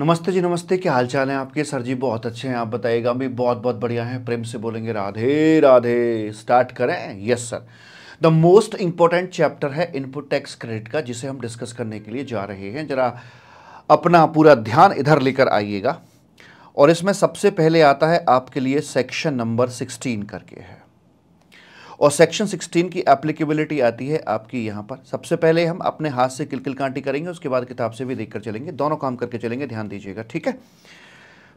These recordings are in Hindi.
नमस्ते जी नमस्ते क्या हाल चाल है आपके सर जी बहुत अच्छे हैं आप बताइएगा भी बहुत बहुत बढ़िया है प्रेम से बोलेंगे राधे राधे स्टार्ट करें yes sir the most important chapter है इनपुट टैक्स क्रेडिट का जिसे हम डिस्कस करने के लिए जा रहे हैं जरा अपना पूरा ध्यान इधर लेकर आइएगा और इसमें सबसे पहले आता है आपके लिए सेक्शन नंबर सिक्सटीन करके है और सेक्शन 16 की एप्लीकेबिलिटी आती है आपकी यहाँ पर सबसे पहले हम अपने हाथ से किलकिल कांटी करेंगे उसके बाद किताब से भी देखकर चलेंगे दोनों काम करके चलेंगे ध्यान दीजिएगा ठीक है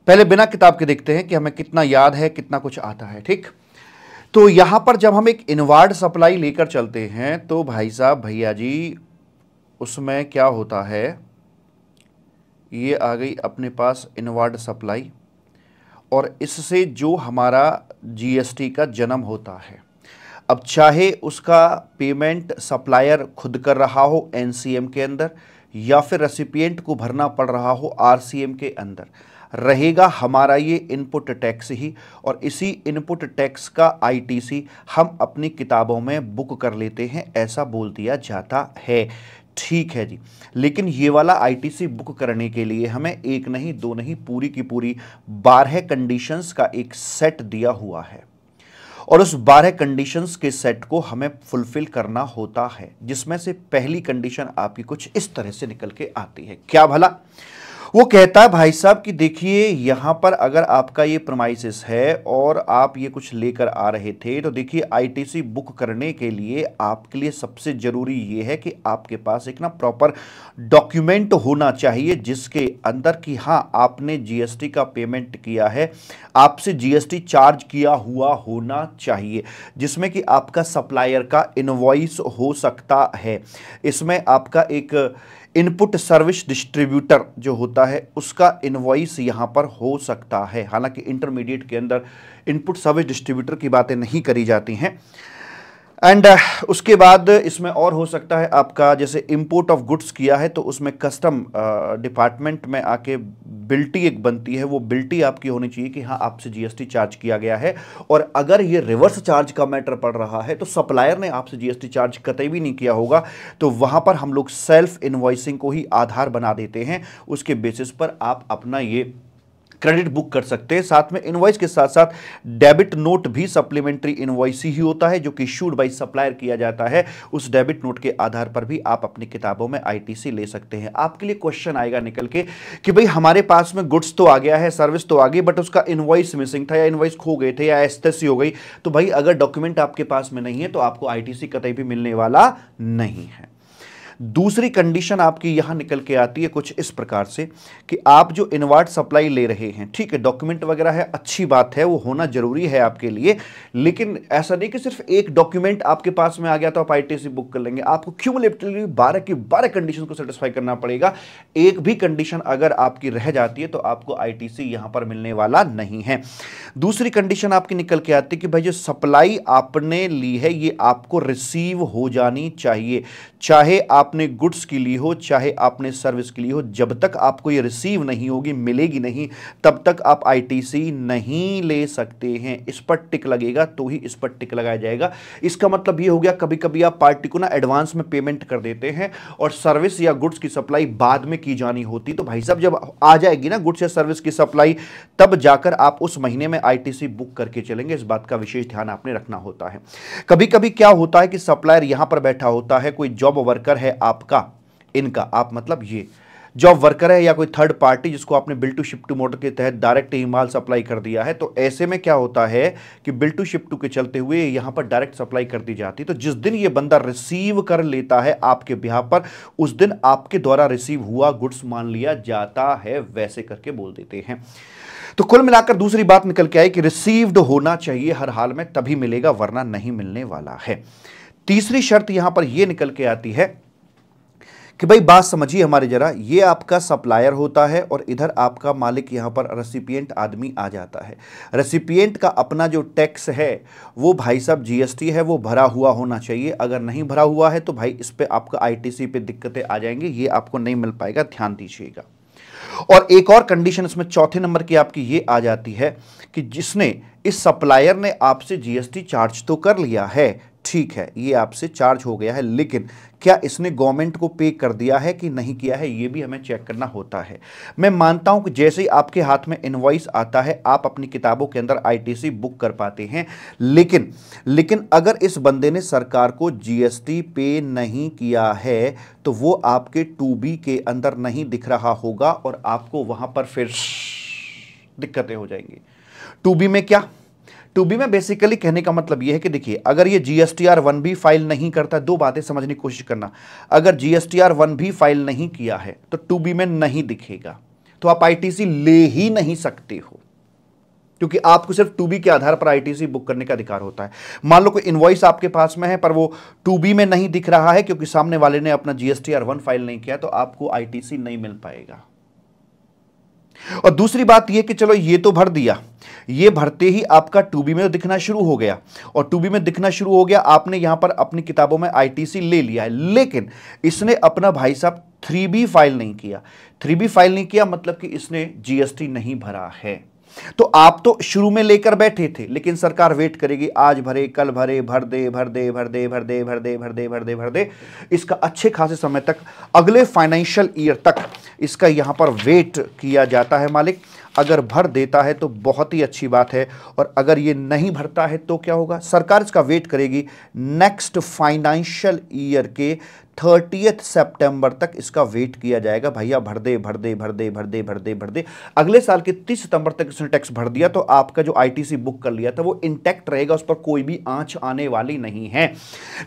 पहले बिना किताब के देखते हैं कि हमें कितना याद है कितना कुछ आता है ठीक तो यहाँ पर जब हम एक इनवार्ड सप्लाई लेकर चलते हैं तो भाई साहब भैया जी उसमें क्या होता है ये आ गई अपने पास इनवार्ड सप्लाई और इससे जो हमारा जीएसटी का जन्म होता है अब चाहे उसका पेमेंट सप्लायर खुद कर रहा हो एन के अंदर या फिर रेसिपियंट को भरना पड़ रहा हो आर के अंदर रहेगा हमारा ये इनपुट टैक्स ही और इसी इनपुट टैक्स का आईटीसी हम अपनी किताबों में बुक कर लेते हैं ऐसा बोल दिया जाता है ठीक है जी लेकिन ये वाला आईटीसी बुक करने के लिए हमें एक नहीं दो नहीं पूरी की पूरी बारह कंडीशंस का एक सेट दिया हुआ है और उस बारह कंडीशंस के सेट को हमें फुलफिल करना होता है जिसमें से पहली कंडीशन आपकी कुछ इस तरह से निकल के आती है क्या भला वो कहता है भाई साहब कि देखिए यहाँ पर अगर आपका ये प्रमाइसिस है और आप ये कुछ लेकर आ रहे थे तो देखिए आईटीसी बुक करने के लिए आपके लिए सबसे ज़रूरी ये है कि आपके पास एक ना प्रॉपर डॉक्यूमेंट होना चाहिए जिसके अंदर कि हाँ आपने जीएसटी का पेमेंट किया है आपसे जीएसटी चार्ज किया हुआ होना चाहिए जिसमें कि आपका सप्लायर का इन्वॉइस हो सकता है इसमें आपका एक इनपुट सर्विस डिस्ट्रीब्यूटर जो होता है उसका इन्वॉइस यहाँ पर हो सकता है हालांकि इंटरमीडिएट के अंदर इनपुट सर्विस डिस्ट्रीब्यूटर की बातें नहीं करी जाती हैं एंड uh, उसके बाद इसमें और हो सकता है आपका जैसे इंपोर्ट ऑफ गुड्स किया है तो उसमें कस्टम डिपार्टमेंट uh, में आके बिल्टी एक बनती है वो बिल्टी आपकी होनी चाहिए कि हाँ आपसे जीएसटी चार्ज किया गया है और अगर ये रिवर्स चार्ज का मैटर पड़ रहा है तो सप्लायर ने आपसे जीएसटी चार्ज कतई भी नहीं किया होगा तो वहाँ पर हम लोग सेल्फ इन्वॉइसिंग को ही आधार बना देते हैं उसके बेसिस पर आप अपना ये क्रेडिट बुक कर सकते हैं साथ में इनवॉइस के साथ साथ डेबिट नोट भी सप्लीमेंट्री इनवॉइस ही होता है जो कि शूड बाई सप्लायर किया जाता है उस डेबिट नोट के आधार पर भी आप अपनी किताबों में आईटीसी ले सकते हैं आपके लिए क्वेश्चन आएगा निकल के कि भाई हमारे पास में गुड्स तो आ गया है सर्विस तो आ गई बट उसका इन्वाइस मिसिंग था या इन्वाइस खो गए थे या एस्तेसी हो गई तो भाई अगर डॉक्यूमेंट आपके पास में नहीं है तो आपको सी कतई भी मिलने वाला नहीं है दूसरी कंडीशन आपकी यहां निकल के आती है कुछ इस प्रकार से कि आप जो इनवर्ट सप्लाई ले रहे हैं ठीक है डॉक्यूमेंट वगैरह है अच्छी बात है वो होना ज़रूरी है आपके लिए लेकिन ऐसा नहीं कि सिर्फ एक डॉक्यूमेंट आपके पास में आ गया तो आप आई बुक कर लेंगे आपको क्यूमुलेटिवली बारह की बारह कंडीशन को सेटिस्फाई करना पड़ेगा एक भी कंडीशन अगर आपकी रह जाती है तो आपको आई यहां पर मिलने वाला नहीं है दूसरी कंडीशन आपकी निकल के आती है कि भाई जो सप्लाई आपने ली है ये आपको रिसीव हो जानी चाहिए चाहे आप आपने गुड्स की ली हो चाहे आपने सर्विस की ली हो जब तक आपको ये रिसीव नहीं होगी मिलेगी नहीं तब तक आप आईटीसी नहीं ले सकते हैं इस पर टिक लगेगा तो ही इस पर टिक लगाया जाएगा इसका मतलब ये हो गया कभी कभी आप पार्टी को ना एडवांस में पेमेंट कर देते हैं और सर्विस या गुड्स की सप्लाई बाद में की जानी होती तो भाई साहब जब आ जाएगी ना गुड्स या सर्विस की सप्लाई तब जाकर आप उस महीने में आई बुक करके चलेंगे इस बात का विशेष ध्यान आपने रखना होता है कभी कभी क्या होता है कि सप्लायर यहां पर बैठा होता है कोई जॉब वर्कर है आपका इनका आप मतलब ये जॉब वर्कर है या कोई थर्ड पार्टी जिसको आपने bill to ship to model के तहत डायरेक्ट ही माल सप्लाई कर दिया है तो ऐसे में क्या होता है कि बिल टू शिप टू के चलते हुए यहां पर डायरेक्ट सप्लाई कर दी जाती है तो जिस दिन ये बंदा रिसीव कर लेता है आपके ब्याह पर उस दिन आपके द्वारा रिसीव हुआ गुड्स मान लिया जाता है वैसे करके बोल देते हैं तो कुल मिलाकर दूसरी बात निकल के आई कि रिसीव्ड होना चाहिए हर हाल में तभी मिलेगा वरना नहीं मिलने वाला है तीसरी शर्त यहां पर यह निकल के आती है कि भाई बात समझिए हमारे ज़रा ये आपका सप्लायर होता है और इधर आपका मालिक यहाँ पर रेसिपियंट आदमी आ जाता है रेसिपियंट का अपना जो टैक्स है वो भाई साहब जीएसटी है वो भरा हुआ होना चाहिए अगर नहीं भरा हुआ है तो भाई इस पर आपका आईटीसी पे दिक्कतें आ जाएंगी ये आपको नहीं मिल पाएगा ध्यान दीजिएगा और एक और कंडीशन इसमें चौथे नंबर की आपकी ये आ जाती है कि जिसने इस सप्लायर ने आपसे जीएसटी चार्ज तो कर लिया है ठीक है ये आपसे चार्ज हो गया है लेकिन क्या इसने गवर्नमेंट को पे कर दिया है कि नहीं किया है ये भी हमें चेक करना होता है मैं मानता हूं कि जैसे ही आपके हाथ में इनवाइस आता है आप अपनी किताबों के अंदर आईटीसी बुक कर पाते हैं लेकिन लेकिन अगर इस बंदे ने सरकार को जीएसटी पे नहीं किया है तो वो आपके टू बी के अंदर नहीं दिख रहा होगा और आपको वहां पर फिर दिक्कतें हो जाएंगी टू बी में क्या टू बी में बेसिकली कहने का मतलब यह है कि देखिए अगर ये G S T R one भी फाइल नहीं करता दो बातें समझने की कोशिश करना अगर G S T R one भी फाइल नहीं किया है तो टू बी में नहीं दिखेगा तो आप आई टी सी ले ही नहीं सकते हो क्योंकि आपको सिर्फ टू बी के आधार पर आईटीसी बुक करने का अधिकार होता है मान लो कोई इन्वॉइस आपके पास में है पर वो टू बी में नहीं दिख रहा है क्योंकि सामने वाले ने अपना जीएसटी आर वन फाइल नहीं किया तो आपको आईटीसी नहीं मिल पाएगा और दूसरी बात यह कि चलो ये तो भर दिया ये भरते ही आपका टू बी में तो दिखना शुरू हो गया और टू बी में दिखना शुरू हो गया आपने यहाँ पर अपनी किताबों में सी ले लिया है लेकिन इसने अपना भाई साहब थ्री बी फाइल नहीं किया थ्री बी फाइल नहीं किया मतलब कि इसने टी नहीं भरा है तो आप तो शुरू में लेकर बैठे थे लेकिन सरकार वेट करेगी आज भरे कल भरे भर दे भर दे भर दे भर दे भर दे भर दे भर दे भर दे इसका अच्छे खासे समय तक अगले फाइनेंशियल ईयर तक इसका यहां पर वेट किया जाता है मालिक अगर भर देता है तो बहुत ही अच्छी बात है और अगर ये नहीं भरता है तो क्या होगा सरकार इसका वेट करेगी नेक्स्ट फाइनेंशियल ईयर के थर्टीएथ सितंबर तक इसका वेट किया जाएगा भैया भर दे भर दे भर दे भर दे भर दे भर दे अगले साल के तीस सितंबर तक इसने टैक्स भर दिया तो आपका जो आईटीसी बुक कर लिया था वो इंटैक्ट रहेगा उस पर कोई भी आंच आने वाली नहीं है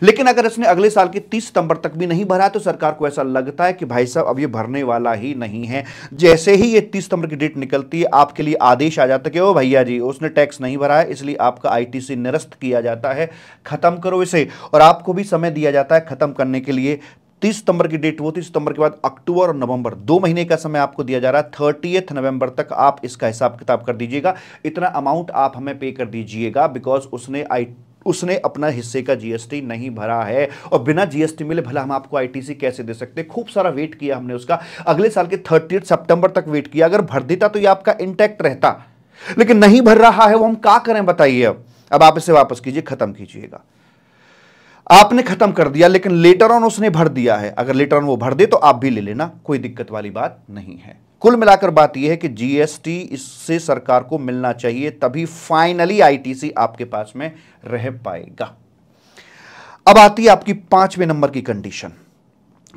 लेकिन अगर इसने अगले साल के तीस सितंबर तक भी नहीं भरा तो सरकार को ऐसा लगता है कि भाई साहब अब ये भरने वाला ही नहीं है जैसे ही ये तीस सितंबर की डेट निकलती है आपके लिए आदेश आ जाता है कि ओ भैया जी उसने टैक्स नहीं भरा इसलिए आपका आई निरस्त किया जाता है खत्म करो इसे और आपको भी समय दिया जाता है खत्म करने के लिए 30 सितंबर की डेट वो थी सितंबर के बाद अक्टूबर और नवंबर दो महीने का समय आपको दिया जा रहा है थर्टी नवंबर तक आप इसका हिसाब किताब कर दीजिएगा इतना अमाउंट आप हमें पे कर दीजिएगा बिकॉज उसने आई उसने अपना हिस्से का जीएसटी नहीं भरा है और बिना जीएसटी मिले भला हम आपको आईटीसी कैसे दे सकते खूब सारा वेट किया हमने उसका अगले साल के थर्टी सितंबर तक वेट किया अगर भर देता तो ये आपका इंटैक्ट रहता लेकिन नहीं भर रहा है वो हम क्या करें बताइए अब आप इसे वापस कीजिए खत्म कीजिएगा आपने खत्म कर दिया लेकिन लेटर ऑन उसने भर दिया है अगर लेटर ऑन वो भर दे तो आप भी ले लेना कोई दिक्कत वाली बात नहीं है कुल मिलाकर बात यह है कि जीएसटी इससे सरकार को मिलना चाहिए तभी फाइनली आईटीसी आपके पास में रह पाएगा अब आती है आपकी पांचवें नंबर की कंडीशन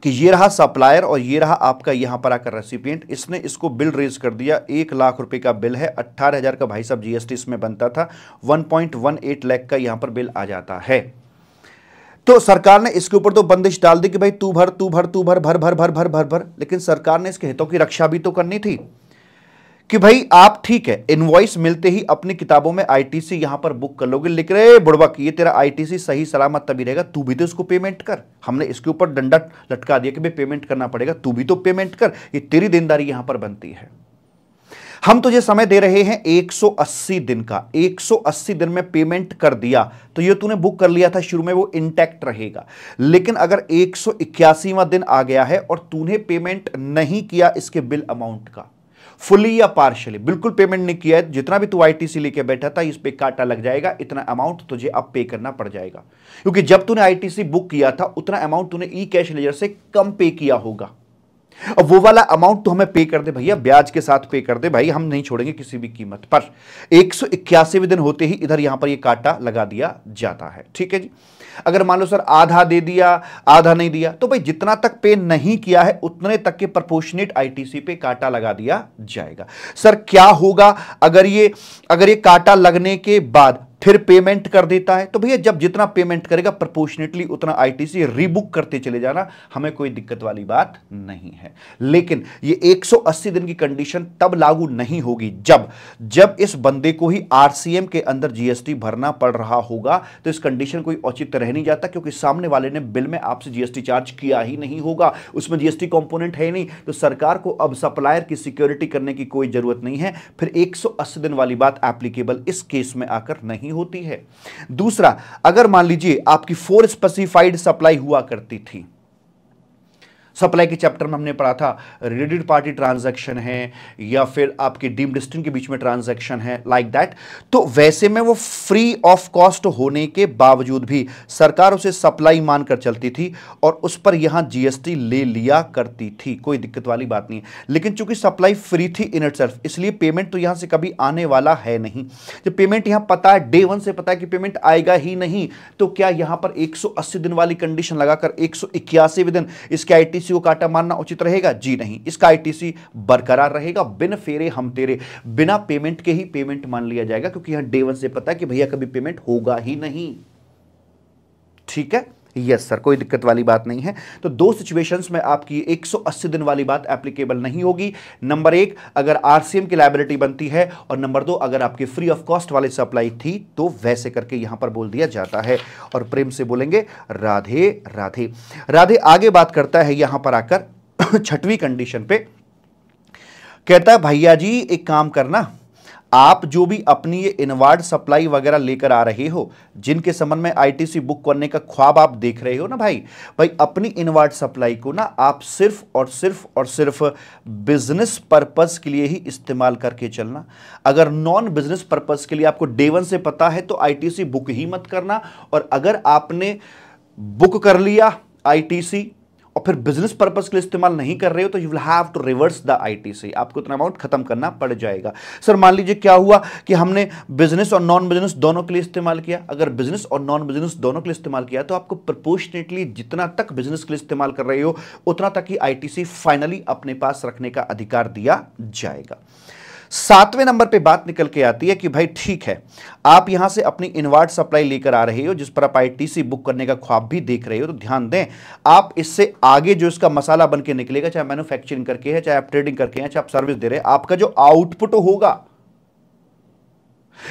कि ये रहा सप्लायर और ये रहा आपका यहां पर आकर रेसिपिएंट इसने इसको बिल रेज कर दिया एक लाख रुपए का बिल है अट्ठारह हज़ार का भाई साहब जीएसटी इसमें बनता था वन एट लाख का यहां पर बिल आ जाता है तो सरकार ने इसके ऊपर तो बंदिश डाल दी कि भाई तू भर तू भर तू भर भर भर भर भर भर भर लेकिन सरकार ने इसके हितों की रक्षा भी तो करनी थी कि भाई आप ठीक है इनवॉइस मिलते ही अपनी किताबों में आईटीसी यहां पर बुक कर लोगे लिख रहे बुड़बक ये तेरा आईटीसी सही सलामत तभी रहेगा तू भी तो इसको पेमेंट कर हमने इसके ऊपर डंडा लटका दिया कि भाई पेमेंट करना पड़ेगा तू भी तो पेमेंट कर ये तेरी देनदारी यहां पर बनती है हम तुझे तो समय दे रहे हैं 180 दिन का 180 दिन में पेमेंट कर दिया तो ये तूने बुक कर लिया था शुरू में वो इंटैक्ट रहेगा लेकिन अगर एक सौ दिन आ गया है और तूने पेमेंट नहीं किया इसके बिल अमाउंट का फुली या पार्शली बिल्कुल पेमेंट नहीं किया है जितना भी तू आईटीसी लेके बैठा था इस पे काटा लग जाएगा इतना अमाउंट तुझे अब पे करना पड़ जाएगा क्योंकि जब तूने आईटीसी बुक किया था उतना अमाउंट तूने ई कैश लेजर से कम पे किया होगा अब वो वाला अमाउंट तो हमें पे कर दे भैया ब्याज के साथ पे कर दे भाई हम नहीं छोड़ेंगे किसी भी कीमत पर एक दिन होते ही इधर यहां पर ये काटा लगा दिया जाता है ठीक है जी अगर मान लो सर आधा दे दिया आधा नहीं दिया तो भाई जितना तक पे नहीं किया है उतने तक के प्रपोर्शनेट आईटीसी पे काटा लगा दिया जाएगा सर क्या होगा अगर ये अगर ये काटा लगने के बाद फिर पेमेंट कर देता है तो भैया जब जितना पेमेंट करेगा प्रपोर्शनेटली उतना आईटीसी रीबुक करते चले जाना हमें कोई दिक्कत वाली बात नहीं है लेकिन ये 180 दिन की कंडीशन तब लागू नहीं होगी जब जब इस बंदे को ही आरसीएम के अंदर जीएसटी भरना पड़ रहा होगा तो इस कंडीशन कोई औचित्य रह नहीं जाता क्योंकि सामने वाले ने बिल में आपसे जीएसटी चार्ज किया ही नहीं होगा उसमें जीएसटी कॉम्पोनेंट है नहीं तो सरकार को अब सप्लायर की सिक्योरिटी करने की कोई जरूरत नहीं है फिर एक दिन वाली बात एप्लीकेबल इस केस में आकर नहीं होती है दूसरा अगर मान लीजिए आपकी फोर स्पेसिफाइड सप्लाई हुआ करती थी सप्लाई के चैप्टर में हमने पढ़ा था रिलेटेड पार्टी ट्रांजैक्शन है या फिर आपके डीम डिस्टिन के बीच में ट्रांजैक्शन है लाइक like दैट तो वैसे में वो फ्री ऑफ कॉस्ट होने के बावजूद भी सरकार उसे सप्लाई मानकर चलती थी और उस पर यहाँ जीएसटी ले लिया करती थी कोई दिक्कत वाली बात नहीं लेकिन चूंकि सप्लाई फ्री थी इन इट इसलिए पेमेंट तो यहां से कभी आने वाला है नहीं जब पेमेंट यहाँ पता है डे वन से पता है कि पेमेंट आएगा ही नहीं तो क्या यहाँ पर एक दिन वाली कंडीशन लगाकर एक सौ दिन इसके आई को काटा मारना उचित रहेगा जी नहीं इसका आईटीसी बरकरार रहेगा बिन फेरे हम तेरे बिना पेमेंट के ही पेमेंट मान लिया जाएगा क्योंकि यहां डे वन से पता है कि भैया कभी पेमेंट होगा ही नहीं ठीक है यस सर कोई दिक्कत वाली बात नहीं है तो दो सिचुएशंस में आपकी 180 दिन वाली बात एप्लीकेबल नहीं होगी नंबर एक अगर आरसीएम की लाइबिलिटी बनती है और नंबर दो अगर आपकी फ्री ऑफ कॉस्ट वाली सप्लाई थी तो वैसे करके यहां पर बोल दिया जाता है और प्रेम से बोलेंगे राधे राधे राधे आगे बात करता है यहां पर आकर छठवीं कंडीशन पे कहता है भैया जी एक काम करना आप जो भी अपनी ये इनवार्ड सप्लाई वगैरह लेकर आ रहे हो जिनके संबंध में आईटीसी बुक करने का ख्वाब आप देख रहे हो ना भाई भाई अपनी इनवार्ड सप्लाई को ना आप सिर्फ और सिर्फ और सिर्फ बिजनेस पर्पस के लिए ही इस्तेमाल करके चलना अगर नॉन बिजनेस पर्पस के लिए आपको डेवन से पता है तो आईटीसी बुक ही मत करना और अगर आपने बुक कर लिया आईटीसी फिर बिजनेस पर्पज के लिए इस्तेमाल नहीं कर रहे हो तो you will have to reverse the ITC आपको इतना अमाउंट खत्म करना पड़ जाएगा सर मान लीजिए क्या हुआ कि हमने बिजनेस और नॉन बिजनेस दोनों के लिए इस्तेमाल किया अगर बिजनेस और नॉन बिजनेस दोनों के लिए इस्तेमाल किया तो आपको प्रपोर्शनेटली जितना तक बिजनेस के लिए इस्तेमाल कर रहे हो उतना तक ही आईटीसी फाइनली अपने पास रखने का अधिकार दिया जाएगा सातवें नंबर पे बात निकल के आती है कि भाई ठीक है आप यहां से अपनी इनवर्ट सप्लाई लेकर आ रहे हो जिस पर आप आईटीसी बुक करने का ख्वाब भी देख रहे हो तो ध्यान दें आप इससे आगे जो इसका मसाला बन के निकलेगा चाहे मैन्युफैक्चरिंग करके है चाहे आप ट्रेडिंग करके हैं चाहे आप सर्विस दे रहे हैं आपका जो आउटपुट होगा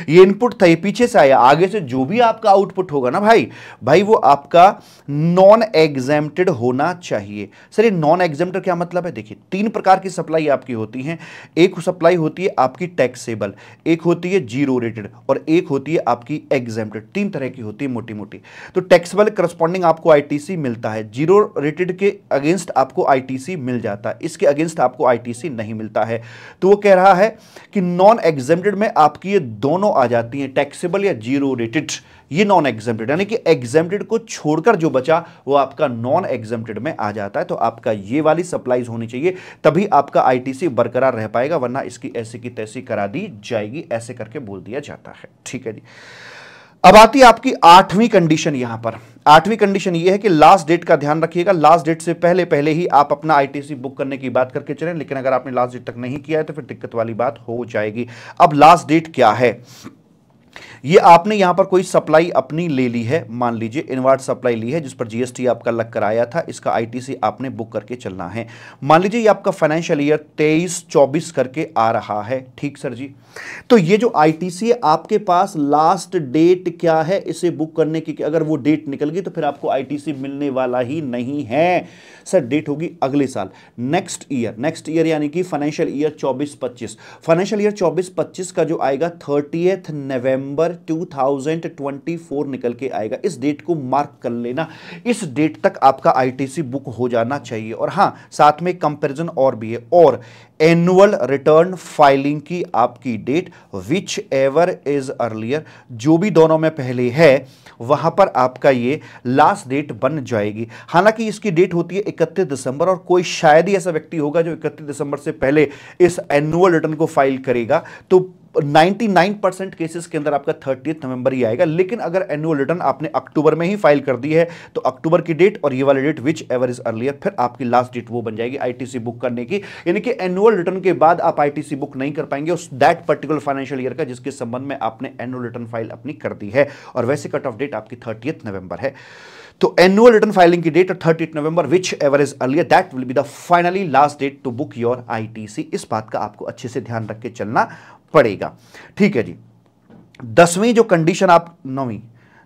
ये इनपुट था ये पीछे से आया आगे से जो भी आपका आउटपुट होगा ना भाई भाई वो आपका नॉन एग्जेम्प्टेड होना चाहिए सर ये नॉन एग्जेम्प्टेड क्या मतलब है देखिए तीन प्रकार की सप्लाई आपकी होती हैं एक सप्लाई होती है आपकी टैक्सेबल एक होती है जीरो रेटेड और एक होती है आपकी एग्जेम्प्टेड तीन तरह की होती है मोटी मोटी तो टैक्सेबल करस्पॉन्डिंग आपको आई मिलता है जीरो रेटेड के अगेंस्ट आपको आई मिल जाता है इसके अगेंस्ट आपको आई नहीं मिलता है तो वो कह रहा है कि नॉन एग्जेम्प्टेड में आपकी ये दो दोनों आ जाती हैं टैक्सेबल या जीरो रेटेड ये नॉन एग्जेम्प्टेड यानी कि एग्जेम्प्टेड को छोड़कर जो बचा वो आपका नॉन एग्जेम्प्टेड में आ जाता है तो आपका ये वाली सप्लाईज होनी चाहिए तभी आपका आईटीसी बरकरार रह पाएगा वरना इसकी ऐसी की तैसी करा दी जाएगी ऐसे करके बोल दिया जाता है ठीक है जी अब आती है आपकी आठवीं कंडीशन यहां पर आठवीं कंडीशन ये है कि लास्ट डेट का ध्यान रखिएगा लास्ट डेट से पहले पहले ही आप अपना आईटीसी बुक करने की बात करके चलें लेकिन अगर आपने लास्ट डेट तक नहीं किया है तो फिर दिक्कत वाली बात हो जाएगी अब लास्ट डेट क्या है ये आपने यहाँ पर कोई सप्लाई अपनी ले ली है मान लीजिए इनवर्ट सप्लाई ली है जिस पर जीएसटी आपका लग आया था इसका आईटीसी आपने बुक करके चलना है मान लीजिए ये आपका फाइनेंशियल ईयर तेईस चौबीस करके आ रहा है ठीक सर जी तो ये जो आईटीसी है आपके पास लास्ट डेट क्या है इसे बुक करने की अगर वो डेट निकल गई तो फिर आपको आईटीसी मिलने वाला ही नहीं है सर डेट होगी अगले साल नेक्स्ट ईयर नेक्स्ट ईयर यानी कि फाइनेंशियल ईयर चौबीस पच्चीस फाइनेंशियल ईयर चौबीस पच्चीस का जो आएगा थर्टीएथ नवंबर 2024 निकल के आएगा इस डेट को मार्क कर लेना इस डेट तक आपका आईटीसी बुक हो जाना चाहिए और हाँ साथ में कंपैरिजन और भी है और एनुअल रिटर्न फाइलिंग की आपकी date whichever is earlier जो भी दोनों में पहले है वहां पर आपका ये लास्ट डेट बन जाएगी हालांकि इसकी डेट होती है इकतीस दिसंबर और कोई शायद ही ऐसा व्यक्ति होगा जो इकतीस दिसंबर से पहले इस एनुअल रिटर्न को फाइल करेगा तो 99 परसेंट केसेस के अंदर आपका थर्टी नवंबर ही आएगा लेकिन अगर एनुअल रिटर्न आपने अक्टूबर में ही फाइल कर दी है तो अक्टूबर की डेट और ये वाली date whichever is earlier फिर आपकी लास्ट डेट वो बन जाएगी आईटीसी बुक करने की यानी कि एनुअल रिटर्न के बाद आप आईटीसी बुक नहीं कर पाएंगे उस दैट पर्टिकुलर फाइनेंशियल ईयर का जिसके संबंध में आपने एनुअल रिटर्न फाइल अपनी कर दी है और वैसे कट ऑफ डेट आपकी थर्टी नवंबर है तो एनुअल रिटर्न फाइलिंग की date thirty November whichever is earlier that will be the finally last date to book your ITC इस बात का आपको अच्छे से ध्यान रख के चलना पड़ेगा ठीक है जी दसवीं जो कंडीशन आप नौवीं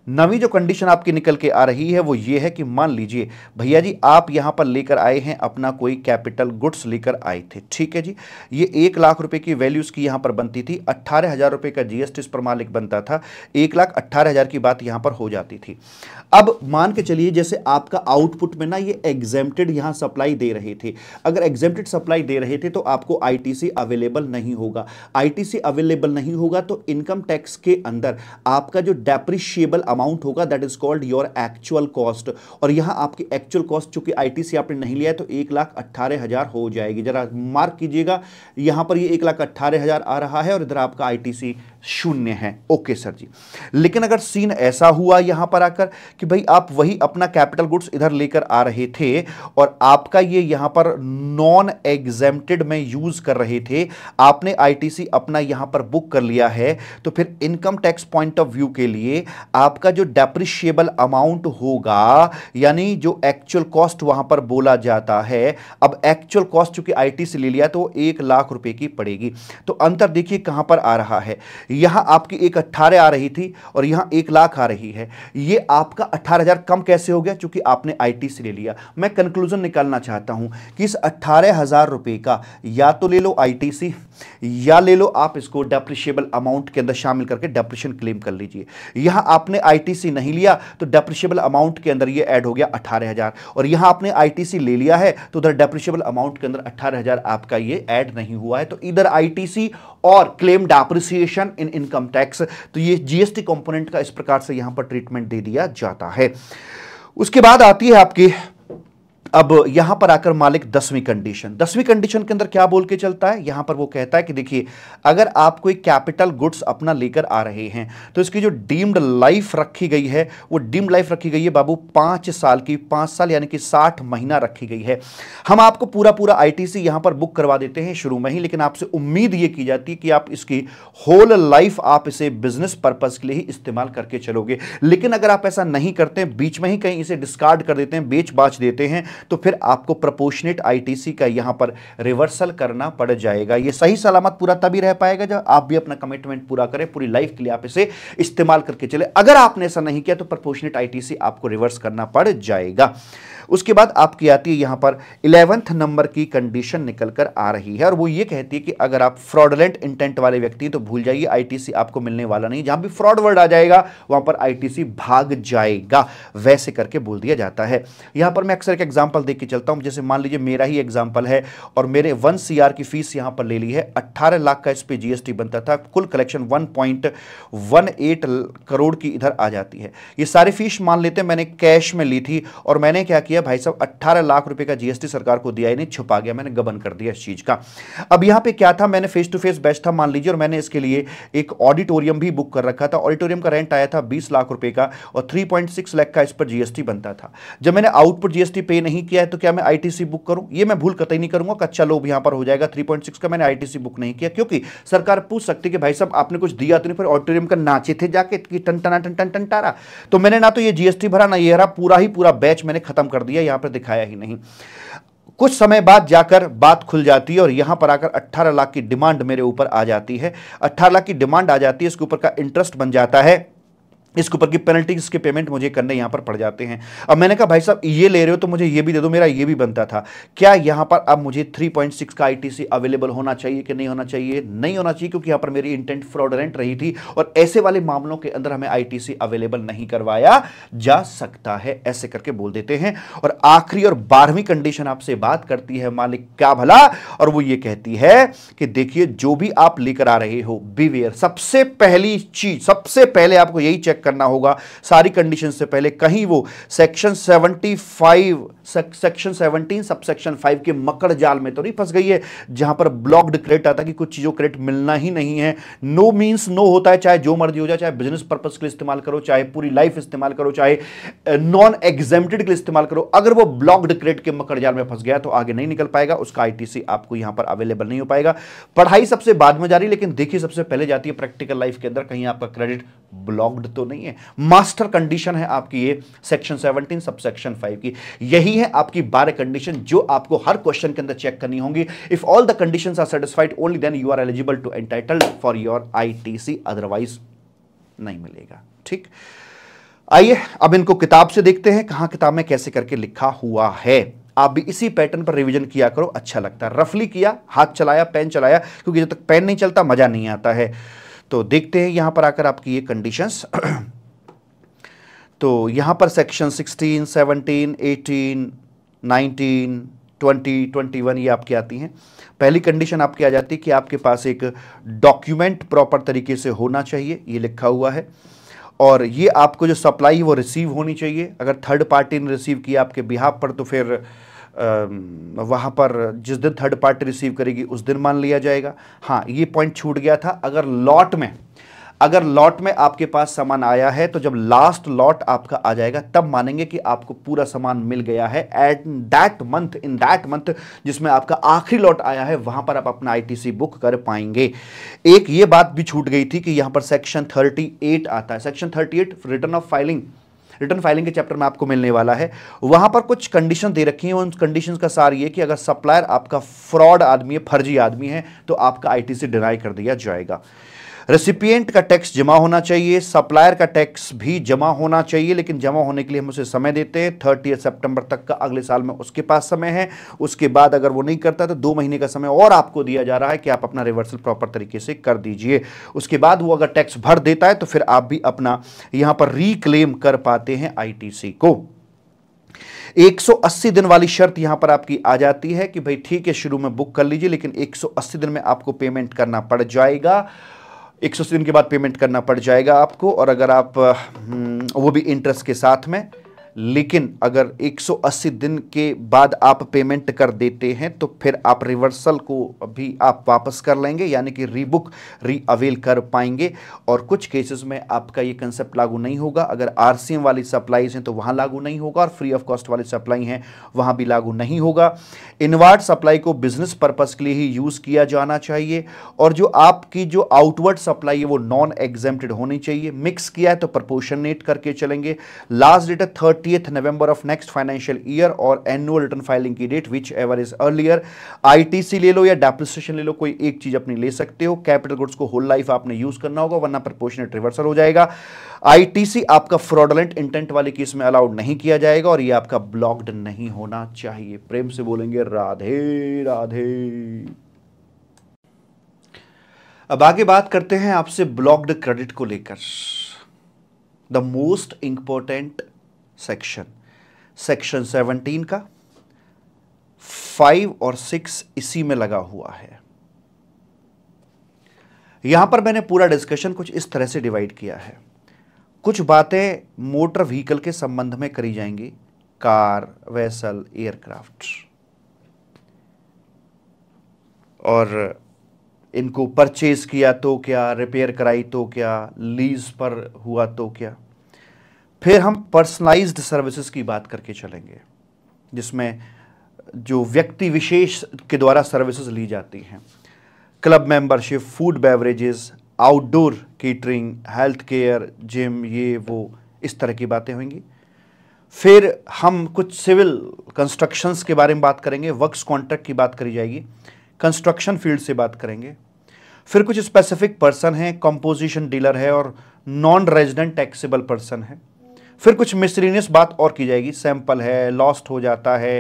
नवी जो कंडीशन आपकी निकल के आ रही है वो ये है कि मान लीजिए भैया जी आप यहाँ पर लेकर आए हैं अपना कोई कैपिटल गुड्स लेकर आए थे ठीक है जी ये एक लाख रुपए की वैल्यूज़ की यहाँ पर बनती थी अट्ठारह हज़ार रुपये का जीएसटी इस पर मालिक बनता था एक लाख अट्ठारह हज़ार की बात यहाँ पर हो जाती थी अब मान के चलिए जैसे आपका आउटपुट में ना ये एग्जेम्प्टेड यहाँ सप्लाई दे रहे थे अगर एग्जेम्प्टेड सप्लाई दे रहे थे तो आपको आई अवेलेबल नहीं होगा आई अवेलेबल नहीं होगा तो इनकम टैक्स के अंदर आपका जो डेप्रिशिएबल अमाउंट होगा that is called your actual cost और यहां आपकी एक्चुअल कॉस्ट चूंकि आई से आपने नहीं लिया है तो एक लाख अट्ठारह हज़ार हो जाएगी जरा मार्क कीजिएगा यहां पर ये एक लाख अट्ठारह हज़ार आ रहा है और इधर आपका आई शून्य है ओके सर जी लेकिन अगर सीन ऐसा हुआ यहां पर आकर कि भाई आप वही अपना कैपिटल गुड्स इधर लेकर आ रहे थे और आपका ये यहां पर नॉन एग्जेम्प्टेड में यूज़ कर रहे थे आपने आईटीसी अपना यहां पर बुक कर लिया है तो फिर income tax point of view के लिए आपका जो डेप्रिशिएबल अमाउंट होगा यानी जो एक्चुअल कॉस्ट वहां पर बोला जाता है अब एक्चुअल कॉस्ट चूंकि आई ले लिया तो एक लाख रुपए की पड़ेगी तो अंतर देखिए कहां पर आ रहा है यहाँ आपकी एक अट्ठारह आ रही थी और यहाँ एक लाख आ रही है ये आपका अट्ठारह हज़ार कम कैसे हो गया चूंकि आपने आई से ले लिया मैं कंक्लूजन निकालना चाहता हूँ कि इस अट्ठारह हज़ार रुपये का या तो ले लो आई या ले लो आप इसको डेप्रिशिएबल अमाउंट के अंदर शामिल करके डेप्रेशन क्लेम कर लीजिए यहाँ आपने आई नहीं लिया तो डेप्रिशिएबल अमाउंट के अंदर ये ऐड हो गया अठारह हज़ार और यहाँ आपने आई ले लिया है तो उधर डेप्रिशिएबल अमाउंट के अंदर अट्ठारह हज़ार आपका ये ऐड नहीं हुआ है तो इधर आई और claim depreciation in income tax तो ये जीएसटी कंपोनेंट का इस प्रकार से यहां पर ट्रीटमेंट दे दिया जाता है उसके बाद आती है आपकी अब यहां पर आकर मालिक दसवीं कंडीशन दसवीं कंडीशन के अंदर क्या बोल के चलता है यहां पर वो कहता है कि देखिए अगर आप कोई कैपिटल गुड्स अपना लेकर आ रहे हैं तो इसकी जो डीम्ड लाइफ रखी गई है वो डीम्ड लाइफ रखी गई है बाबू पाँच साल की पाँच साल यानी कि साठ महीना रखी गई है हम आपको पूरा पूरा आई टी पर बुक करवा देते हैं शुरू में ही लेकिन आपसे उम्मीद ये की जाती है कि आप इसकी होल लाइफ आप इसे बिजनेस पर्पज के लिए ही इस्तेमाल करके चलोगे लेकिन अगर आप ऐसा नहीं करते बीच में ही कहीं इसे डिस्कार्ड कर देते हैं बेच बाच देते हैं तो फिर आपको प्रपोशनेट आईटीसी का यहां पर रिवर्सल करना पड़ जाएगा ये सही सलामत पूरा तभी रह पाएगा जब आप भी अपना कमिटमेंट पूरा करें पूरी लाइफ के लिए आप इसे इस्तेमाल करके चले अगर आपने ऐसा नहीं किया तो प्रपोशनेट आई आपको रिवर्स करना पड़ जाएगा उसके बाद आपकी आती है यहां पर इलेवंथ नंबर की कंडीशन निकल कर आ रही है और वो ये कहती है कि अगर आप फ्रॉडलेंट इंटेंट वाले व्यक्ति तो भूल जाइए आईटीसी आपको मिलने वाला नहीं जहां भी फ्रॉड वर्ड आ जाएगा वहां पर आईटीसी भाग जाएगा वैसे करके बोल दिया जाता है यहां पर मैं अक्सर एक एग्जाम्पल देख के चलता हूं जैसे मान लीजिए मेरा ही एग्जाम्पल है और मेरे वन सी की फीस यहां पर ले ली है अट्ठारह लाख का इस पर जीएसटी बनता था कुल कलेक्शन वन करोड़ की इधर आ जाती है ये सारी फीस मान लेते हैं मैंने कैश में ली थी और मैंने क्या किया किया भाई साहब अट्ठारह लाख रुपए का जीएसटी सरकार को दिया ही छुपा गया मैंने गबन कर दिया इस चीज का अब यहां पे क्या था मैंने फेस टू फेस बैच था मान लीजिए और मैंने इसके लिए एक ऑडिटोरियम भी बुक कर रखा था ऑडिटोरियम का रेंट आया था बीस लाख रुपए का और थ्री लाख का इस पर जीएसटी बनता था जब मैंने आउटपुट जीएसटी पे नहीं किया है तो क्या मैं आईटीसी बुक करूं ये मैं भूल कतई नहीं करूंगा कच्चा लोभ यहां पर हो जाएगा 3.6 का मैंने आईटीसी बुक नहीं किया क्योंकि सरकार पूछ सकती कि भाई साहब आपने कुछ दिया तो नहीं फिर ऑडिटोरियम का नाचे थे जाके टन टन टन टन टन टारा तो मैंने ना तो ये जीएसटी भरा ना ये रहा पूरा ही पूरा बैच मैंने खत्म कर दिया यहाँ पर दिखाया ही नहीं कुछ समय बाद जाकर बात खुल जाती है और यहाँ पर आकर 18 लाख की डिमांड मेरे ऊपर आ जाती है 18 लाख की डिमांड आ जाती है इसके ऊपर का इंटरेस्ट बन जाता है इसके ऊपर की पेनल्टी इसके पेमेंट मुझे करने यहाँ पर पड़ जाते हैं अब मैंने कहा भाई साहब ये ले रहे हो तो मुझे ये भी दे दो मेरा ये भी बनता था क्या यहाँ पर अब मुझे 3.6 का आईटीसी अवेलेबल होना चाहिए कि नहीं होना चाहिए नहीं होना चाहिए क्योंकि यहाँ पर मेरी इंटेंट फ्रॉडरेंट रही थी और ऐसे वाले मामलों के अंदर हमें आई अवेलेबल नहीं करवाया जा सकता है ऐसे करके बोल देते हैं और आखिरी और बारहवीं कंडीशन आपसे बात करती है मालिक क्या भला और वो ये कहती है कि देखिए जो भी आप लेकर आ रहे हो बीवेयर सबसे पहली चीज सबसे पहले आपको यही चेक करना होगा सारी कंडीशन से पहले कहीं वो सेक्शन 75 सेक्शन 17 सब सेक्शन 5 के मकड़ जाल में तो नहीं फंस गई है जहां पर ब्लॉक्ड क्रेडिट आता है कि कुछ चीज़ों क्रेडिट मिलना ही नहीं है नो मीन्स नो होता है चाहे जो मर्जी हो जाए चाहे बिजनेस पर्पज के लिए इस्तेमाल करो चाहे पूरी लाइफ इस्तेमाल करो चाहे नॉन एग्जेम्प्टेड के लिए इस्तेमाल करो अगर वो ब्लॉक्ड क्रेडिट के मकड़ जाल में फंस गया तो आगे नहीं निकल पाएगा उसका आईटीसी आपको यहां पर अवेलेबल नहीं हो पाएगा पढ़ाई सबसे बाद में जा रही लेकिन देखिए सबसे पहले जाती है प्रैक्टिकल लाइफ के अंदर कहीं आपका क्रेडिट ब्लॉक्ड तो नहीं है मास्टर कंडीशन है आपकी ये सेक्शन 17 सब सेक्शन 5 की यही है आपकी बारह कंडीशन जो आपको हर क्वेश्चन के अंदर चेक करनी होगी if all the condition are satisfied only then you are eligible to entitle for your ITC otherwise नहीं मिलेगा ठीक आइए अब इनको किताब से देखते हैं कहां किताब में कैसे करके लिखा हुआ है आप भी इसी पैटर्न पर रिवीजन किया करो अच्छा लगता है रफली किया हाथ चलाया पेन चलाया क्योंकि जब तक पेन नहीं चलता मज़ा नहीं आता है तो देखते हैं यहां पर आकर आपकी ये कंडीशंस तो यहां पर सेक्शन 16, 17, 18, 19, 20, 21 ये आपकी आती हैं पहली कंडीशन आपकी आ जाती है कि आपके पास एक डॉक्यूमेंट प्रॉपर तरीके से होना चाहिए ये लिखा हुआ है और ये आपको जो सप्लाई वो रिसीव होनी चाहिए अगर थर्ड पार्टी ने रिसीव किया आपके बिहाफ पर तो फिर वहाँ पर जिस दिन थर्ड पार्टी रिसीव करेगी उस दिन मान लिया जाएगा हाँ ये पॉइंट छूट गया था अगर लॉट में अगर लॉट में आपके पास सामान आया है तो जब लास्ट लॉट आपका आ जाएगा तब मानेंगे कि आपको पूरा सामान मिल गया है at that month in that month जिसमें आपका आखिरी लॉट आया है वहां पर आप अपना आईटीसी बुक कर पाएंगे एक ये बात भी छूट गई थी कि यहां पर सेक्शन 38 आता है section 38 return of filing return filing के चैप्टर में आपको मिलने वाला है वहां पर कुछ कंडीशन दे रखी हैं उन कंडीशन का सार ये कि अगर सप्लायर आपका फ्रॉड आदमी है फर्जी आदमी है तो आपका आईटीसी डिनाई कर दिया जाएगा रेसिपियंट का टैक्स जमा होना चाहिए सप्लायर का टैक्स भी जमा होना चाहिए लेकिन जमा होने के लिए हम उसे समय देते हैं थर्टी सितंबर तक का अगले साल में उसके पास समय है उसके बाद अगर वो नहीं करता तो दो महीने का समय और आपको दिया जा रहा है कि आप अपना रिवर्सल प्रॉपर तरीके से कर दीजिए उसके बाद वो अगर टैक्स भर देता है तो फिर आप भी अपना यहाँ पर रिक्लेम कर पाते हैं आई को 180 दिन वाली शर्त यहां पर आपकी आ जाती है कि भाई ठीक है शुरू में बुक कर लीजिए लेकिन 180 दिन में आपको पेमेंट करना पड़ जाएगा एक सौ दिन के बाद पेमेंट करना पड़ जाएगा आपको और अगर आप हम्म, वो भी इंटरेस्ट के साथ में लेकिन अगर 180 दिन के बाद आप पेमेंट कर देते हैं तो फिर आप रिवर्सल को भी आप वापस कर लेंगे यानी कि रीबुक री अवेल कर पाएंगे और कुछ केसेस में आपका ये कंसेप्ट लागू नहीं होगा अगर आरसीएम वाली सप्लाईज हैं तो वहाँ लागू नहीं होगा और फ्री ऑफ कॉस्ट वाली सप्लाई हैं वहाँ भी लागू नहीं होगा इनवर्ट सप्लाई को बिजनेस पर्पज़ के लिए ही यूज़ किया जाना चाहिए और जो आपकी जो आउटवर्ड सप्लाई है वो नॉन एग्जेम्प्टेड होनी चाहिए मिक्स किया है तो प्रपोशन करके चलेंगे लास्ट डेट है thirty 30th November of next financial year और एनुअल रिटर्न फाइलिंग की date whichever is earlier ITC ले लो या डेप्रिसिएशन ले लो कोई एक चीज अपनी ले सकते हो कैपिटल गुड्स को होल लाइफ आपने यूज करना होगा वरना प्रपोर्शनेट रिवर्सल हो जाएगा आईटीसी आपका फ्रॉडलेंट इंटेंट वाले केस में अलाउड नहीं किया जाएगा और ये आपका ब्लॉक्ड नहीं होना चाहिए प्रेम से बोलेंगे राधे राधे अब आगे बात करते हैं आपसे ब्लॉक्ड क्रेडिट को लेकर the most important section section 17 का फाइव और सिक्स इसी में लगा हुआ है यहां पर मैंने पूरा डिस्कशन कुछ इस तरह से डिवाइड किया है कुछ बातें मोटर व्हीकल के संबंध में करी जाएंगी कार वेसल एयरक्राफ्ट और इनको परचेज किया तो क्या रिपेयर कराई तो क्या लीज पर हुआ तो क्या फिर हम पर्सनलाइज्ड सर्विसेज की बात करके चलेंगे जिसमें जो व्यक्ति विशेष के द्वारा सर्विसेज ली जाती हैं club membership food beverages outdoor catering health care gym ये वो इस तरह की बातें होंगी फिर हम कुछ सिविल कंस्ट्रक्शंस के बारे में बात करेंगे वर्क्स कॉन्ट्रैक्ट की बात करी जाएगी कंस्ट्रक्शन फील्ड से बात करेंगे फिर कुछ स्पेसिफिक पर्सन हैं कंपोजिशन डीलर है और नॉन रेजिडेंट टैक्सेबल पर्सन है फिर कुछ मिसरीनियस बात और की जाएगी सैंपल है लॉस्ट हो जाता है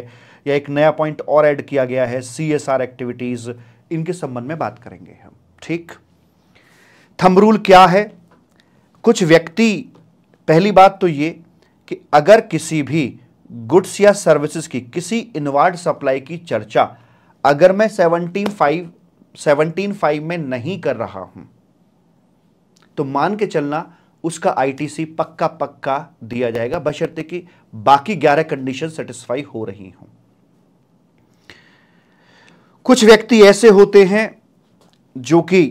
या एक नया पॉइंट और ऐड किया गया है सी एक्टिविटीज़ इनके संबंध में बात करेंगे हम ठीक थमरूल रूल क्या है कुछ व्यक्ति पहली बात तो ये कि अगर किसी भी गुड्स या सर्विसेज की किसी इनवर्ड सप्लाई की चर्चा अगर मैं सेवनटीन फाइव सेवनटीन फाइव में नहीं कर रहा हूं तो मान के चलना उसका आईटीसी पक्का पक्का दिया जाएगा बशर्ते कि बाकी ग्यारह कंडीशन सेटिस्फाई हो रही हों कुछ व्यक्ति ऐसे होते हैं जो कि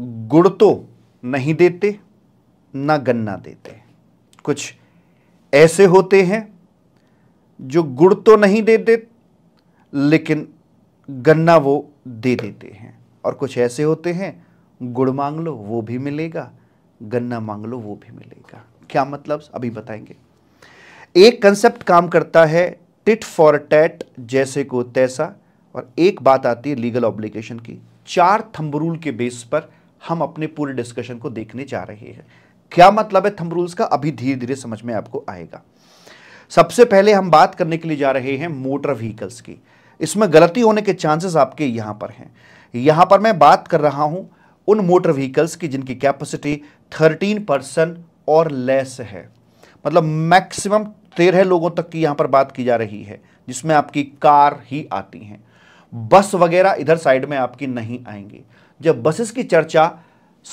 गुड़ तो नहीं देते ना गन्ना देते कुछ ऐसे होते हैं जो गुड़ तो नहीं देते लेकिन गन्ना वो दे देते हैं और कुछ ऐसे होते हैं गुड़ मांग लो वो भी मिलेगा गन्ना मांग लो वो भी मिलेगा क्या मतलब अभी बताएंगे एक कंसेप्ट काम करता है टिट फॉर टैट जैसे को तैसा और एक बात आती है लीगल ऑब्लिगेशन की चार थंब रूल के बेस पर हम अपने पूरे डिस्कशन को देखने जा रहे हैं क्या मतलब है थंब रूल्स का अभी धीरे धीरे समझ में आपको आएगा सबसे पहले हम बात करने के लिए जा रहे हैं मोटर व्हीकल्स की इसमें गलती होने के चांसेस आपके यहां पर हैं यहां पर मैं बात कर रहा हूं उन मोटर व्हीकल्स की जिनकी कैपेसिटी थर्टीन परसेंट और लेस है मतलब मैक्सिमम तेरह लोगों तक की यहां पर बात की जा रही है जिसमें आपकी कार ही आती हैं बस वगैरह इधर साइड में आपकी नहीं आएंगी जब बसेस की चर्चा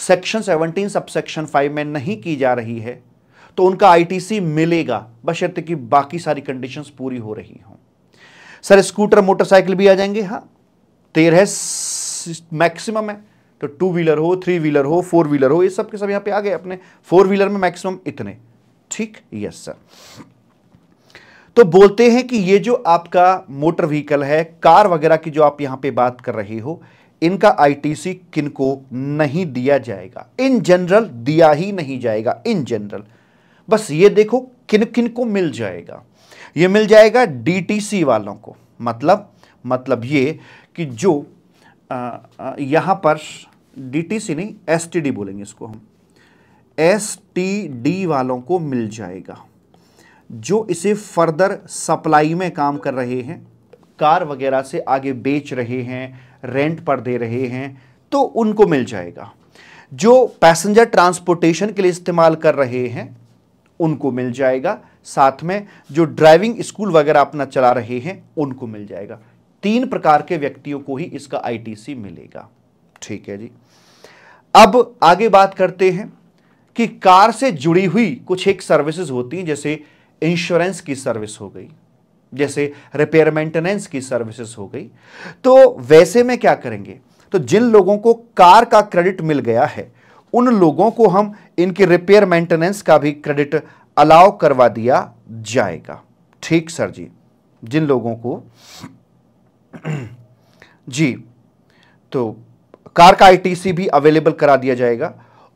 सेक्शन 17 सब सेक्शन 5 में नहीं की जा रही है तो उनका आईटीसी मिलेगा बशर्त कि बाकी सारी कंडीशंस पूरी हो रही हों सर स्कूटर मोटरसाइकिल भी आ जाएंगे हाँ तेरह मैक्सिमम है तो टू व्हीलर हो थ्री व्हीलर हो फोर व्हीलर हो ये सब के सब यहां पे आ गए अपने फोर व्हीलर में मैक्सिमम इतने ठीक यस सर तो बोलते हैं कि ये जो आपका मोटर व्हीकल है कार वगैरह की जो आप यहां पे बात कर रहे हो इनका आईटीसी किनको नहीं दिया जाएगा इन जनरल दिया ही नहीं जाएगा इन जनरल बस ये देखो किन किन को मिल जाएगा ये मिल जाएगा डीटीसी वालों को मतलब मतलब ये कि जो यहाँ पर डीटीसी नहीं एसटीडी बोलेंगे इसको हम एसटीडी वालों को मिल जाएगा जो इसे फर्दर सप्लाई में काम कर रहे हैं कार वगैरह से आगे बेच रहे हैं रेंट पर दे रहे हैं तो उनको मिल जाएगा जो पैसेंजर ट्रांसपोर्टेशन के लिए इस्तेमाल कर रहे हैं उनको मिल जाएगा साथ में जो ड्राइविंग स्कूल वगैरह अपना चला रहे हैं उनको मिल जाएगा तीन प्रकार के व्यक्तियों को ही इसका आईटीसी मिलेगा ठीक है जी अब आगे बात करते हैं कि कार से जुड़ी हुई कुछ एक सर्विसेज होती हैं जैसे इंश्योरेंस की सर्विस हो गई जैसे रिपेयर मेंटेनेंस की सर्विसेज हो गई तो वैसे में क्या करेंगे तो जिन लोगों को कार का क्रेडिट मिल गया है उन लोगों को हम इनके रिपेयर मेंटेनेंस का भी क्रेडिट अलाउ करवा दिया जाएगा ठीक सर जी जिन लोगों को जी तो कार का आईटीसी भी अवेलेबल करा दिया जाएगा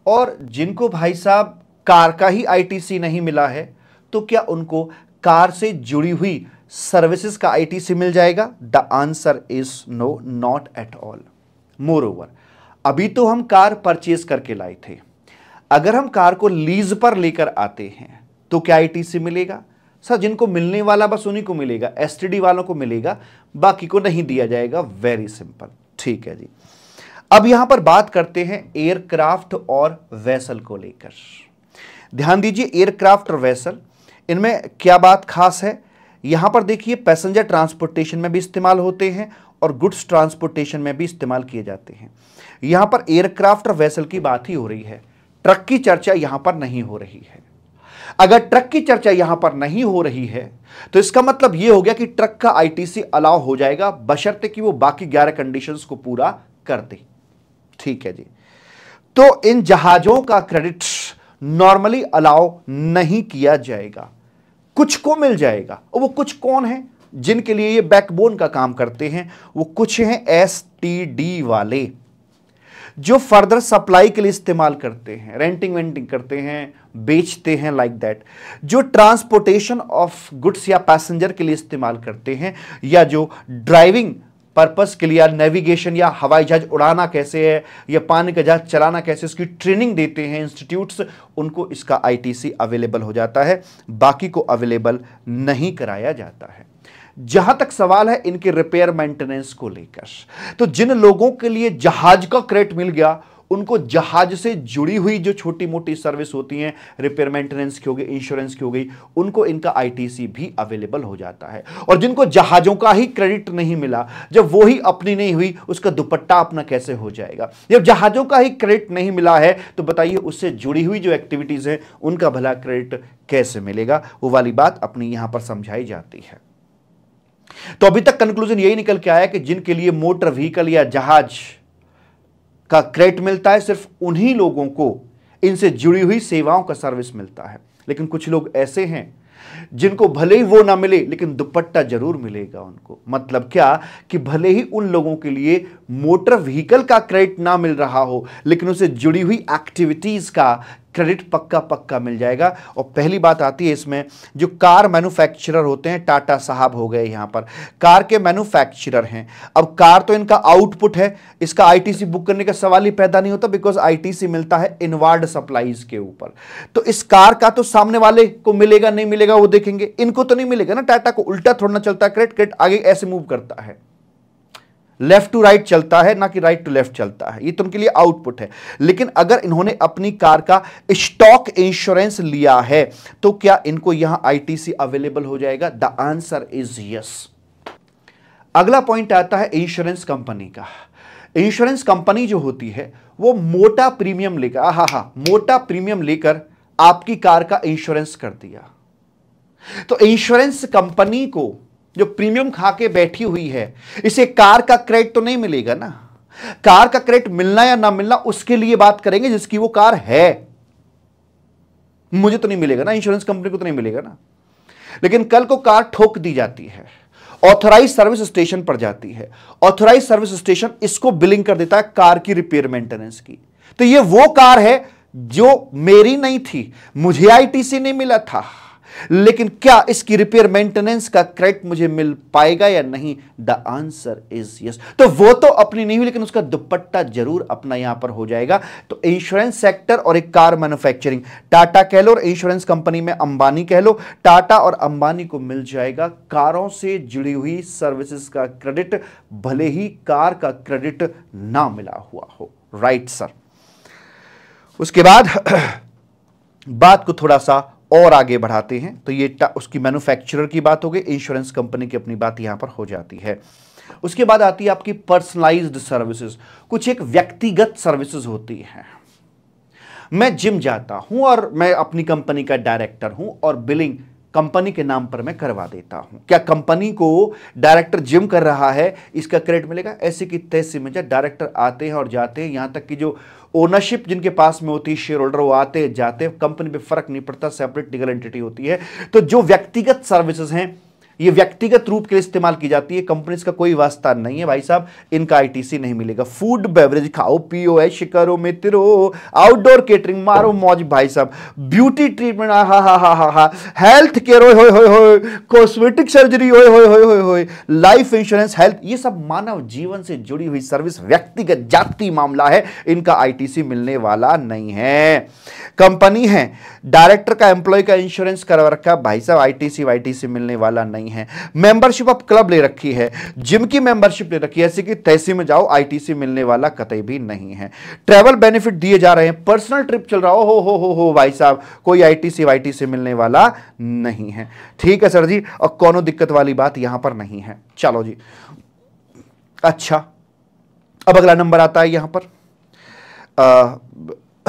और जिनको भाई साहब कार का ही आईटीसी नहीं मिला है तो क्या उनको कार से जुड़ी हुई सर्विसेज का आईटीसी मिल जाएगा the answer is no not at all more over अभी तो हम कार परचेज करके लाए थे अगर हम कार को लीज पर लेकर आते हैं तो क्या आईटीसी मिलेगा सर जिनको मिलने वाला बस उन्हीं को मिलेगा एस वालों को मिलेगा बाकी को नहीं दिया जाएगा वेरी सिंपल ठीक है जी अब यहां पर बात करते हैं एयरक्राफ्ट और वेसल को लेकर ध्यान दीजिए एयरक्राफ्ट और वेसल इनमें क्या बात खास है यहां पर देखिए पैसेंजर ट्रांसपोर्टेशन में भी इस्तेमाल होते हैं और गुड्स ट्रांसपोर्टेशन में भी इस्तेमाल किए जाते हैं यहां पर एयरक्राफ्ट और वेसल की बात ही हो रही है ट्रक की चर्चा यहां पर नहीं हो रही है अगर ट्रक की चर्चा यहां पर नहीं हो रही है तो इसका मतलब यह हो गया कि ट्रक का आईटीसी अलाव हो जाएगा बशर्ते कि वो बाकी ग्यारह कंडीशंस को पूरा कर दे ठीक है जी तो इन जहाजों का क्रेडिट नॉर्मली अलाउ नहीं किया जाएगा कुछ को मिल जाएगा और वो कुछ कौन है जिनके लिए ये बैकबोन का काम करते हैं वो कुछ हैं एस टी डी वाले जो फर्दर सप्लाई के लिए इस्तेमाल करते हैं रेंटिंग वेंटिंग करते हैं बेचते हैं लाइक like दैट जो ट्रांसपोर्टेशन ऑफ गुड्स या पैसेंजर के लिए इस्तेमाल करते हैं या जो ड्राइविंग पर्पस के लिए या नेविगेशन या हवाई जहाज उड़ाना कैसे है या पानी का जहाज चलाना कैसे उसकी ट्रेनिंग देते हैं इंस्टीट्यूट्स उनको इसका आईटीसी अवेलेबल हो जाता है बाकी को अवेलेबल नहीं कराया जाता है जहां तक सवाल है इनके रिपेयर मेंटेनेंस को लेकर तो जिन लोगों के लिए जहाज का क्रेट मिल गया उनको जहाज से जुड़ी हुई जो छोटी मोटी सर्विस होती हैं रिपेयर मेंटेनेंस की हो गई इंश्योरेंस की हो गई उनको इनका आईटीसी भी अवेलेबल हो जाता है और जिनको जहाज़ों का ही क्रेडिट नहीं मिला जब वो ही अपनी नहीं हुई उसका दुपट्टा अपना कैसे हो जाएगा जब जहाज़ों का ही क्रेडिट नहीं मिला है तो बताइए उससे जुड़ी हुई जो एक्टिविटीज़ हैं उनका भला क्रेडिट कैसे मिलेगा वो वाली बात अपनी यहां पर समझाई जाती है तो अभी तक कंक्लूजन यही निकल के आया कि जिनके लिए मोटर व्हीकल या जहाज का क्रेडिट मिलता है सिर्फ उन्हीं लोगों को इनसे जुड़ी हुई सेवाओं का सर्विस मिलता है लेकिन कुछ लोग ऐसे हैं जिनको भले ही वो ना मिले लेकिन दुपट्टा जरूर मिलेगा उनको मतलब क्या कि भले ही उन लोगों के लिए मोटर व्हीकल का क्रेडिट ना मिल रहा हो लेकिन उसे जुड़ी हुई एक्टिविटीज का क्रेडिट पक्का पक्का मिल जाएगा और पहली बात आती है इसमें जो कार मैन्युफैक्चरर होते हैं टाटा साहब हो गए यहाँ पर कार के मैन्युफैक्चरर हैं अब कार तो इनका आउटपुट है इसका आईटीसी बुक करने का सवाल ही पैदा नहीं होता बिकॉज आईटीसी मिलता है इनवार्ड सप्लाईज के ऊपर तो इस कार का तो सामने वाले को मिलेगा नहीं मिलेगा वो देखेंगे इनको तो नहीं मिलेगा ना टाटा को उल्टा थोड़ा चलता है क्रेडिट क्रेडिट आगे ऐसे मूव करता है लेफ्ट टू राइट चलता है ना कि राइट टू लेफ्ट चलता है ये तो उनके लिए आउटपुट है लेकिन अगर इन्होंने अपनी कार का स्टॉक इंश्योरेंस लिया है तो क्या इनको यहां आईटीसी अवेलेबल हो जाएगा द आंसर इज यस अगला पॉइंट आता है इंश्योरेंस कंपनी का इंश्योरेंस कंपनी जो होती है वो मोटा प्रीमियम लेकर हा हा मोटा प्रीमियम लेकर आपकी कार का इंश्योरेंस कर दिया तो इंश्योरेंस कंपनी को जो प्रीमियम खा के बैठी हुई है इसे कार का क्रेडिट तो नहीं मिलेगा ना कार का क्रेडिट मिलना या ना मिलना उसके लिए बात करेंगे जिसकी वो कार है मुझे तो नहीं मिलेगा ना इंश्योरेंस कंपनी को तो नहीं मिलेगा ना लेकिन कल को कार ठोक दी जाती है ऑथोराइज सर्विस स्टेशन पर जाती है ऑथोराइज सर्विस स्टेशन इसको बिलिंग कर देता है कार की रिपेयर मेंटेनेंस की तो ये वो कार है जो मेरी नहीं थी मुझे आईटीसी नहीं मिला था लेकिन क्या इसकी रिपेयर मेंटेनेंस का क्रेडिट मुझे मिल पाएगा या नहीं द आंसर इज यस तो वो तो अपनी नहीं हुई लेकिन उसका दुपट्टा जरूर अपना यहां पर हो जाएगा तो इंश्योरेंस सेक्टर और एक कार मैन्युफैक्चरिंग टाटा कह लो और इंश्योरेंस कंपनी में अंबानी कह लो टाटा और अंबानी को मिल जाएगा कारों से जुड़ी हुई सर्विसेज का क्रेडिट भले ही कार का क्रेडिट ना मिला हुआ हो राइट सर उसके बाद बात को थोड़ा सा और आगे बढ़ाते हैं तो ये उसकी मैन्युफैक्चरर की बात हो गई इंश्योरेंस कंपनी की अपनी बात यहां पर हो जाती है उसके बाद आती है आपकी पर्सनलाइज्ड सर्विसेज कुछ एक व्यक्तिगत सर्विसेज होती हैं मैं जिम जाता हूं और मैं अपनी कंपनी का डायरेक्टर हूं और बिलिंग कंपनी के नाम पर मैं करवा देता हूं क्या कंपनी को डायरेक्टर जिम कर रहा है इसका क्रेडिट मिलेगा ऐसे की तैसे में जब डायरेक्टर आते हैं और जाते हैं यहां तक कि जो ओनरशिप जिनके पास में होती है शेयर होल्डर वो आते जाते कंपनी पे फर्क नहीं पड़ता सेपरेट लीगल एंटिटी होती है तो जो व्यक्तिगत सर्विसेज हैं ये व्यक्तिगत रूप के लिए इस्तेमाल की जाती है कंपनी का कोई वास्ता नहीं है भाई साहब इनका आईटीसी नहीं मिलेगा फूड बेवरेज खाओ पियो ऐश करो मित्र आउटडोर केटरिंग मारो मौज भाई साहब ब्यूटी ट्रीटमेंट हा हा हा हा हा हेल्थ केयर हो होए होए कॉस्मेटिक सर्जरी होए होए होए होए होए लाइफ इंश्योरेंस हेल्थ ये सब मानव जीवन से जुड़ी हुई सर्विस व्यक्तिगत जाति मामला है इनका आईटीसी मिलने वाला नहीं है कंपनी है डायरेक्टर का एम्प्लॉय का इंश्योरेंस करवा रखा भाई साहब आईटीसी वाईटीसी मिलने वाला नहीं नहीं है मेंबरशिप आप क्लब ले रखी है जिम की मेंबरशिप ले रखी है ऐसे कि तैसी में जाओ आईटीसी मिलने वाला कतई भी नहीं है ट्रैवल बेनिफिट दिए जा रहे हैं पर्सनल ट्रिप चल रहा हो हो हो हो भाई साहब कोई आईटीसी वाईटीसी मिलने वाला नहीं है ठीक है सर जी और कौन दिक्कत वाली बात यहां पर नहीं है चलो जी अच्छा अब अगला नंबर आता है यहां पर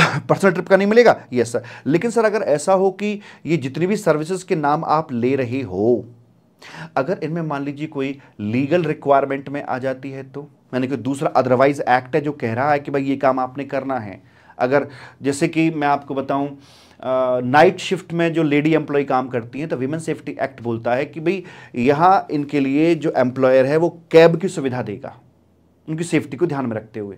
पर्सनल ट्रिप का नहीं मिलेगा यस सर लेकिन सर अगर ऐसा हो कि ये जितनी भी सर्विसेज के नाम आप ले रहे हो अगर इनमें मान लीजिए कोई लीगल रिक्वायरमेंट में आ जाती है तो यानी कि दूसरा अदरवाइज एक्ट है जो कह रहा है कि भाई ये काम आपने करना है अगर जैसे कि मैं आपको बताऊं नाइट शिफ्ट में जो लेडी एम्प्लॉय काम करती हैं तो वीमेन सेफ्टी एक्ट बोलता है कि भाई यहाँ इनके लिए जो एम्प्लॉयर है वो कैब की सुविधा देगा उनकी सेफ्टी को ध्यान में रखते हुए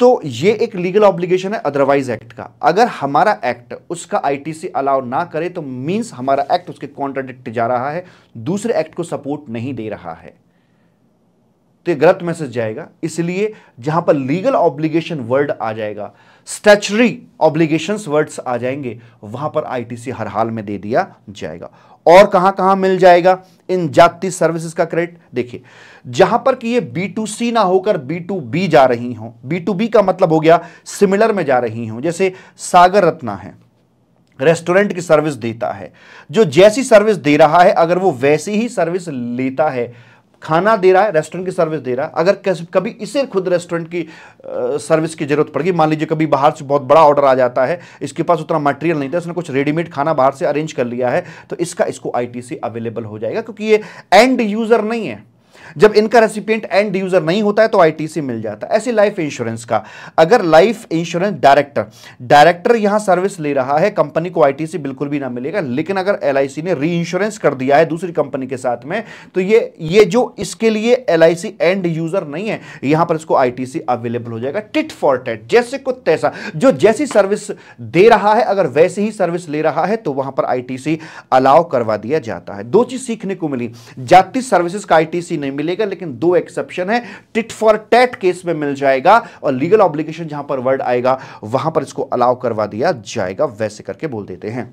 तो ये एक लीगल ऑब्लिगेशन है अदरवाइज एक्ट का अगर हमारा एक्ट उसका आईटीसी अलाउ ना करे तो मींस हमारा एक्ट उसके कॉन्ट्राडिक्ट जा रहा है दूसरे एक्ट को सपोर्ट नहीं दे रहा है तो ये गलत मैसेज जाएगा इसलिए जहां पर लीगल ऑब्लिगेशन वर्ड आ जाएगा स्टैचरी ऑब्लिगेशन वर्ड्स आ जाएंगे वहां पर आई हर हाल में दे दिया जाएगा और कहां कहां मिल जाएगा इन जाति सर्विसेज का क्रेडिट देखिए जहां पर कि ये बी टू सी ना होकर बी टू बी जा रही हो बी टू बी का मतलब हो गया सिमिलर में जा रही हो जैसे सागर रत्ना है रेस्टोरेंट की सर्विस देता है जो जैसी सर्विस दे रहा है अगर वो वैसी ही सर्विस लेता है खाना दे रहा है रेस्टोरेंट की सर्विस दे रहा है अगर कभी इसे खुद रेस्टोरेंट की सर्विस की जरूरत पड़ेगी मान लीजिए कभी बाहर से बहुत बड़ा ऑर्डर आ जाता है इसके पास उतना मटेरियल नहीं था इसने कुछ रेडीमेड खाना बाहर से अरेंज कर लिया है तो इसका इसको आईटीसी अवेलेबल हो जाएगा क्योंकि ये एंड यूज़र नहीं है जब इनका रेसिपियंट एंड यूज़र नहीं होता है तो आईटीसी मिल जाता है ऐसे लाइफ इंश्योरेंस का अगर लाइफ इंश्योरेंस डायरेक्टर डायरेक्टर यहां सर्विस ले रहा है कंपनी को आईटीसी बिल्कुल भी ना मिलेगा लेकिन अगर एल ने री इंश्योरेंस कर दिया है दूसरी कंपनी के साथ में तो ये ये जो इसके लिए एल एंड यूज़र नहीं है यहां पर इसको आईटीसी अवेलेबल हो जाएगा टिट फॉर टेट जैसे कुछ तैसा जो जैसी सर्विस दे रहा है अगर वैसे ही सर्विस ले रहा है तो वहां पर आईटीसी अलाउ करवा दिया जाता है दो चीज सीखने को मिली जाति सर्विसेज का आईटीसी नहीं नहीं मिलेगा लेकिन दो एक्सेप्शन है टिट फॉर टेट केस में मिल जाएगा और लीगल ऑब्लिगेशन जहां पर वर्ड आएगा वहां पर इसको अलाउ करवा दिया जाएगा वैसे करके बोल देते हैं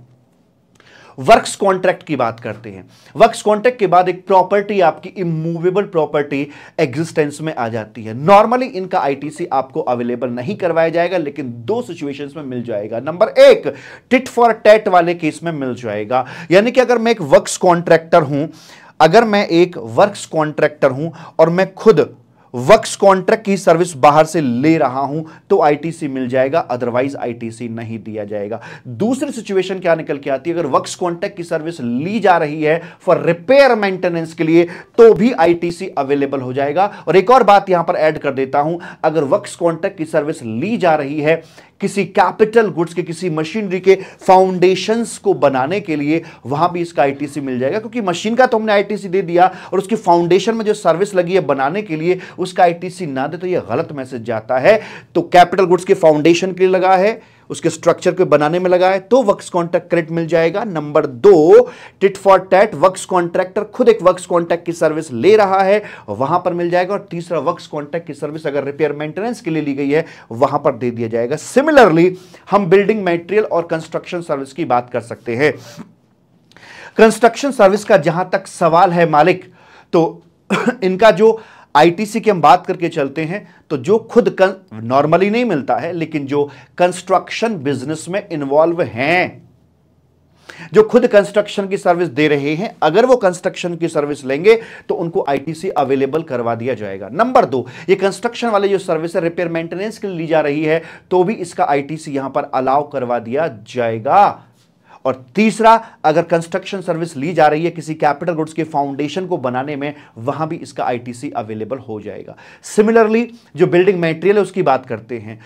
वर्क्स कॉन्ट्रैक्ट की बात करते हैं वर्क्स कॉन्ट्रैक्ट के बाद एक प्रॉपर्टी आपकी इमूवेबल प्रॉपर्टी एग्जिस्टेंस में आ जाती है नॉर्मली इनका आईटीसी आपको अवेलेबल नहीं करवाया जाएगा लेकिन दो सिचुएशंस में मिल जाएगा नंबर एक टिट फॉर टेट वाले केस में मिल जाएगा यानी कि अगर मैं एक वर्क कॉन्ट्रैक्टर हूं अगर मैं एक वर्क्स कॉन्ट्रैक्टर हूं और मैं खुद वर्क्स कॉन्ट्रैक्ट की सर्विस बाहर से ले रहा हूं तो आईटीसी मिल जाएगा अदरवाइज आईटीसी नहीं दिया जाएगा दूसरी सिचुएशन क्या निकल के आती है अगर वर्क्स कॉन्ट्रैक्ट की सर्विस ली जा रही है फॉर रिपेयर मेंटेनेंस के लिए तो भी आईटीसी अवेलेबल हो जाएगा और एक और बात यहां पर ऐड कर देता हूं अगर वर्क्स कॉन्ट्रैक्ट की सर्विस ली जा रही है किसी कैपिटल गुड्स के किसी मशीनरी के फाउंडेशंस को बनाने के लिए वहां भी इसका आईटीसी मिल जाएगा क्योंकि मशीन का तो हमने आईटीसी दे दिया और उसकी फाउंडेशन में जो सर्विस लगी है बनाने के लिए उसका आईटीसी ना दे तो यह गलत मैसेज जाता है तो कैपिटल गुड्स के फाउंडेशन के लिए लगा है उसके स्ट्रक्चर को बनाने में लगाए तो वक्स कॉन्ट्रैक्ट क्रेडिट मिल जाएगा नंबर दो tit for tat works contractor खुद एक वक्स कॉन्ट्रैक्ट की सर्विस ले रहा है वहां पर मिल जाएगा और तीसरा वक्स कॉन्ट्रैक्ट की सर्विस अगर रिपेयर मेंटेनेंस के लिए ली गई है वहां पर दे दिया जाएगा सिमिलरली हम बिल्डिंग मेटेरियल और कंस्ट्रक्शन सर्विस की बात कर सकते हैं कंस्ट्रक्शन सर्विस का जहां तक सवाल है मालिक तो इनका जो आईटीसी की हम बात करके चलते हैं तो जो खुद नॉर्मली नहीं मिलता है लेकिन जो कंस्ट्रक्शन बिजनेस में इन्वॉल्व हैं जो खुद कंस्ट्रक्शन की सर्विस दे रहे हैं अगर वो कंस्ट्रक्शन की सर्विस लेंगे तो उनको आईटीसी अवेलेबल करवा दिया जाएगा नंबर दो ये कंस्ट्रक्शन वाले जो सर्विस है रिपेयर मेंटेनेंस के लिए ली जा रही है तो भी इसका आईटीसी यहां पर अलाउ करवा दिया जाएगा और तीसरा अगर कंस्ट्रक्शन सर्विस ली जा रही है किसी कैपिटल गुड्स के फाउंडेशन को बनाने में वहां भी इसका आईटीसी अवेलेबल हो जाएगा सिमिलरली जो बिल्डिंग मेटेरियल है उसकी बात करते हैं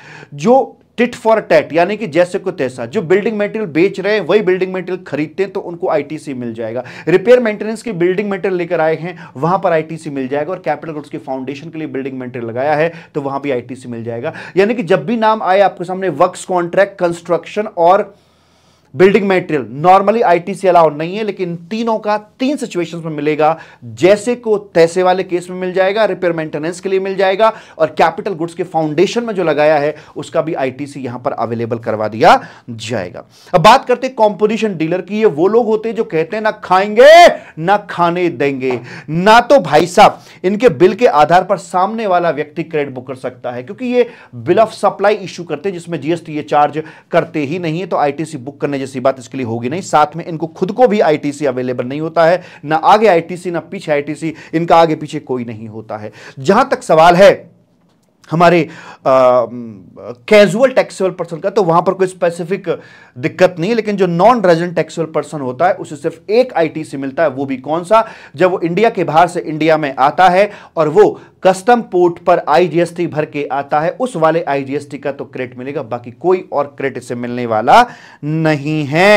जो टिट फॉर टैट यानी कि जैसे को तैसा जो बिल्डिंग मेटेरियल बेच रहे हैं वही बिल्डिंग मेटेरियल खरीदते हैं तो उनको आईटीसी मिल जाएगा रिपेयर मेंटेनेंस की बिल्डिंग मेटेरियल लेकर आए हैं वहां पर आईटीसी मिल जाएगा और कैपिटल गुड्स के फाउंडेशन के लिए बिल्डिंग मेटेरियल लगाया है तो वहां भी आईटीसी मिल जाएगा यानी कि जब भी नाम आए आपके सामने वक्स कॉन्ट्रैक्ट कंस्ट्रक्शन और building material normally ITC allowed नहीं है लेकिन तीनों का तीन सिचुएशंस में मिलेगा जैसे को तैसे वाले केस में मिल जाएगा रिपेयर मेंटेनेंस के लिए मिल जाएगा और कैपिटल गुड्स के फाउंडेशन में जो लगाया है उसका भी आईटीसी यहां पर अवेलेबल करवा दिया जाएगा अब बात करते कॉम्पोजिशन डीलर की ये वो लोग होते हैं जो कहते हैं ना खाएंगे ना खाने देंगे ना तो भाई साहब इनके बिल के आधार पर सामने वाला व्यक्ति क्रेडिट बुक कर सकता है क्योंकि ये बिल ऑफ सप्लाई इश्यू करते हैं जिसमें जीएसटी ये चार्ज करते ही नहीं है तो आईटीसी बुक करने ये सी बात इसके लिए होगी नहीं साथ में इनको खुद को भी आईटीसी अवेलेबल नहीं होता है ना आगे आईटीसी ना पीछे आईटीसी इनका आगे पीछे कोई नहीं होता है जहां तक सवाल है हमारे कैजुअल टैक्सेबल पर्सन का तो वहां पर कोई स्पेसिफिक दिक्कत नहीं है लेकिन जो नॉन रेजिडेंट टैक्सेबल पर्सन होता है उसे सिर्फ एक आईटीसी मिलता है वो भी कौन सा जब वो इंडिया के बाहर से इंडिया में आता है और वो कस्टम पोर्ट पर आईजीएसटी भर के आता है उस वाले आईजीएसटी का तो क्रेडिट मिलेगा बाकी कोई और क्रेडिट इसे मिलने वाला नहीं है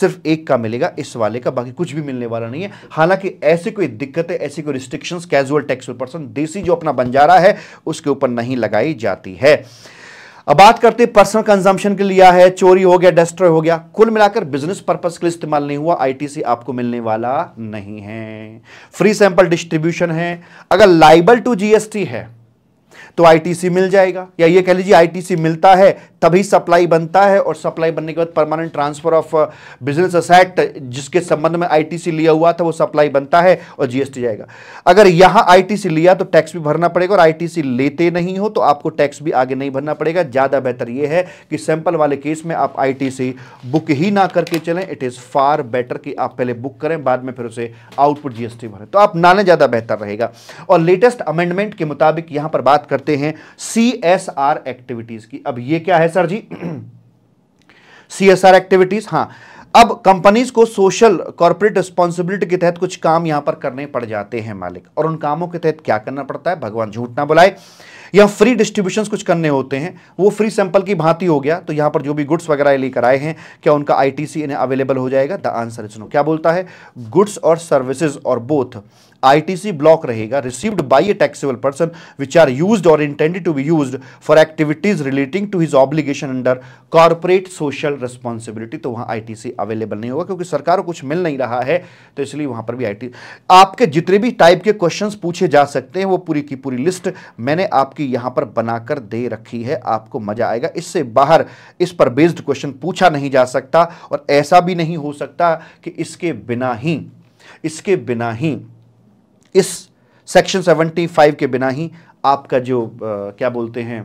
सिर्फ एक का मिलेगा इस वाले का बाकी कुछ भी मिलने वाला नहीं है हालांकि ऐसी कोई दिक्कतें ऐसी कोई रिस्ट्रिक्शंस कैजुअल टैक्स पर्सन देसी जो अपना बंजारा है उसके ऊपर नहीं लगाई जाती है अब बात करते हैं पर्सनल कंजम्पशन के लिया है चोरी हो गया डिस्ट्रॉय हो गया कुल मिलाकर बिजनेस पर्पस के लिए इस्तेमाल नहीं हुआ आईटीसी आपको मिलने वाला नहीं है फ्री सैंपल डिस्ट्रीब्यूशन है अगर लाइबल टू जीएसटी है तो आईटीसी मिल जाएगा या ये कह लीजिए आईटीसी मिलता है तभी सप्लाई बनता है और सप्लाई बनने के बाद permanent transfer of business asset जिसके संबंध में आईटीसी लिया हुआ था वो सप्लाई बनता है और जीएसटी जाएगा अगर यहां आईटीसी लिया तो टैक्स भी भरना पड़ेगा और आईटीसी लेते नहीं हो तो आपको टैक्स भी आगे नहीं भरना पड़ेगा ज़्यादा बेहतर यह है कि सैंपल वाले केस में आप आई बुक ही ना करके चलें इट इज़ फार बेटर कि आप पहले बुक करें बाद में फिर उसे आउटपुट जीएसटी भरें तो आप ना ज़्यादा बेहतर रहेगा और लेटेस्ट अमेंडमेंट के मुताबिक यहां पर बात करते करते हैं सी एस आर एक्टिविटीज की अब ये क्या है sir ji C S R activities हाँ अब कंपनीज को सोशल कॉर्पोरेट रिस्पॉन्सिबिलिटी के तहत कुछ काम यहां पर करने पड़ जाते हैं मालिक और उन कामों के तहत क्या करना पड़ता है भगवान झूठ ना बुलाए या फ्री डिस्ट्रीब्यूशन कुछ करने होते हैं वो फ्री सैंपल की भांति हो गया तो यहां पर जो भी गुड्स वगैरह लेकर आए हैं क्या उनका आईटीसी इन्हें अवेलेबल हो जाएगा द आंसर इज नो क्या बोलता है गुड्स और सर्विसेज और बोथ आईटीसी ब्लॉक रहेगा received by a taxable person which are used और intended to be used for activities relating to his obligation under corporate social responsibility तो वहां आईटीसी अवेलेबल नहीं होगा क्योंकि सरकार को कुछ मिल नहीं रहा है तो इसलिए वहां पर भी आई आपके जितने भी टाइप के क्वेश्चन पूछे जा सकते हैं वो पूरी की पूरी लिस्ट मैंने आपकी यहां पर बनाकर दे रखी है आपको मजा आएगा इससे बाहर इस पर बेस्ड क्वेश्चन पूछा नहीं जा सकता और ऐसा भी नहीं हो सकता कि इसके बिना ही इसके बिना ही इस सेक्शन 75 के बिना ही आपका जो आ, क्या बोलते हैं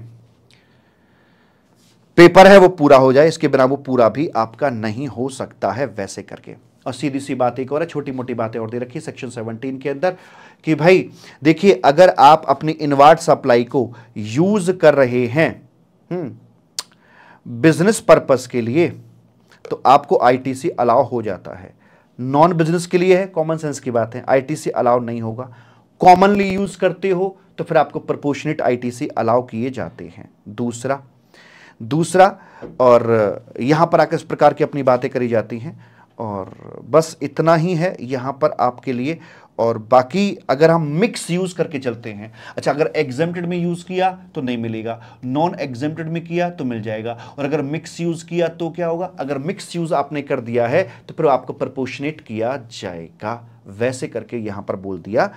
पेपर है वो पूरा हो जाए इसके बिना वो पूरा भी आपका नहीं हो सकता है वैसे करके और सीधी सी बात एक और है छोटी मोटी बातें और दे रखी सेक्शन 17 के अंदर कि भाई देखिए अगर आप अपनी इनवर्ट सप्लाई को यूज कर रहे हैं बिजनेस हम्म, पर्पस के लिए तो आपको आईटीसी अलाउ हो जाता है नॉन बिजनेस के लिए है कॉमन सेंस की बात है आईटीसी अलाउ नहीं होगा कॉमनली यूज करते हो तो फिर आपको प्रपोर्शनेट आईटीसी अलाउ किए जाते हैं दूसरा दूसरा और यहाँ पर आकर इस प्रकार की अपनी बातें करी जाती हैं और बस इतना ही है यहाँ पर आपके लिए और बाकी अगर हम मिक्स यूज़ करके चलते हैं अच्छा अगर एग्जेम्प्टेड में यूज़ किया तो नहीं मिलेगा नॉन एग्जेम्प्टेड में किया तो मिल जाएगा और अगर मिक्स यूज़ किया तो क्या होगा अगर मिक्स यूज़ आपने कर दिया है तो फिर आपको प्रपोशनेट किया जाएगा वैसे करके यहां पर बोल दिया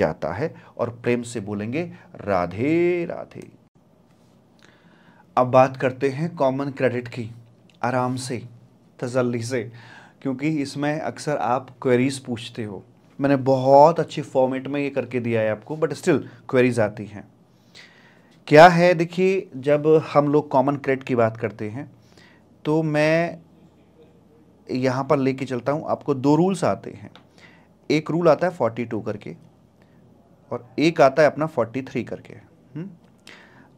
जाता है और प्रेम से बोलेंगे राधे राधे अब बात करते हैं कॉमन क्रेडिट की आराम से तजल्ली से क्योंकि इसमें अक्सर आप क्वेरीज पूछते हो मैंने बहुत अच्छी फॉर्मेट में ये करके दिया है आपको बट स्टिल क्वेरीज आती हैं क्या है देखिए जब हम लोग कॉमन क्रेड की बात करते हैं तो मैं यहाँ पर लेके चलता हूँ आपको दो रूल्स आते हैं एक रूल आता है फोर्टी टू करके और एक आता है अपना फोर्टी थ्री करके हुँ? हम्म?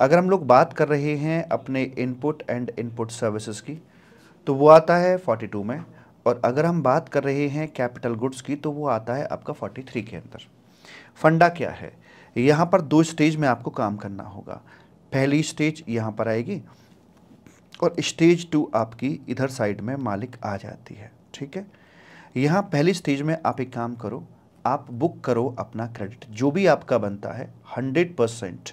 अगर हम लोग बात कर रहे हैं अपने इनपुट एंड इनपुट सर्विसेज की तो वो आता है फोर्टी टू में और अगर हम बात कर रहे हैं कैपिटल गुड्स की तो वो आता है आपका 43 के अंदर फंडा क्या है यहाँ पर दो स्टेज में आपको काम करना होगा पहली स्टेज यहाँ पर आएगी और स्टेज टू आपकी इधर साइड में मालिक आ जाती है ठीक है यहाँ पहली स्टेज में आप एक काम करो आप बुक करो अपना क्रेडिट जो भी आपका बनता है हंड्रेड परसेंट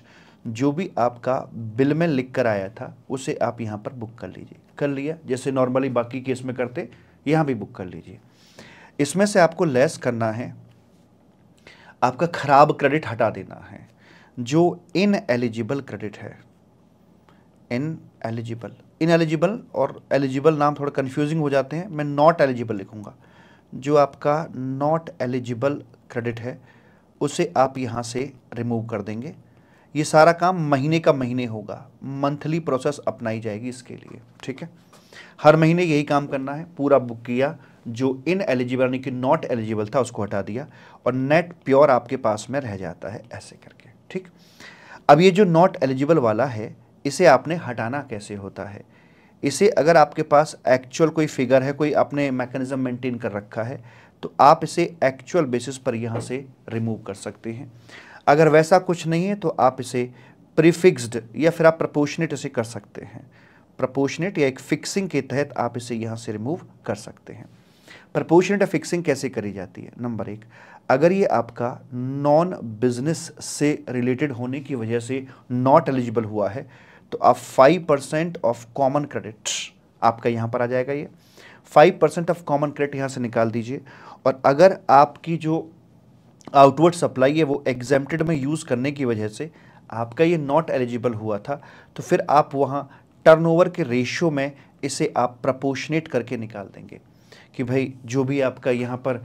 जो भी आपका बिल में लिख कर आया था उसे आप यहाँ पर बुक कर लीजिए कर लिया जैसे नॉर्मली बाकी केस में करते यहाँ भी बुक कर लीजिए इसमें से आपको लेस करना है आपका खराब क्रेडिट हटा देना है जो इन एलिजिबल क्रेडिट है इन एलिजिबल इन एलिजिबल और एलिजिबल नाम थोड़ा कन्फ्यूजिंग हो जाते हैं मैं नॉट एलिजिबल लिखूँगा जो आपका नॉट एलिजिबल क्रेडिट है उसे आप यहाँ से रिमूव कर देंगे ये सारा काम महीने का महीने होगा मंथली प्रोसेस अपनाई जाएगी इसके लिए ठीक है हर महीने यही काम करना है पूरा बुक किया जो इन एलिजिबल यानी कि नॉट एलिजिबल था उसको हटा दिया और नेट प्योर आपके पास में रह जाता है ऐसे करके ठीक अब ये जो नॉट एलिजिबल वाला है इसे आपने हटाना कैसे होता है इसे अगर आपके पास एक्चुअल कोई फिगर है कोई अपने मैकेनिज़्म मेंटेन कर रखा है तो आप इसे एक्चुअल बेसिस पर यहाँ से रिमूव कर सकते हैं अगर वैसा कुछ नहीं है तो आप इसे प्रीफिक्स्ड या फिर आप प्रपोशनेट इसे कर सकते हैं प्रपोशनेट या एक फिक्सिंग के तहत आप इसे यहाँ से रिमूव कर सकते हैं प्रपोशनेट या फिक्सिंग कैसे करी जाती है नंबर एक अगर ये आपका नॉन बिजनेस से रिलेटेड होने की वजह से नॉट एलिजिबल हुआ है तो आप five percent of common credit आपका यहाँ पर आ जाएगा ये five percent of common credit यहाँ से निकाल दीजिए और अगर आपकी जो आउटवर्ड सप्लाई है वो एग्जेम्प्टेड में यूज़ करने की वजह से आपका ये नॉट एलिजिबल हुआ था तो फिर आप वहाँ टर्नओवर के रेशियो में इसे आप प्रपोशनेट करके निकाल देंगे कि भाई जो भी आपका यहाँ पर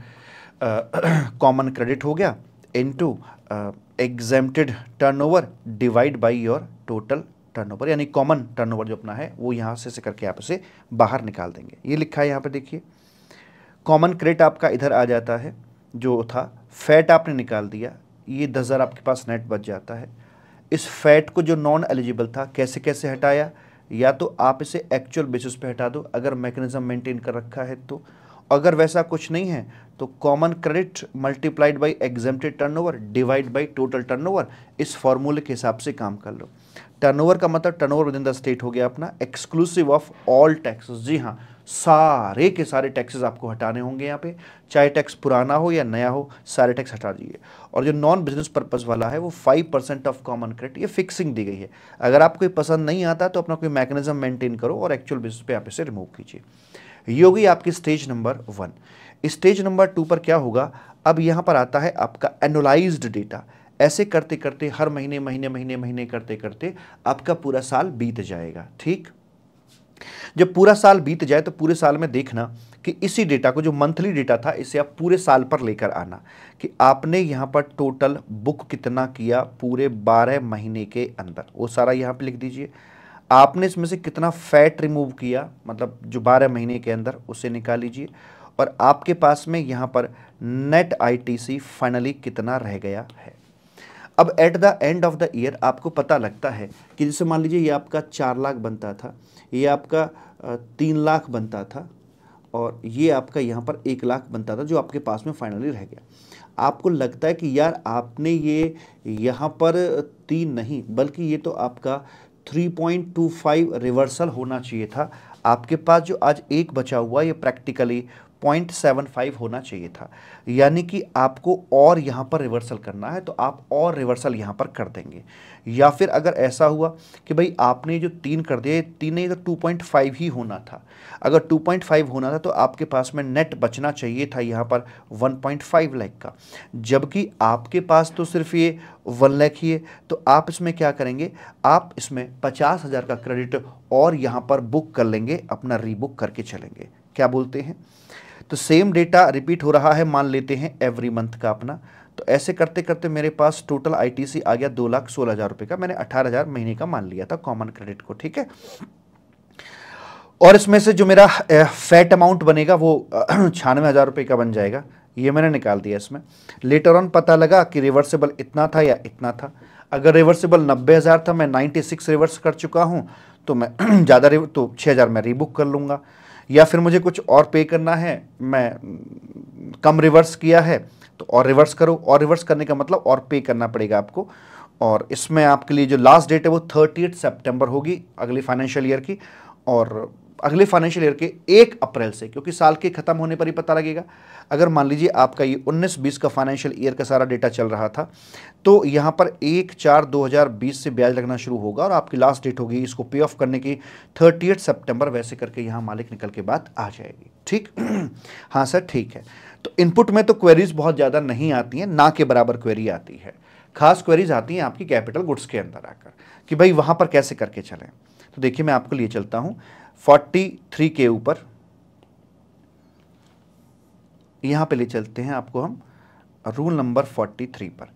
कॉमन क्रेडिट हो गया into exempted turnover divide by your total turnover यानी कॉमन टर्नओवर जो अपना है वो यहाँ से से करके आप इसे बाहर निकाल देंगे ये लिखा है यहाँ पर देखिए कॉमन क्रेडिट आपका इधर आ जाता है जो था फैट आपने निकाल दिया ये दस हज़ार आपके पास नेट बच जाता है इस फैट को जो नॉन एलिजिबल था कैसे कैसे हटाया या तो आप इसे एक्चुअल बेसिस पे हटा दो अगर मैकेनिज्म मेंटेन कर रखा है तो अगर वैसा कुछ नहीं है तो common credit multiplied by exempted turnover divide by total turnover इस फॉर्मूले के हिसाब से काम कर लो टर्नओवर का मतलब turnover within the state हो गया अपना एक्सक्लूसिव ऑफ ऑल टैक्सेस जी हाँ सारे के सारे टैक्सेस आपको हटाने होंगे यहाँ पे चाहे टैक्स पुराना हो या नया हो सारे टैक्स हटा दीजिए और जो नॉन बिजनेस पर्पज़ वाला है वो five percent of common credit ये फिक्सिंग दी गई है अगर आपको ये पसंद नहीं आता तो अपना कोई मैकेनिज्म मेंटेन करो और एक्चुअल बिजनेस पे आप इसे रिमूव कीजिए ये होगी आपकी stage number one stage number two पर क्या होगा अब यहाँ पर आता है आपका एनोलाइज डेटा ऐसे करते करते हर महीने महीने महीने महीने करते करते आपका पूरा साल बीत जाएगा ठीक जब पूरा साल बीत जाए तो पूरे साल में देखना कि इसी डेटा को जो मंथली डेटा था इसे आप पूरे साल पर लेकर आना कि आपने यहाँ पर टोटल बुक कितना किया पूरे बारह महीने के अंदर वो सारा यहाँ पर लिख दीजिए आपने इसमें से कितना फैट रिमूव किया मतलब जो बारह महीने के अंदर उसे निकाल लीजिए और आपके पास में यहाँ पर नेट आईटीसी फाइनली कितना रह गया है अब at the end of the year आपको पता लगता है कि जैसे मान लीजिए ये आपका चार लाख बनता था ये आपका तीन लाख बनता था और ये आपका यहाँ पर एक लाख बनता था जो आपके पास में फाइनली रह गया आपको लगता है कि यार आपने ये यहाँ पर तीन नहीं बल्कि ये तो आपका 3.25 रिवर्सल होना चाहिए था आपके पास जो आज एक बचा हुआ ये प्रैक्टिकली पॉइंट सेवन फाइव होना चाहिए था यानी कि आपको और यहाँ पर रिवर्सल करना है तो आप और रिवर्सल यहाँ पर कर देंगे या फिर अगर ऐसा हुआ कि भाई आपने जो तीन कर दिए तीन नहीं तो टू पॉइंट फाइव ही होना था अगर टू पॉइंट फाइव होना था तो आपके पास में नेट बचना चाहिए था यहाँ पर वन पॉइंट फाइव लैख का जबकि आपके पास तो सिर्फ ये वन लैख ही है तो आप इसमें क्या करेंगे आप इसमें पचास हज़ार का क्रेडिट और यहाँ पर बुक कर लेंगे अपना रीबुक करके चलेंगे क्या बोलते हैं तो सेम डेटा रिपीट हो रहा है मान लेते हैं एवरी मंथ का अपना तो ऐसे करते करते मेरे पास टोटल आईटीसी आ गया दो लाख सोलह हज़ार रुपये का मैंने अठारह हज़ार महीने का मान लिया था कॉमन क्रेडिट को ठीक है और इसमें से जो मेरा फैट अमाउंट बनेगा वो छियानवे हज़ार रुपये का बन जाएगा ये मैंने निकाल दिया इसमें लेटर ऑन पता लगा कि रिवर्सेबल इतना था या इतना था अगर रिवर्सेबल नब्बे था मैं नाइन्टी रिवर्स कर चुका हूँ तो मैं ज़्यादा तो छः मैं रीबुक कर लूँगा या फिर मुझे कुछ और पे करना है मैं कम रिवर्स किया है तो और रिवर्स करो और रिवर्स करने का मतलब और पे करना पड़ेगा आपको और इसमें आपके लिए जो लास्ट डेट है वो थर्टी सितंबर होगी अगली फाइनेंशियल ईयर की और अगले फाइनेंशियल ईयर के एक अप्रैल से क्योंकि साल के ख़त्म होने पर ही पता लगेगा अगर मान लीजिए आपका ये 19-20 का फाइनेंशियल ईयर का सारा डेटा चल रहा था तो यहाँ पर एक चार 2020 से ब्याज लगना शुरू होगा और आपकी लास्ट डेट होगी इसको पे ऑफ करने की थर्टी एट वैसे करके यहाँ मालिक निकल के बाद आ जाएगी ठीक हाँ सर ठीक है तो इनपुट में तो क्वेरीज़ बहुत ज़्यादा नहीं आती हैं ना के बराबर क्वेरी आती है खास क्वेरीज आती हैं आपकी कैपिटल गुड्स के अंदर आकर कि भाई वहाँ पर कैसे करके चलें तो देखिए मैं आपको लिए चलता हूँ 43 के ऊपर यहां पे ले चलते हैं आपको हम रूल नंबर 43 पर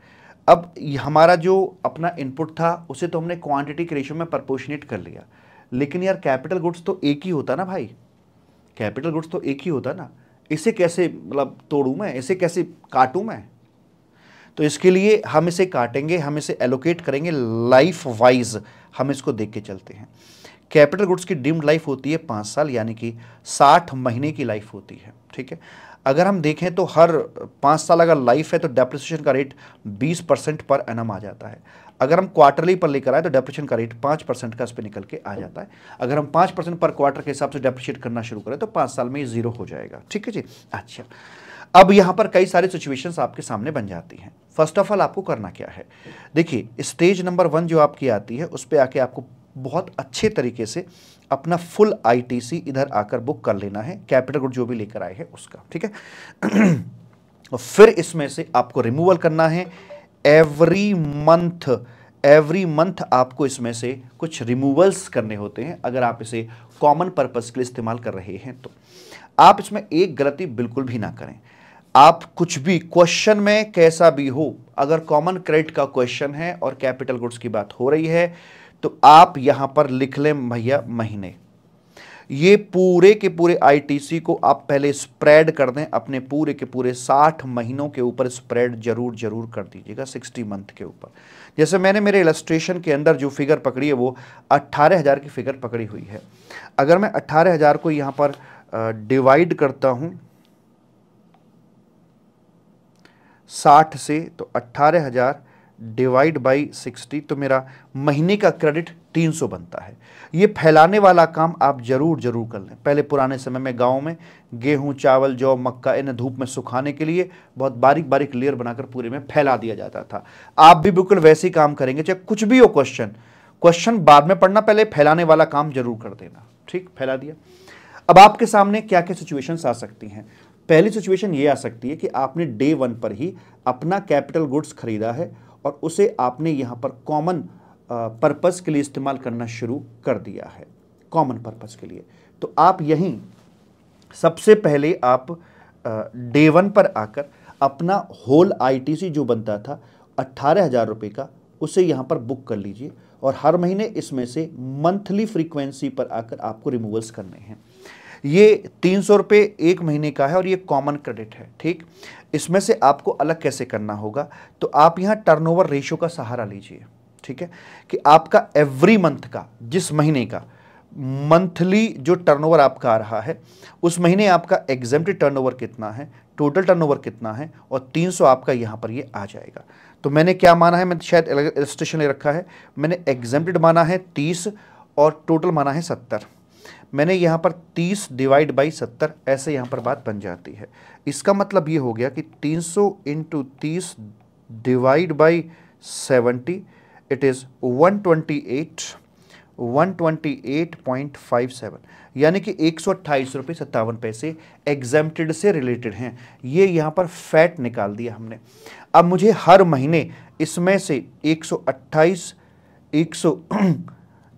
अब हमारा जो अपना इनपुट था उसे तो हमने क्वांटिटी के रेशो में प्रपोर्शनेट कर लिया लेकिन यार कैपिटल गुड्स तो एक ही होता ना भाई कैपिटल गुड्स तो एक ही होता ना इसे कैसे मतलब तोड़ू मैं इसे कैसे काटू मैं तो इसके लिए हम इसे काटेंगे हम इसे एलोकेट करेंगे लाइफ वाइज हम इसको देख के चलते हैं कैपिटल गुड्स की डीम्ड लाइफ होती है पाँच साल यानी कि साठ महीने की लाइफ होती है ठीक है अगर हम देखें तो हर पाँच साल अगर लाइफ है तो डेप्रिसिएशन का रेट बीस परसेंट पर एनम आ जाता है अगर हम क्वार्टरली पर लेकर आए तो डेप्रिसिएशन का रेट पाँच परसेंट का इस पर निकल के आ जाता है अगर हम पाँच परसेंट पर क्वार्टर के हिसाब से डेप्रिशिएट करना शुरू करें तो पाँच साल में ये जीरो हो जाएगा ठीक है जी अच्छा अब यहाँ पर कई सारी सिचुएशंस आपके सामने बन जाती हैं फर्स्ट ऑफ ऑल आपको करना क्या है देखिए स्टेज नंबर वन जो आपकी आती है उस पर आके आपको बहुत अच्छे तरीके से अपना फुल आईटीसी इधर आकर बुक कर लेना है कैपिटल गुड जो भी लेकर आए हैं उसका ठीक है और फिर इसमें से आपको रिमूवल करना है एवरी मंथ एवरी मंथ आपको इसमें से कुछ रिमूवल्स करने होते हैं अगर आप इसे कॉमन पर्पज़ के लिए इस्तेमाल कर रहे हैं तो आप इसमें एक गलती बिल्कुल भी ना करें आप कुछ भी क्वेश्चन में कैसा भी हो अगर कॉमन क्रेडिट का क्वेश्चन है और कैपिटल गुड्स की बात हो रही है तो आप यहां पर लिख लें भैया महीने ये पूरे के पूरे आईटीसी को आप पहले स्प्रेड कर दें अपने पूरे के पूरे 60 महीनों के ऊपर स्प्रेड जरूर जरूर कर दीजिएगा 60 मंथ के ऊपर जैसे मैंने मेरे इलस्ट्रेशन के अंदर जो फिगर पकड़ी है वो 18,000 की फिगर पकड़ी हुई है अगर मैं 18,000 को यहाँ पर डिवाइड करता हूँ 60 से तो अट्ठारह डिवाइड बाई सिक्सटी तो मेरा महीने का क्रेडिट तीन सौ बनता है ये फैलाने वाला काम आप ज़रूर ज़रूर कर लें पहले पुराने समय में गाँव में गेहूँ चावल जौ मक्का इन्हें धूप में सुखाने के लिए बहुत बारीक बारीक लेयर बनाकर पूरे में फैला दिया जाता था आप भी बिल्कुल वैसे ही काम करेंगे चाहे कुछ भी हो क्वेश्चन क्वेश्चन बाद में पढ़ना पहले फैलाने वाला काम जरूर कर देना ठीक फैला दिया अब आपके सामने क्या क्या सिचुएशंस आ सकती हैं पहली सिचुएशन ये आ सकती है कि आपने डे वन पर ही अपना कैपिटल गुड्स खरीदा है और उसे आपने यहाँ पर कॉमन पर्पज़ के लिए इस्तेमाल करना शुरू कर दिया है कॉमन पर्पज़ के लिए तो आप यहीं सबसे पहले आप डे वन पर आकर अपना होल आईटीसी जो बनता था अट्ठारह हज़ार रुपये का उसे यहाँ पर बुक कर लीजिए और हर महीने इसमें से मंथली फ्रीक्वेंसी पर आकर आपको रिमूवल्स करने हैं ये तीन सौ रुपये एक महीने का है और ये कॉमन क्रेडिट है ठीक इसमें से आपको अलग कैसे करना होगा तो आप यहाँ टर्नओवर रेशियो का सहारा लीजिए ठीक है कि आपका एवरी मंथ का जिस महीने का मंथली जो टर्नओवर आपका आ रहा है उस महीने आपका एग्जेम्प्ट टर्नओवर कितना है टोटल टर्नओवर कितना है और 300 आपका यहाँ पर ये आ जाएगा तो मैंने क्या माना है मैं शायद रजिस्ट्रेशन ले रखा है मैंने एग्जेम्प्ट माना है 30 और टोटल माना है 70 मैंने यहाँ पर 30 डिवाइड बाई 70 ऐसे यहाँ पर बात बन जाती है इसका मतलब ये हो गया कि 300 सौ इंटू तीस divide by seventy it is 128 seven यानी कि एक सौ अट्ठाईस रुपये सत्तावन पैसे एग्जाम्प्टेड से रिलेटेड हैं ये यहाँ पर फैट निकाल दिया हमने अब मुझे हर महीने इसमें से एक सौ अट्ठाईस एक सौ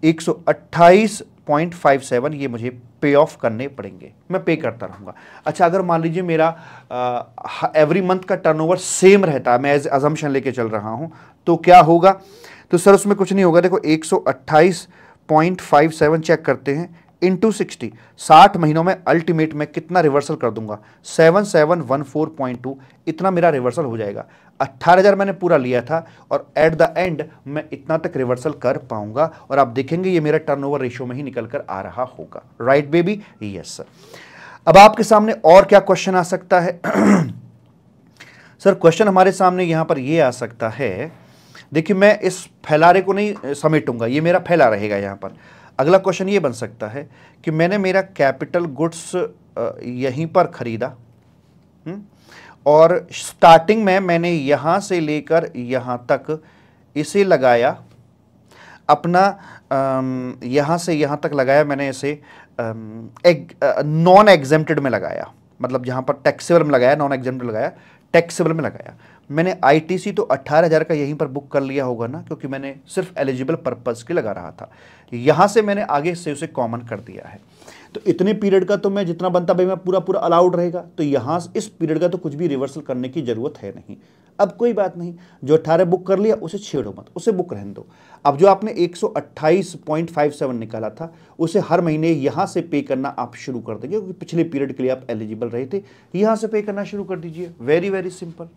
एक सौ अट्ठाईस पॉइंट फाइव सेवन ये मुझे पे ऑफ करने पड़ेंगे मैं पे करता रहूँगा अच्छा अगर मान लीजिए मेरा एवरी मंथ का टर्नओवर सेम रहता है मैं एज अजम्पन लेके चल रहा हूँ तो क्या होगा तो सर उसमें कुछ नहीं होगा देखो एक पॉइंट फाइव सेवन चेक करते हैं इन टू सिक्सटी साठ महीनों में अल्टीमेट में कितना रिवर्सल कर दूंगा seven seven one four point two इतना मेरा रिवर्सल हो जाएगा अट्ठारह हज़ार मैंने पूरा लिया था और एट द एंड मैं इतना तक रिवर्सल कर पाऊंगा और आप देखेंगे ये मेरा टर्नओवर रेशियो में ही निकल कर आ रहा होगा राइट बेबी यस सर अब आपके सामने और क्या क्वेश्चन आ सकता है सर क्वेश्चन हमारे सामने यहाँ पर ये आ सकता है देखिए मैं इस फैलारे को नहीं समेटूंगा ये मेरा फैला रहेगा यहाँ पर अगला क्वेश्चन ये बन सकता है कि मैंने मेरा कैपिटल गुड्स यहीं पर ख़रीदा हुँ? हम्म? और स्टार्टिंग में मैंने यहाँ से लेकर यहाँ तक इसे लगाया अपना यहाँ से यहाँ तक लगाया मैंने इसे एक नॉन एग्जेम्प्टेड में लगाया मतलब जहाँ पर टैक्सेबल में लगाया नॉन एग्जेम्प्ट लगाया टैक्सेबल में लगाया मैंने आईटीसी तो 18,000 का यहीं पर बुक कर लिया होगा ना क्योंकि मैंने सिर्फ एलिजिबल पर्पज़ के लगा रहा था यहाँ से मैंने आगे से उसे कॉमन कर दिया है तो इतने पीरियड का तो मैं जितना बनता भाई मैं पूरा पूरा अलाउड रहेगा तो यहाँ इस पीरियड का तो कुछ भी रिवर्सल करने की ज़रूरत है नहीं अब कोई बात नहीं जो अट्ठारह बुक कर लिया उसे छेड़ो मत उसे बुक रहने दो अब जो आपने 128.57 निकाला था उसे हर महीने यहाँ से पे करना आप शुरू कर देंगे क्योंकि पिछले पीरियड के लिए आप एलिजिबल रहे थे यहाँ से पे करना शुरू कर दीजिए वेरी वेरी सिंपल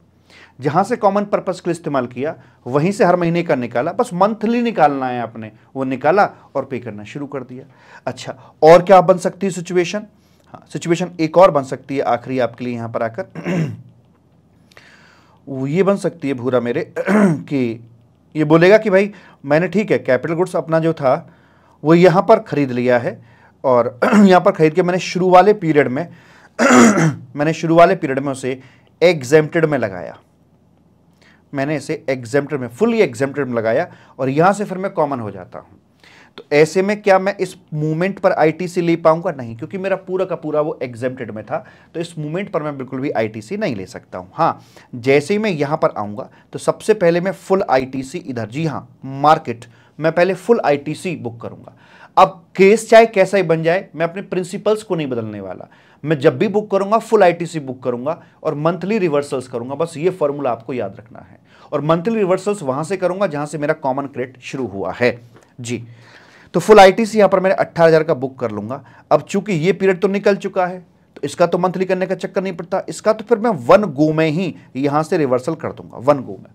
जहां से कॉमन पर्पस के लिए इस्तेमाल किया वहीं से हर महीने का निकाला बस मंथली निकालना है आपने वो निकाला और पे करना शुरू कर दिया अच्छा और क्या बन सकती है सिचुएशन हाँ सिचुएशन एक और बन सकती है आखिरी आपके लिए यहां पर आकर ये बन सकती है भूरा मेरे कि ये बोलेगा कि भाई मैंने ठीक है कैपिटल गुड्स अपना जो था वो यहां पर ख़रीद लिया है और यहां पर ख़रीद के मैंने शुरू वाले पीरियड में मैंने शुरू वाले पीरियड में उसे एग्जेम्प्टेड में लगाया मैंने इसे एग्जेम्प्टेड में फुली एग्जेम्प्टेड में लगाया और यहां से फिर मैं कॉमन हो जाता हूं तो ऐसे में क्या मैं इस मूवमेंट पर आईटीसी ले पाऊंगा नहीं क्योंकि मेरा पूरा का पूरा वो एग्जेम्प्टेड में था तो इस मूवमेंट पर मैं बिल्कुल भी आईटीसी नहीं ले सकता हूं हां जैसे ही मैं यहां पर आऊंगा तो सबसे पहले मैं फुल आईटीसी इधर जी हां मार्केट मैं पहले फुल आईटीसी बुक करूंगा अब केस चाहे कैसा ही बन जाए मैं अपने प्रिंसिपल्स को नहीं बदलने वाला मैं जब भी बुक करूंगा फुल आईटीसी बुक करूंगा और मंथली रिवर्सल्स करूंगा बस ये फॉर्मूला आपको याद रखना है और मंथली रिवर्सल्स वहां से करूंगा जहां से मेरा कॉमन क्रेडिट शुरू हुआ है जी तो फुल आईटीसी यहां पर मैंने 18000 का बुक कर लूंगा अब चूंकि ये पीरियड तो निकल चुका है तो इसका तो मंथली करने का चक्कर नहीं पड़ता इसका तो फिर मैं वन गो में ही यहां से रिवर्सल कर दूंगा वन गो में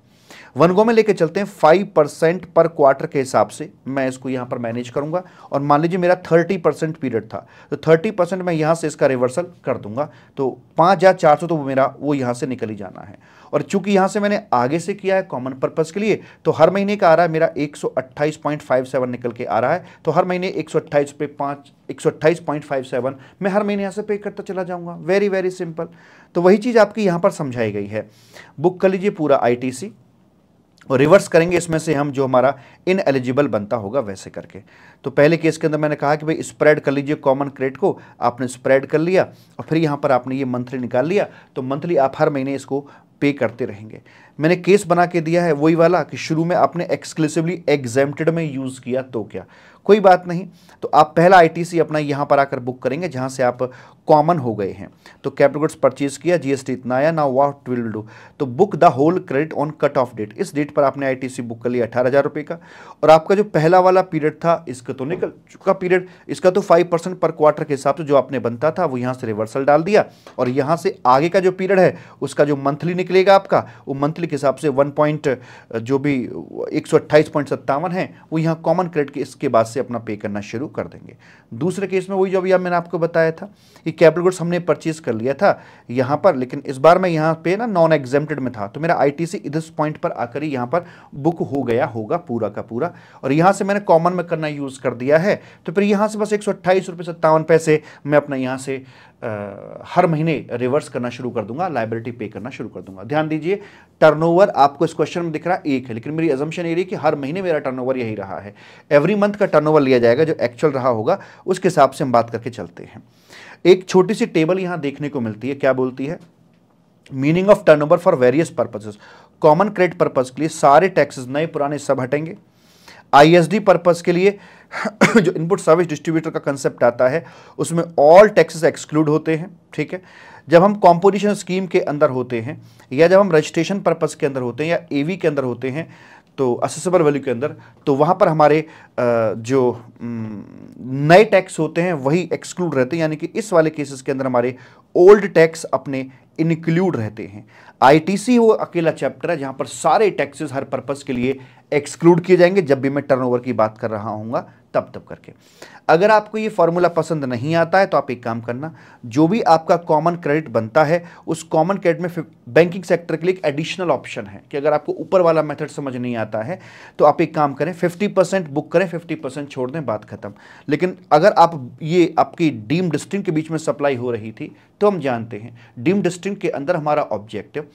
वनगो में लेके चलते हैं फाइव परसेंट पर क्वार्टर के हिसाब से मैं इसको यहाँ पर मैनेज करूँगा और मान लीजिए मेरा थर्टी परसेंट पीरियड था तो थर्टी परसेंट मैं यहाँ से इसका रिवर्सल कर दूंगा तो पाँच या चार सौ तो वो मेरा वो यहाँ से निकल ही जाना है और चूंकि यहाँ से मैंने आगे से किया है कॉमन पर्पज़ के लिए तो हर महीने का आ रहा है मेरा एक सौ पॉइंट फाइव सेवन निकल के आ रहा है तो हर महीने एक सौ अट्ठाईस पे पाँच एक सौ अट्ठाईस पॉइंट फाइव सेवन मैं हर महीने यहाँ से पे करता चला जाऊँगा वेरी वेरी सिंपल तो वही चीज़ आपकी यहाँ पर समझाई गई है बुक कर लीजिए पूरा आई टी सी और रिवर्स करेंगे इसमें से हम जो हमारा इन एलिजिबल बनता होगा वैसे करके तो पहले केस के अंदर मैंने कहा कि भाई स्प्रेड कर लीजिए कॉमन क्रेडिट को आपने स्प्रेड कर लिया और फिर यहाँ पर आपने ये मंथली निकाल लिया तो मंथली आप हर महीने इसको पे करते रहेंगे मैंने केस बना के दिया है वही वाला कि शुरू में आपने एक्सक्लूसिवली एग्जेम्प्टेड में यूज़ किया तो क्या कोई बात नहीं तो आप पहला आईटीसी अपना यहाँ पर आकर बुक करेंगे जहाँ से आप कॉमन हो गए हैं तो कैपिटल गुड्स परचेज किया जीएसटी इतना आया ना वॉट विल डू तो book the whole credit on cut off date इस डेट पर आपने आईटीसी बुक कर लिया अठारह हज़ार का और आपका जो पहला वाला पीरियड था इसका तो निकल चुका पीरियड इसका तो फाइव परसेंट पर क्वार्टर के हिसाब से जो आपने बनता था वो यहाँ से रिवर्सल डाल दिया और यहाँ से आगे का जो पीरियड है उसका जो मंथली निकलेगा आपका वो मंथली के हिसाब से वन पॉइंट जो भी एक सौ पॉइंट सत्तावन है वो यहाँ कॉमन क्रेडिट के इसके बाद से अपना पे करना शुरू कर देंगे दूसरे केस में वही जो अभी मैंने आपको बताया था कि कैपिटल गुड्स हमने परचेज कर लिया था यहां पर लेकिन इस बार मैं यहां पे ना नॉन एग्जेम्प्टेड में था तो मेरा आईटीसी टी इस पॉइंट पर आकर ही यहां पर बुक हो गया होगा पूरा का पूरा और यहां से मैंने कॉमन में करना यूज़ कर दिया है तो फिर यहां से बस एक सौ सत्तावन पैसे मैं अपना यहां से Uh, हर महीने रिवर्स करना शुरू कर दूंगा लाइबिलिटी पे करना शुरू कर दूंगा ध्यान दीजिए टर्नओवर आपको इस क्वेश्चन में दिख रहा है एक है लेकिन मेरी एजम्पन ये रही कि हर महीने मेरा टर्नओवर यही रहा है एवरी मंथ का टर्नओवर लिया जाएगा जो एक्चुअल रहा होगा उसके हिसाब से हम बात करके चलते हैं एक छोटी सी टेबल यहां देखने को मिलती है क्या बोलती है meaning of turnover for various purposes common credit purpose के लिए सारे टैक्सेस नए पुराने सब हटेंगे आईएसडी पर्पज के लिए जो इनपुट सर्विस डिस्ट्रीब्यूटर का कंसेप्ट आता है उसमें ऑल टैक्सेस एक्सक्लूड होते हैं ठीक है जब हम कॉम्पोजिशन स्कीम के अंदर होते हैं या जब हम रजिस्ट्रेशन पर्पज के अंदर होते हैं या एवी के अंदर होते हैं तो असेसबल वैल्यू के अंदर तो वहाँ पर हमारे जो नए टैक्स होते हैं वही एक्सक्लूड रहते हैं यानी कि इस वाले केसेस के अंदर हमारे ओल्ड टैक्स अपने इंक्लूड रहते हैं आईटीसी वो अकेला चैप्टर है जहाँ पर सारे टैक्सेस हर पर्पज़ के लिए एक्सक्लूड किए जाएंगे जब भी मैं टर्नओवर की बात कर रहा हूँ तब तब करके अगर आपको ये फॉर्मूला पसंद नहीं आता है तो आप एक काम करना जो भी आपका कॉमन क्रेडिट बनता है उस कॉमन क्रेडिट में बैंकिंग सेक्टर के लिए एक एडिशनल ऑप्शन है कि अगर आपको ऊपर वाला मेथड समझ नहीं आता है तो आप एक काम करें 50 परसेंट बुक करें 50 परसेंट छोड़ दें बात खत्म लेकिन अगर आप ये आपकी डीम डिस्टिंग के बीच में सप्लाई हो रही थी तो हम जानते हैं डीम डिस्टिंग के अंदर हमारा ऑब्जेक्टिव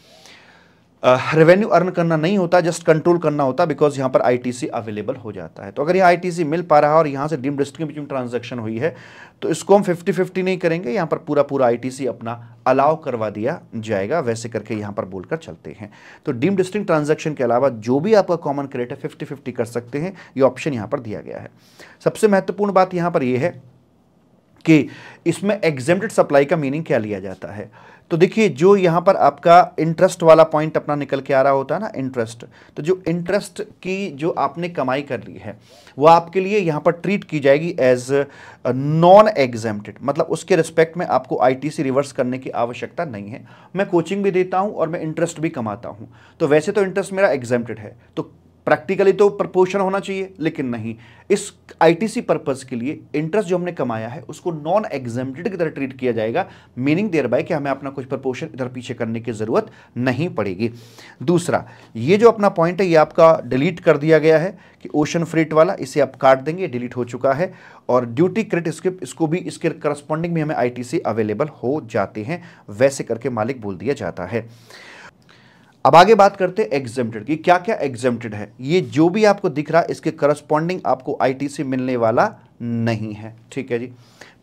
रेवेन्यू अर्न करना नहीं होता जस्ट कंट्रोल करना होता बिकॉज यहाँ पर आईटीसी अवेलेबल हो जाता है तो अगर यहाँ आईटीसी मिल पा रहा है और यहाँ से डीम डिस्ट्रिक्ट के बीच में ट्रांजेक्शन हुई है तो इसको हम फिफ्टी फिफ्टी नहीं करेंगे यहाँ पर पूरा पूरा आईटीसी अपना अलाउ करवा दिया जाएगा वैसे करके यहाँ पर बोलकर चलते हैं तो डीम डिस्ट्रिक्ट ट्रांजेक्शन के अलावा जो भी आपका कॉमन क्रेडिट है फिफ्टी फिफ्टी कर सकते हैं ये ऑप्शन यहाँ पर दिया गया है सबसे महत्वपूर्ण बात यहाँ पर यह है कि इसमें एग्जेम्प्टेड सप्लाई का मीनिंग क्या लिया जाता है तो देखिए जो यहाँ पर आपका इंटरेस्ट वाला पॉइंट अपना निकल के आ रहा होता है ना इंटरेस्ट तो जो इंटरेस्ट की जो आपने कमाई कर ली है वो आपके लिए यहाँ पर ट्रीट की जाएगी एज नॉन एग्जेम्प्टेड मतलब उसके रिस्पेक्ट में आपको आईटीसी रिवर्स करने की आवश्यकता नहीं है मैं कोचिंग भी देता हूँ और मैं इंटरेस्ट भी कमाता हूँ तो वैसे तो इंटरेस्ट मेरा एग्जेम्प्टेड है तो प्रैक्टिकली तो प्रपोर्शन होना चाहिए लेकिन नहीं इस आईटीसी पर्पस के लिए इंटरेस्ट जो हमने कमाया है उसको नॉन एग्जेम्प्टेड की तरह ट्रीट किया जाएगा मीनिंग देर बाय कि हमें अपना कुछ प्रपोर्शन इधर पीछे करने की ज़रूरत नहीं पड़ेगी दूसरा ये जो अपना पॉइंट है ये आपका डिलीट कर दिया गया है कि ओशन फ्रीट वाला इसे आप काट देंगे डिलीट हो चुका है और ड्यूटी क्रेट स्क्रिप्ट इसको भी इसके करस्पॉन्डिंग में हमें आई अवेलेबल हो जाते हैं वैसे करके मालिक बोल दिया जाता है अब आगे बात करते हैं एग्जेम्प्टेड की क्या क्या एग्जेम्प्टेड है ये जो भी आपको दिख रहा है इसके करस्पॉन्डिंग आपको आईटीसी मिलने वाला नहीं है ठीक है जी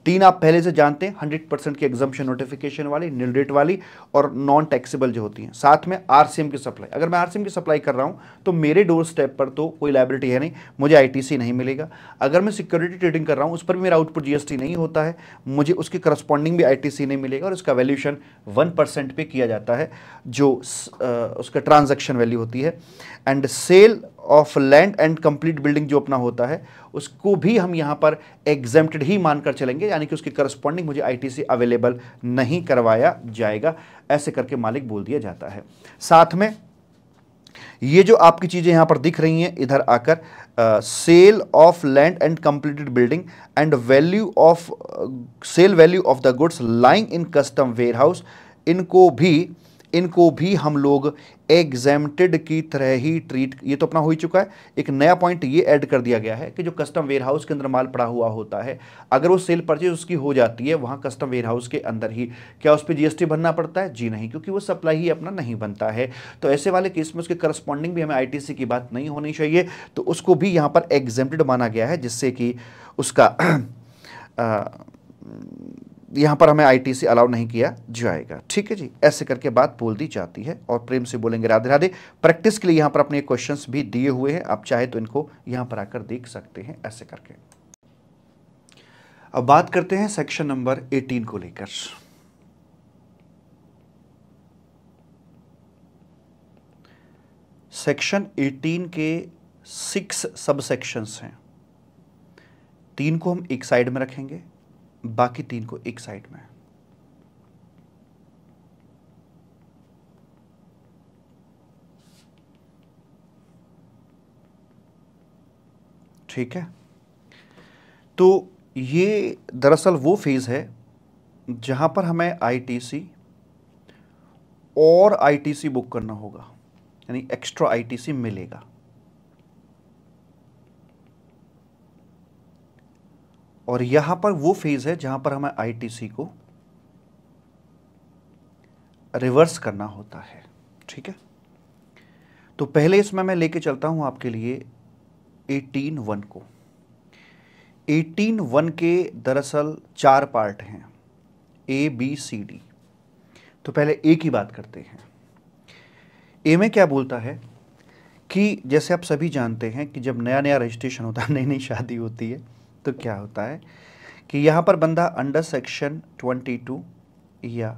तीन आप पहले से जानते हैं हंड्रेड परसेंट की एग्जामेशन नोटिफिकेशन वाली निल रेट वाली और नॉन टैक्सेबल जो होती हैं साथ में आरसीएम की सप्लाई अगर मैं आरसीएम की सप्लाई कर रहा हूँ तो मेरे डोर स्टेप पर तो कोई लाइबिलिटी है नहीं मुझे आईटीसी नहीं मिलेगा अगर मैं सिक्योरिटी ट्रेडिंग कर रहा हूँ उस पर भी मेरा आउटपुट जीएसटी नहीं होता है मुझे उसकी करस्पॉन्डिंग भी आई नहीं मिलेगा और उसका वैल्यूशन वन परसेंट किया जाता है जो उसका ट्रांजेक्शन वैल्यू होती है and sale of land and complete building जो अपना होता है उसको भी हम यहाँ पर एग्जेम्प्टेड ही मानकर चलेंगे यानी कि उसकी करस्पॉन्डिंग मुझे आईटीसी अवेलेबल नहीं करवाया जाएगा ऐसे करके मालिक बोल दिया जाता है साथ में ये जो आपकी चीज़ें यहाँ पर दिख रही हैं इधर आकर sale of land and completed building and value of sale value of the goods lying in custom warehouse इनको भी uh, इनको भी हम लोग एग्जेम्प्टेड की तरह ही ट्रीट ये तो अपना हो ही चुका है एक नया पॉइंट ये ऐड कर दिया गया है कि जो कस्टम वेयर हाउस के अंदर माल पड़ा हुआ होता है अगर वो सेल परचेज उसकी हो जाती है वहाँ कस्टम वेयर हाउस के अंदर ही क्या उस पर जीएसटी भरना पड़ता है जी नहीं क्योंकि वो सप्लाई ही अपना नहीं बनता है तो ऐसे वाले केस में उसके करस्पॉन्डिंग भी हमें आई की बात नहीं होनी चाहिए तो उसको भी यहाँ पर एग्जेम्प्टेड माना गया है जिससे कि उसका आ, यहाँ पर हमें आईटीसी अलाउ नहीं किया जाएगा ठीक है जी ऐसे करके बात बोल दी जाती है और प्रेम से बोलेंगे राधे राधे प्रैक्टिस के लिए यहाँ पर अपने क्वेश्चंस भी दिए हुए हैं आप चाहे तो इनको यहाँ पर आकर देख सकते हैं ऐसे करके अब बात करते हैं सेक्शन नंबर 18 को लेकर सेक्शन 18 के सिक्स सब सेक्शंस हैं तीन को हम एक साइड में रखेंगे बाकी तीन को एक साइड में ठीक है तो ये दरअसल वो फेज़ है जहां पर हमें आईटीसी और आईटीसी बुक करना होगा यानी एक्स्ट्रा आईटीसी मिलेगा और यहां पर वो फेज़ है जहां पर हमें आईटीसी को रिवर्स करना होता है ठीक है तो पहले इसमें मैं लेके चलता हूं आपके लिए एटीन वन को एटीन वन के दरअसल चार पार्ट हैं ए बी सी डी तो पहले ए की बात करते हैं ए में क्या बोलता है कि जैसे आप सभी जानते हैं कि जब नया नया रजिस्ट्रेशन होता है नई नई शादी होती है तो क्या होता है कि यहाँ पर बंदा अंडर सेक्शन 22 या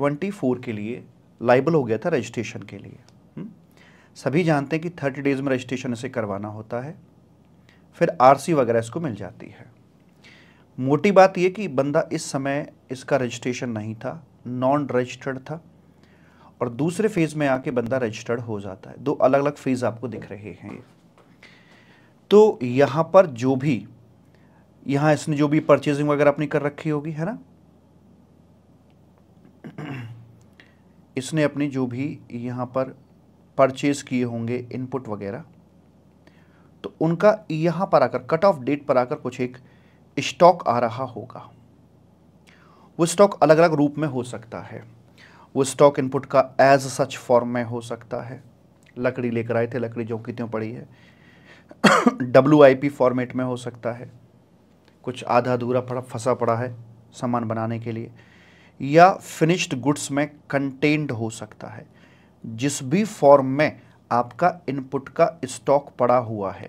24 के लिए लाइबल हो गया था रजिस्ट्रेशन के लिए हम्म? सभी जानते हैं कि 30 डेज़ में रजिस्ट्रेशन इसे करवाना होता है फिर आरसी वगैरह इसको मिल जाती है मोटी बात यह कि बंदा इस समय इसका रजिस्ट्रेशन नहीं था नॉन रजिस्टर्ड था और दूसरे फेज़ में आके बंदा रजिस्टर्ड हो जाता है दो अलग अलग फेज़ आपको दिख रहे हैं तो यहां पर जो भी यहां इसने जो भी परचेजिंग वगैरह अपनी कर रखी होगी है ना इसने अपनी जो भी यहां पर परचेज किए होंगे इनपुट वगैरह तो उनका यहां पर आकर कट ऑफ डेट पर आकर कुछ एक स्टॉक आ रहा होगा वो स्टॉक अलग अलग रूप में हो सकता है वो स्टॉक इनपुट का एज सच फॉर्म में हो सकता है लकड़ी लेकर आए थे लकड़ी जो की पड़ी है डब्ल्यू फॉर्मेट में हो सकता है कुछ आधा अधूरा पड़ा फंसा पड़ा है सामान बनाने के लिए या फिनिश्ड गुड्स में कंटेंड हो सकता है जिस भी फॉर्म में आपका इनपुट का स्टॉक पड़ा हुआ है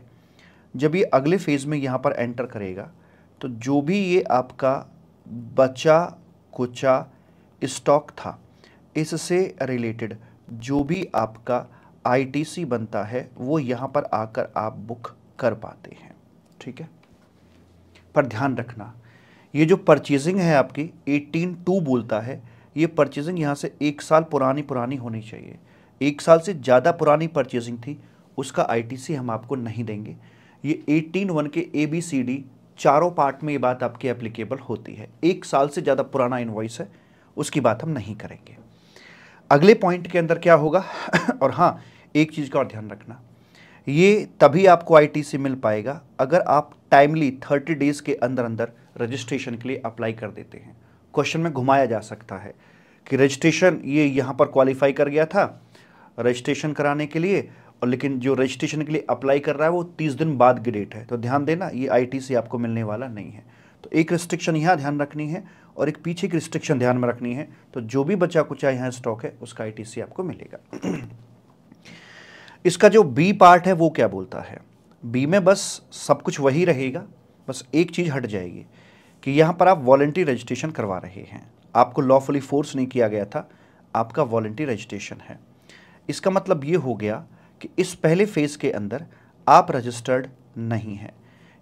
जब ये अगले फेज़ में यहाँ पर एंटर करेगा तो जो भी ये आपका बचा कुचा स्टॉक था इससे रिलेटेड जो भी आपका आईटीसी बनता है वो यहाँ पर आकर आप बुक कर पाते हैं ठीक है पर ध्यान रखना ये जो परचेजिंग है आपकी एटीन टू बोलता है ये परचेजिंग यहाँ से एक साल पुरानी पुरानी होनी चाहिए एक साल से ज़्यादा पुरानी परचेजिंग थी उसका आईटीसी हम आपको नहीं देंगे ये एटीन वन के ए बी सी डी चारों पार्ट में ये बात आपकी एप्लीकेबल होती है एक साल से ज़्यादा पुराना इन्वाइस है उसकी बात हम नहीं करेंगे अगले पॉइंट के अंदर क्या होगा और हाँ एक चीज़ का और ध्यान रखना ये तभी आपको आईटीसी मिल पाएगा अगर आप टाइमली थर्टी डेज़ के अंदर अंदर रजिस्ट्रेशन के लिए अप्लाई कर देते हैं क्वेश्चन में घुमाया जा सकता है कि रजिस्ट्रेशन ये यहाँ पर क्वालिफाई कर गया था रजिस्ट्रेशन कराने के लिए और लेकिन जो रजिस्ट्रेशन के लिए अप्लाई कर रहा है वो तीस दिन बाद की डेट है तो ध्यान देना ये आई से आपको मिलने वाला नहीं है तो एक रिस्ट्रिक्शन यहाँ ध्यान रखनी है और एक पीछे की रिस्ट्रिक्शन ध्यान में रखनी है तो जो भी बचा कुचा यहाँ स्टॉक है उसका आई आपको मिलेगा इसका जो बी पार्ट है वो क्या बोलता है बी में बस सब कुछ वही रहेगा बस एक चीज़ हट जाएगी कि यहाँ पर आप वॉल्ट्री रजिस्ट्रेशन करवा रहे हैं आपको लॉफुली फोर्स नहीं किया गया था आपका वॉल्टी रजिस्ट्रेशन है इसका मतलब ये हो गया कि इस पहले फ़ेज़ के अंदर आप रजिस्टर्ड नहीं हैं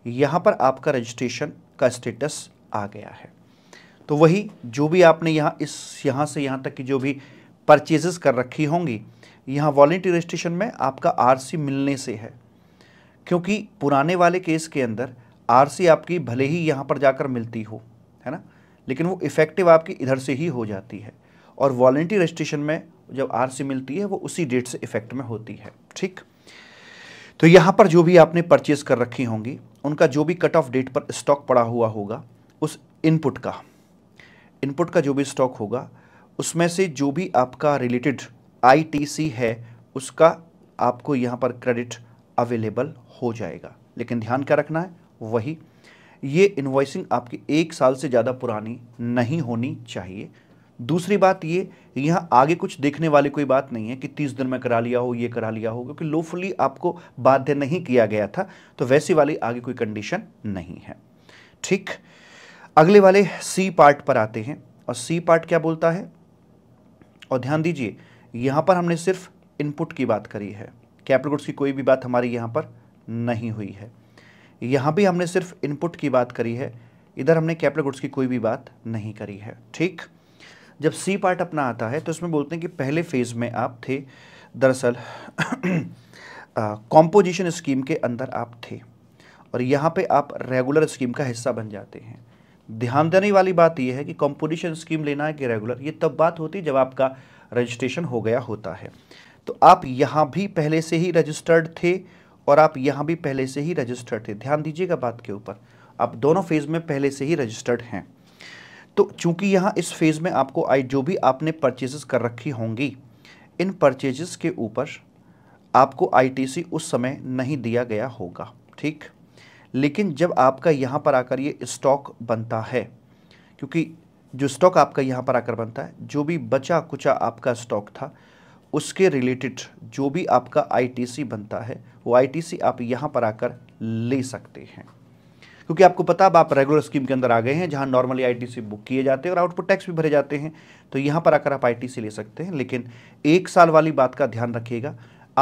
यहाँ पर आपका रजिस्ट्रेशन का स्टेटस आ गया है तो वही जो भी आपने यहाँ इस यहाँ से यहाँ तक की जो भी परचेजेस कर रखी होंगी यहाँ वॉलेंट्री रजिस्ट्रेशन में आपका आर मिलने से है क्योंकि पुराने वाले केस के अंदर आरसी आपकी भले ही यहाँ पर जाकर मिलती हो है ना लेकिन वो इफ़ेक्टिव आपकी इधर से ही हो जाती है और वॉलेंटी रजिस्ट्रेशन में जब आरसी मिलती है वो उसी डेट से इफ़ेक्ट में होती है ठीक तो यहाँ पर जो भी आपने परचेज कर रखी होंगी उनका जो भी कट ऑफ डेट पर स्टॉक पड़ा हुआ होगा उस इनपुट का इनपुट का जो भी स्टॉक होगा उसमें से जो भी आपका रिलेटेड आईटीसी है उसका आपको यहाँ पर क्रेडिट अवेलेबल हो जाएगा लेकिन ध्यान क्या रखना है वही ये इन्वॉइसिंग आपकी एक साल से ज़्यादा पुरानी नहीं होनी चाहिए दूसरी बात ये यहाँ आगे कुछ देखने वाली कोई बात नहीं है कि तीस दिन में करा लिया हो ये करा लिया हो क्योंकि लोफुली आपको बाध्य नहीं किया गया था तो वैसी वाली आगे कोई कंडीशन नहीं है ठीक अगले वाले सी पार्ट पर आते हैं और सी पार्ट क्या बोलता है और ध्यान दीजिए यहाँ पर हमने सिर्फ इनपुट की बात करी है कैपिटल गुड्स की कोई भी बात हमारी यहाँ पर नहीं हुई है यहाँ भी हमने सिर्फ इनपुट की बात करी है इधर हमने कैपिटल गुड्स की कोई भी बात नहीं करी है ठीक जब सी पार्ट अपना आता है तो इसमें बोलते हैं कि पहले फेज़ में आप थे दरअसल कॉम्पोजिशन स्कीम के अंदर आप थे और यहाँ पे आप रेगुलर स्कीम का हिस्सा बन जाते हैं ध्यान देने वाली बात यह है कि कॉम्पोजिशन स्कीम लेना है कि रेगुलर ये तब बात होती जब आपका रजिस्ट्रेशन हो गया होता है तो आप यहाँ भी पहले से ही रजिस्टर्ड थे और आप यहाँ भी पहले से ही रजिस्टर्ड थे ध्यान दीजिएगा बात के ऊपर आप दोनों फेज़ में पहले से ही रजिस्टर्ड हैं तो चूंकि यहाँ इस फेज़ में आपको आई जो भी आपने परचेजेस कर रखी होंगी इन परचेजेस के ऊपर आपको आईटीसी उस समय नहीं दिया गया होगा ठीक लेकिन जब आपका यहाँ पर आकर ये स्टॉक बनता है क्योंकि जो स्टॉक आपका यहाँ पर आकर बनता है जो भी बचा कुचा आपका स्टॉक था उसके रिलेटेड जो भी आपका आईटीसी बनता है वो आईटीसी आप यहाँ पर आकर ले सकते हैं क्योंकि आपको पता अब आप रेगुलर स्कीम के अंदर आ गए हैं जहां नॉर्मली आईटीसी बुक किए जाते हैं और आउटपुट टैक्स भी भरे जाते हैं तो यहां पर आकर आप आईटीसी ले सकते हैं लेकिन एक साल वाली बात का ध्यान रखिएगा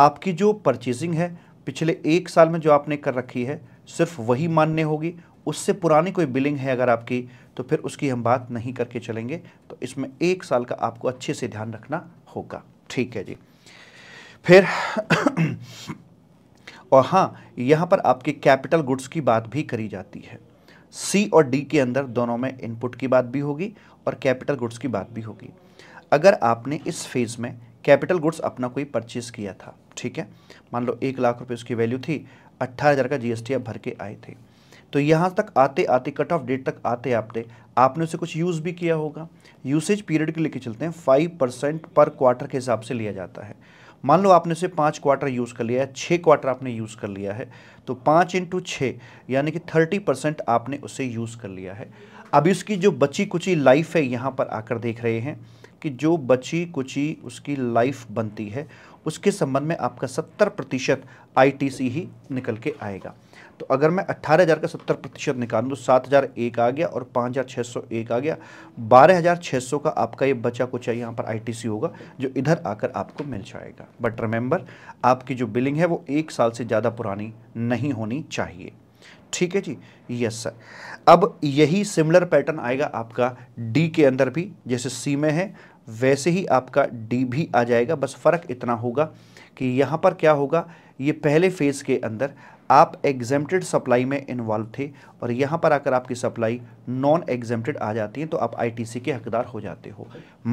आपकी जो परचेजिंग है पिछले एक साल में जो आपने कर रखी है सिर्फ वही मान्य होगी उससे पुरानी कोई बिलिंग है अगर आपकी तो फिर उसकी हम बात नहीं करके चलेंगे तो इसमें एक साल का आपको अच्छे से ध्यान रखना होगा ठीक है जी फिर और हाँ यहाँ पर आपके कैपिटल गुड्स की बात भी करी जाती है सी और डी के अंदर दोनों में इनपुट की बात भी होगी और कैपिटल गुड्स की बात भी होगी अगर आपने इस फेज़ में कैपिटल गुड्स अपना कोई परचेज किया था ठीक है मान लो एक लाख रुपए उसकी वैल्यू थी अट्ठारह हज़ार का जीएसटी आप भर के आए थे तो यहाँ तक आते आते कट ऑफ डेट तक आते आते आपने उसे कुछ यूज़ भी किया होगा यूसेज पीरियड के लेके चलते हैं फाइव परसेंट पर क्वार्टर के हिसाब से लिया जाता है मान लो आपने उसे पाँच क्वार्टर यूज़ कर लिया है छः क्वार्टर आपने यूज़ कर लिया है तो पाँच इंटू छः यानी कि थर्टी परसेंट आपने उसे यूज़ कर लिया है अभी उसकी जो बची कुची लाइफ है यहाँ पर आकर देख रहे हैं कि जो बची कुची उसकी लाइफ बनती है उसके संबंध में आपका सत्तर प्रतिशत आई ही निकल के आएगा तो अगर मैं अट्ठारह हज़ार का सत्तर प्रतिशत निकालूँ तो सात हज़ार एक आ गया और पाँच हज़ार छः सौ एक आ गया बारह हज़ार छः सौ का आपका ये बचा कुछ है यहाँ पर आईटीसी होगा जो इधर आकर आपको मिल जाएगा बट रिमेंबर आपकी जो बिलिंग है वो एक साल से ज़्यादा पुरानी नहीं होनी चाहिए ठीक है जी यस सर अब यही सिमिलर पैटर्न आएगा आपका डी के अंदर भी जैसे सी में है वैसे ही आपका डी भी आ जाएगा बस फ़र्क इतना होगा कि यहाँ पर क्या होगा ये पहले फेज़ के अंदर आप एग्जेम्प्टेड सप्लाई में इन्वॉल्व थे और यहाँ पर आकर आपकी सप्लाई नॉन एग्जेम्प्टेड आ जाती है तो आप आईटीसी के हकदार हो जाते हो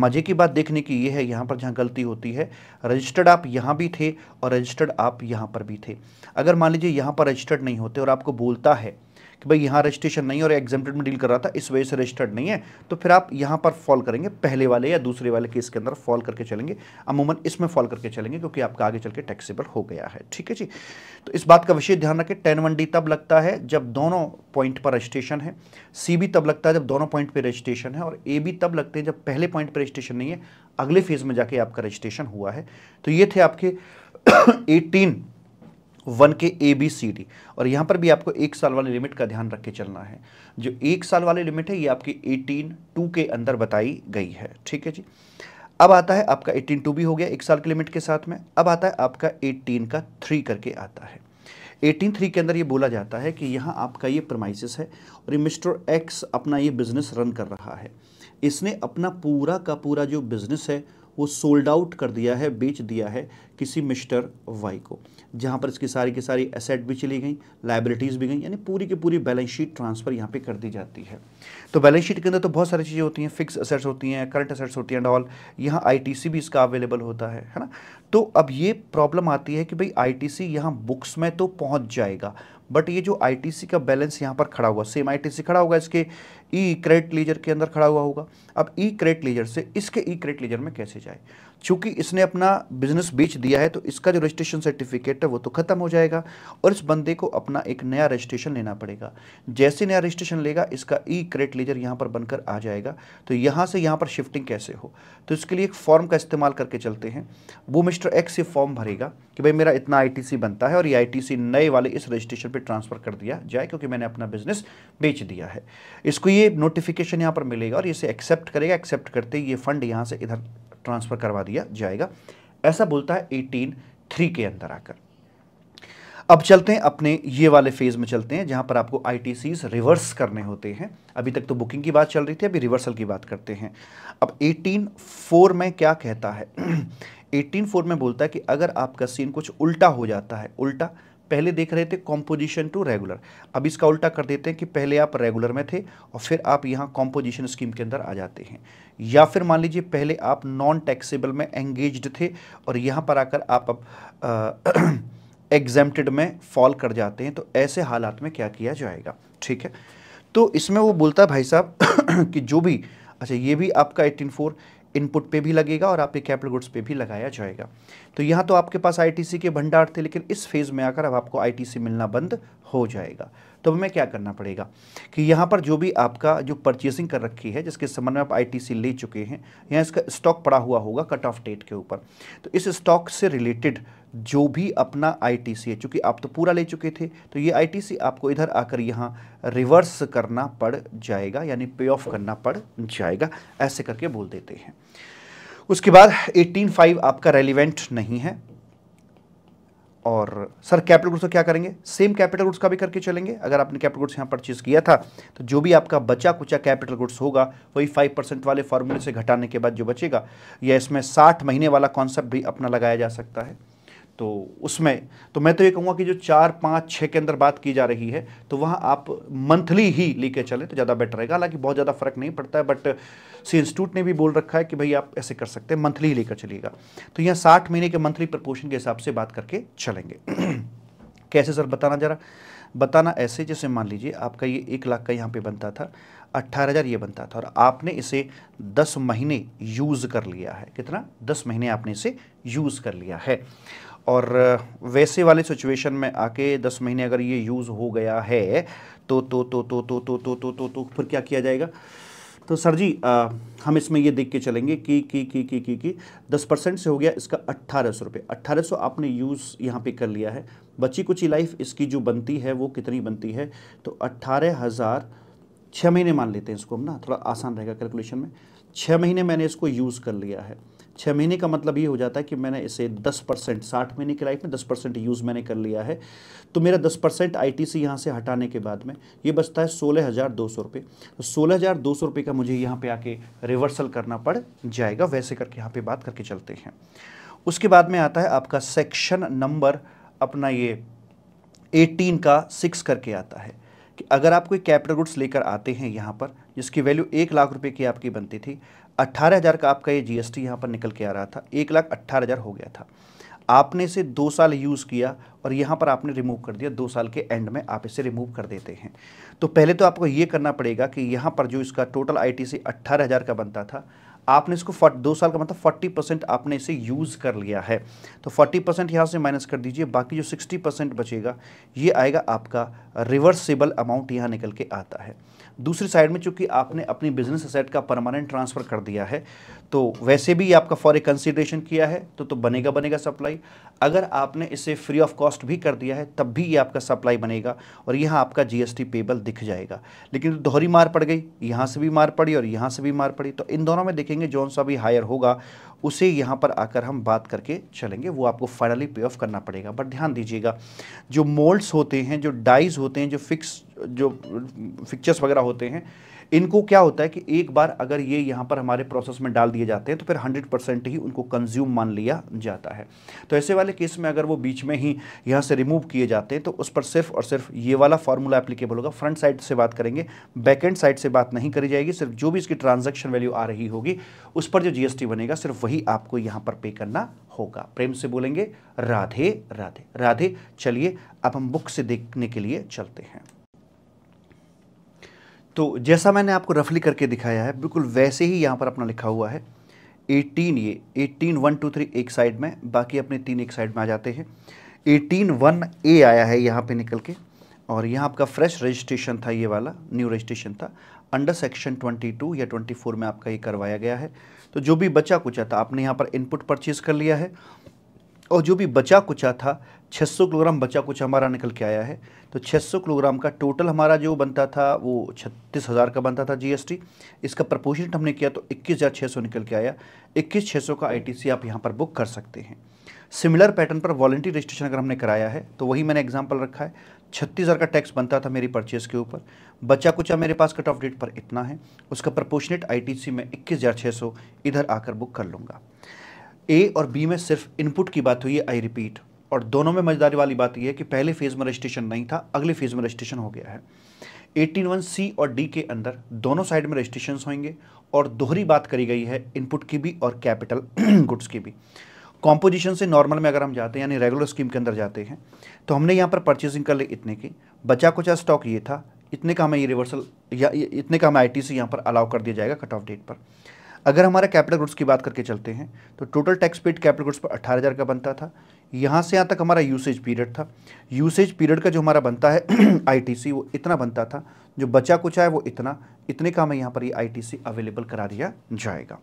मज़े की बात देखने की ये है यहाँ पर जहाँ गलती होती है रजिस्टर्ड आप यहाँ भी थे और रजिस्टर्ड आप यहाँ पर भी थे अगर मान लीजिए यहाँ पर रजिस्टर्ड नहीं होते और आपको बोलता है कि भाई यहाँ रजिस्ट्रेशन नहीं और एग्जामेटेड में डील कर रहा था इस वजह से रजिस्टर्ड नहीं है तो फिर आप यहाँ पर फॉल करेंगे पहले वाले या दूसरे वाले केस के अंदर फॉल करके चलेंगे अमूमन इसमें फॉल करके चलेंगे क्योंकि आपका आगे चल के टैक्सीबल हो गया है ठीक है जी तो इस बात का विशेष ध्यान रखें टेन वन डी तब लगता है जब दोनों पॉइंट पर रजिस्ट्रेशन है सी भी तब लगता है जब दोनों पॉइंट पर रजिस्ट्रेशन है और ए भी तब लगते हैं जब पहले पॉइंट पर रजिस्ट्रेशन नहीं है अगले फेज में जाके आपका रजिस्ट्रेशन हुआ है तो ये थे आपके एटीन वन के ए बी सी डी और यहाँ पर भी आपको एक साल वाली लिमिट का ध्यान रख के चलना है जो एक साल वाली लिमिट है ये आपकी एटीन टू के अंदर बताई गई है ठीक है जी अब आता है आपका एटीन टू भी हो गया एक साल की लिमिट के साथ में अब आता है आपका एटीन का थ्री करके आता है एटीन थ्री के अंदर ये बोला जाता है कि यहाँ आपका ये प्रमाइसिस है और ये मिस्टर एक्स अपना ये बिजनेस रन कर रहा है इसने अपना पूरा का पूरा जो बिजनेस है वो सोल्ड आउट कर दिया है बेच दिया है किसी मिस्टर वाई को जहाँ पर इसकी सारी की सारी एसेट भी चली गई लाइबिलिटीज़ भी गई यानी पूरी की पूरी बैलेंस शीट ट्रांसफ़र यहाँ पे कर दी जाती है तो बैलेंस शीट के अंदर तो बहुत सारी चीज़ें होती हैं फिक्स असेट्स होती हैं करंट असेट्स होती हैं डॉल यहाँ आई भी इसका अवेलेबल होता है है ना तो अब ये प्रॉब्लम आती है कि भाई आई टी यहाँ बुक्स में तो पहुँच जाएगा बट ये जो आई का बैलेंस यहाँ पर खड़ा हुआ सेम आई खड़ा होगा इसके ई क्रेट लीजर के अंदर खड़ा हुआ होगा अब ई क्रेट लीजर से इसके ई क्रेट लीजर में कैसे जाए चूंकि इसने अपना बिजनेस बेच दिया है तो इसका जो रजिस्ट्रेशन सर्टिफिकेट है वो तो ख़त्म हो जाएगा और इस बंदे को अपना एक नया रजिस्ट्रेशन लेना पड़ेगा जैसे नया रजिस्ट्रेशन लेगा इसका ई क्रेडिट लेजर यहाँ पर बनकर आ जाएगा तो यहाँ से यहाँ पर शिफ्टिंग कैसे हो तो इसके लिए एक फॉर्म का इस्तेमाल करके चलते हैं वो मिस्टर एक्स ये फॉर्म भरेगा कि भाई मेरा इतना आई बनता है और ये आई नए वाले इस रजिस्ट्रेशन पर ट्रांसफ़र कर दिया जाए क्योंकि मैंने अपना बिजनेस बेच दिया है इसको ये नोटिफिकेशन यहाँ पर मिलेगा और इसे एक्सेप्ट करेगा एक्सेप्ट करते ही ये फंड यहाँ से इधर ट्रांसफ़र करवा दिया जाएगा ऐसा बोलता है एटीन थ्री के अंदर आकर अब चलते हैं अपने ये वाले फेज़ में चलते हैं जहां पर आपको आई रिवर्स करने होते हैं अभी तक तो बुकिंग की बात चल रही थी अभी रिवर्सल की बात करते हैं अब एटीन फोर में क्या कहता है एटीन फोर में बोलता है कि अगर आपका सीन कुछ उल्टा हो जाता है उल्टा पहले देख रहे थे कॉम्पोजिशन टू रेगुलर अब इसका उल्टा कर देते हैं कि पहले आप रेगुलर में थे और फिर आप यहाँ कॉम्पोजिशन स्कीम के अंदर आ जाते हैं या फिर मान लीजिए पहले आप नॉन टैक्सेबल में एंगेज थे और यहाँ पर आकर आप अब एग्जेम्प्टेड में फॉल कर जाते हैं तो ऐसे हालात में क्या किया जाएगा ठीक है तो इसमें वो बोलता है भाई साहब कि जो भी अच्छा ये भी आपका एटीन फोर इनपुट पे भी लगेगा और आपके कैपिटल गुड्स पे भी लगाया जाएगा तो यहाँ तो आपके पास आईटीसी के भंडार थे लेकिन इस फेज़ में आकर अब आपको आईटीसी मिलना बंद हो जाएगा तो हमें क्या करना पड़ेगा कि यहाँ पर जो भी आपका जो परचेसिंग कर रखी है जिसके संबंध में आप आईटीसी ले चुके हैं यहाँ इसका स्टॉक पड़ा हुआ होगा कट ऑफ डेट के ऊपर तो इस स्टॉक से रिलेटेड जो भी अपना आईटीसी है चूंकि आप तो पूरा ले चुके थे तो ये आईटीसी आपको इधर आकर यहाँ रिवर्स करना पड़ जाएगा यानी पे ऑफ करना पड़ जाएगा ऐसे करके बोल देते हैं उसके बाद 18.5 आपका रेलिवेंट नहीं है और सर कैपिटल गुड्स का क्या करेंगे सेम कैपिटल गुड्स का भी करके चलेंगे अगर आपने कैपिटल गुड्स यहाँ परचेज किया था तो जो भी आपका बचा कुचा कैपिटल गुड्स होगा वही फाइव परसेंट वाले फॉर्मूले से घटाने के बाद जो बचेगा या इसमें साठ महीने वाला कॉन्सेप्ट भी अपना लगाया जा सकता है तो उसमें तो मैं तो ये कहूँगा कि जो चार पाँच छः के अंदर बात की जा रही है तो वहाँ आप मंथली ही लेके चलें तो ज़्यादा बेटर रहेगा हालांकि बहुत ज़्यादा फ़र्क नहीं पड़ता है बट सी इंस्टीट्यूट ने भी बोल रखा है कि भाई आप ऐसे कर सकते हैं मंथली ही लेकर चलिएगा तो यहाँ साठ महीने के मंथली प्रपोर्शन के हिसाब से बात करके चलेंगे कैसे सर बताना ज़रा बताना ऐसे जैसे मान लीजिए आपका ये एक लाख का यहाँ पे बनता था अट्ठारह हज़ार ये बनता था और आपने इसे दस महीने यूज़ कर लिया है कितना दस महीने आपने इसे यूज़ कर लिया है और वैसे वाले सिचुएशन में आके दस महीने अगर ये यूज़ हो गया है तो तो तो तो तो तो तो तो तो तो फिर क्या किया जाएगा तो सर जी आ, हम इसमें ये देख के चलेंगे कि कि कि कि कि कि दस परसेंट से हो गया इसका अट्ठारह सौ रुपये अट्ठारह सौ आपने यूज़ यहाँ पे कर लिया है बची कुची लाइफ इसकी जो बनती है वो कितनी बनती है तो अट्ठारह हज़ार छः महीने मान लेते हैं इसको हम ना थोड़ा आसान रहेगा कैलकुलेशन में छः महीने मैंने इसको यूज़ कर लिया है छः महीने का मतलब ये हो जाता है कि मैंने इसे दस परसेंट साठ महीने की लाइफ में दस परसेंट यूज़ मैंने कर लिया है तो मेरा दस परसेंट आई टी सी यहाँ से हटाने के बाद में ये बचता है सोलह हज़ार दो सौ रुपये तो सोलह हज़ार दो सौ रुपये का मुझे यहाँ पे आके रिवर्सल करना पड़ जाएगा वैसे करके यहाँ पे बात करके चलते हैं उसके बाद में आता है आपका सेक्शन नंबर अपना ये एटीन का सिक्स करके आता है कि अगर आप कोई कैपिटल गुड्स लेकर आते हैं यहाँ पर जिसकी वैल्यू एक लाख रुपये की आपकी बनती थी अट्ठारह हज़ार का आपका ये जीएसटी यहाँ पर निकल के आ रहा था एक लाख अट्ठारह हज़ार हो गया था आपने इसे दो साल यूज़ किया और यहाँ पर आपने रिमूव कर दिया दो साल के एंड में आप इसे रिमूव कर देते हैं तो पहले तो आपको ये करना पड़ेगा कि यहाँ पर जो इसका टोटल आई टी का बनता था आपने इसको फट दो साल का मतलब फोर्टी परसेंट आपने इसे यूज़ कर लिया है तो फोर्टी परसेंट यहाँ से माइनस कर दीजिए बाकी जो सिक्सटी परसेंट बचेगा ये आएगा आपका रिवर्सिबल अमाउंट यहाँ निकल के आता है दूसरी साइड में चूंकि आपने अपनी बिजनेस असेट का परमानेंट ट्रांसफ़र कर दिया है तो वैसे भी आपका फॉर ए कंसिडरेशन किया है तो तो बनेगा बनेगा सप्लाई अगर आपने इसे फ्री ऑफ कॉस्ट भी कर दिया है तब भी ये आपका सप्लाई बनेगा और यहाँ आपका जीएसटी पेबल दिख जाएगा लेकिन तो दोहरी मार पड़ गई यहाँ से भी मार पड़ी और यहाँ से भी मार पड़ी तो इन दोनों में देखेंगे जौन सा भी हायर होगा उसे यहाँ पर आकर हम बात करके चलेंगे वो आपको फाइनली पे ऑफ करना पड़ेगा बट ध्यान दीजिएगा जो मोल्ड्स होते हैं जो डाइज होते हैं जो फिक्स जो फिक्चर्स वगैरह होते हैं इनको क्या होता है कि एक बार अगर ये यहाँ पर हमारे प्रोसेस में डाल दिए जाते हैं तो फिर हंड्रेड परसेंट ही उनको कंज्यूम मान लिया जाता है तो ऐसे वाले केस में अगर वो बीच में ही यहाँ से रिमूव किए जाते हैं तो उस पर सिर्फ और सिर्फ ये वाला फार्मूला एप्लीकेबल होगा फ्रंट साइड से बात करेंगे बैकेंड साइड से बात नहीं करी जाएगी सिर्फ जो भी इसकी ट्रांजेक्शन वैल्यू आ रही होगी उस पर जो जीएसटी बनेगा सिर्फ वही आपको यहाँ पर पे करना होगा प्रेम से बोलेंगे राधे राधे राधे चलिए अब हम बुक से देखने के लिए चलते हैं तो जैसा मैंने आपको रफली करके दिखाया है बिल्कुल वैसे ही यहाँ पर अपना लिखा हुआ है 18 ये 18 वन टू थ्री एक साइड में बाकी अपने तीन एक साइड में आ जाते हैं 18 वन ए आया है यहाँ पे निकल के और यहाँ आपका फ्रेश रजिस्ट्रेशन था ये वाला न्यू रजिस्ट्रेशन था अंडर सेक्शन 22 या 24 में आपका ये करवाया गया है तो जो भी बचा कुचा था आपने यहाँ पर इनपुट परचेज़ कर लिया है और जो भी बचा कुचा था 600 किलोग्राम बचा कुछ हमारा निकल के आया है तो 600 किलोग्राम का टोटल हमारा जो बनता था वो छत्तीस हज़ार का बनता था जीएसटी इसका प्रपोजिट हमने किया तो इक्कीस हज़ार छः सौ निकल के आया इक्कीस छः सौ का आईटीसी आप यहाँ पर बुक कर सकते हैं सिमिलर पैटर्न पर वॉलेंट्री रजिस्ट्रेशन अगर हमने कराया है तो वही मैंने एग्जाम्पल रखा है छत्तीस हज़ार का टैक्स बनता था मेरी परचेज़ के ऊपर बचा कुचा मेरे पास कट ऑफ डेट पर इतना है उसका प्रपोशनेट आई में इक्कीस हज़ार छः सौ इधर आकर बुक कर लूँगा ए और बी में सिर्फ इनपुट की बात हुई है आई रिपीट और दोनों में मजेदारी वाली बात यह है कि पहले फेज़ में रजिस्ट्रेशन नहीं था अगले फेज़ में रजिस्ट्रेशन हो गया है एटीन वन सी और डी के अंदर दोनों साइड में रजिस्ट्रेशन होंगे और दोहरी बात करी गई है इनपुट की भी और कैपिटल गुड्स की भी कॉम्पोजिशन से नॉर्मल में अगर हम जाते हैं यानी रेगुलर स्कीम के अंदर जाते हैं तो हमने यहाँ पर परचेजिंग कर ली इतने की बचा कुचा स्टॉक ये था इतने का हमें ये रिवर्सल या इतने का हमें आई टी यहाँ पर अलाउ कर दिया जाएगा कट ऑफ डेट पर अगर हमारे कैपिटल गुड्स की बात करके चलते हैं तो total tax paid capital goods पर अट्ठारह हज़ार का बनता था यहाँ से यहाँ तक हमारा यूसेज पीरियड था यूसेज पीरियड का जो हमारा बनता है आईटीसी वो इतना बनता था जो बचा कुछ है वो इतना इतने का हमें यहाँ पर ये आईटीसी अवेलेबल करा दिया जाएगा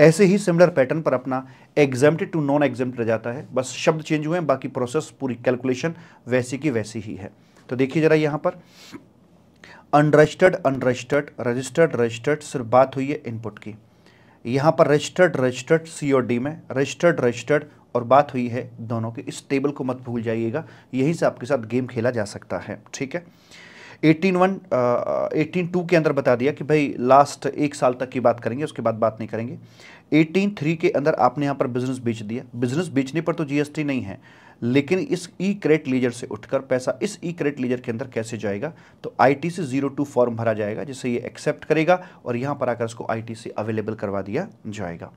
ऐसे ही सिमिलर पैटर्न पर अपना एग्जाम्प्टेड टू नॉन एग्जाम्प्ट रह जाता है बस शब्द चेंज हुए हैं बाकी प्रोसेस पूरी कैलकुलेशन वैसी की वैसी ही है तो देखिए जरा यहाँ पर अनरजिस्टर्ड अनरजिस्टर्ड रजिस्टर्ड रजिस्टर्ड सिर्फ बात हुई है इनपुट की यहाँ पर रजिस्टर्ड रजिस्टर्ड सी और डी में रजिस्टर्ड रजिस्टर्ड और बात हुई है दोनों के इस टेबल को मत भूल जाइएगा यहीं से आपके साथ गेम खेला जा सकता है ठीक है एटीन वन एटीन टू के अंदर बता दिया कि भाई लास्ट एक साल तक की बात करेंगे उसके बाद बात नहीं करेंगे एटीन थ्री के अंदर आपने यहाँ पर बिजनेस बेच दिया बिजनेस बेचने पर तो जीएसटी नहीं है लेकिन इस ई क्रेट लीजर से उठकर पैसा इस ई क्रेट लीजर के अंदर कैसे जाएगा तो आईटीसी जीरो टू फॉर्म भरा जाएगा जिसे ये एक्सेप्ट करेगा और यहाँ पर आकर इसको आईटीसी अवेलेबल करवा दिया जाएगा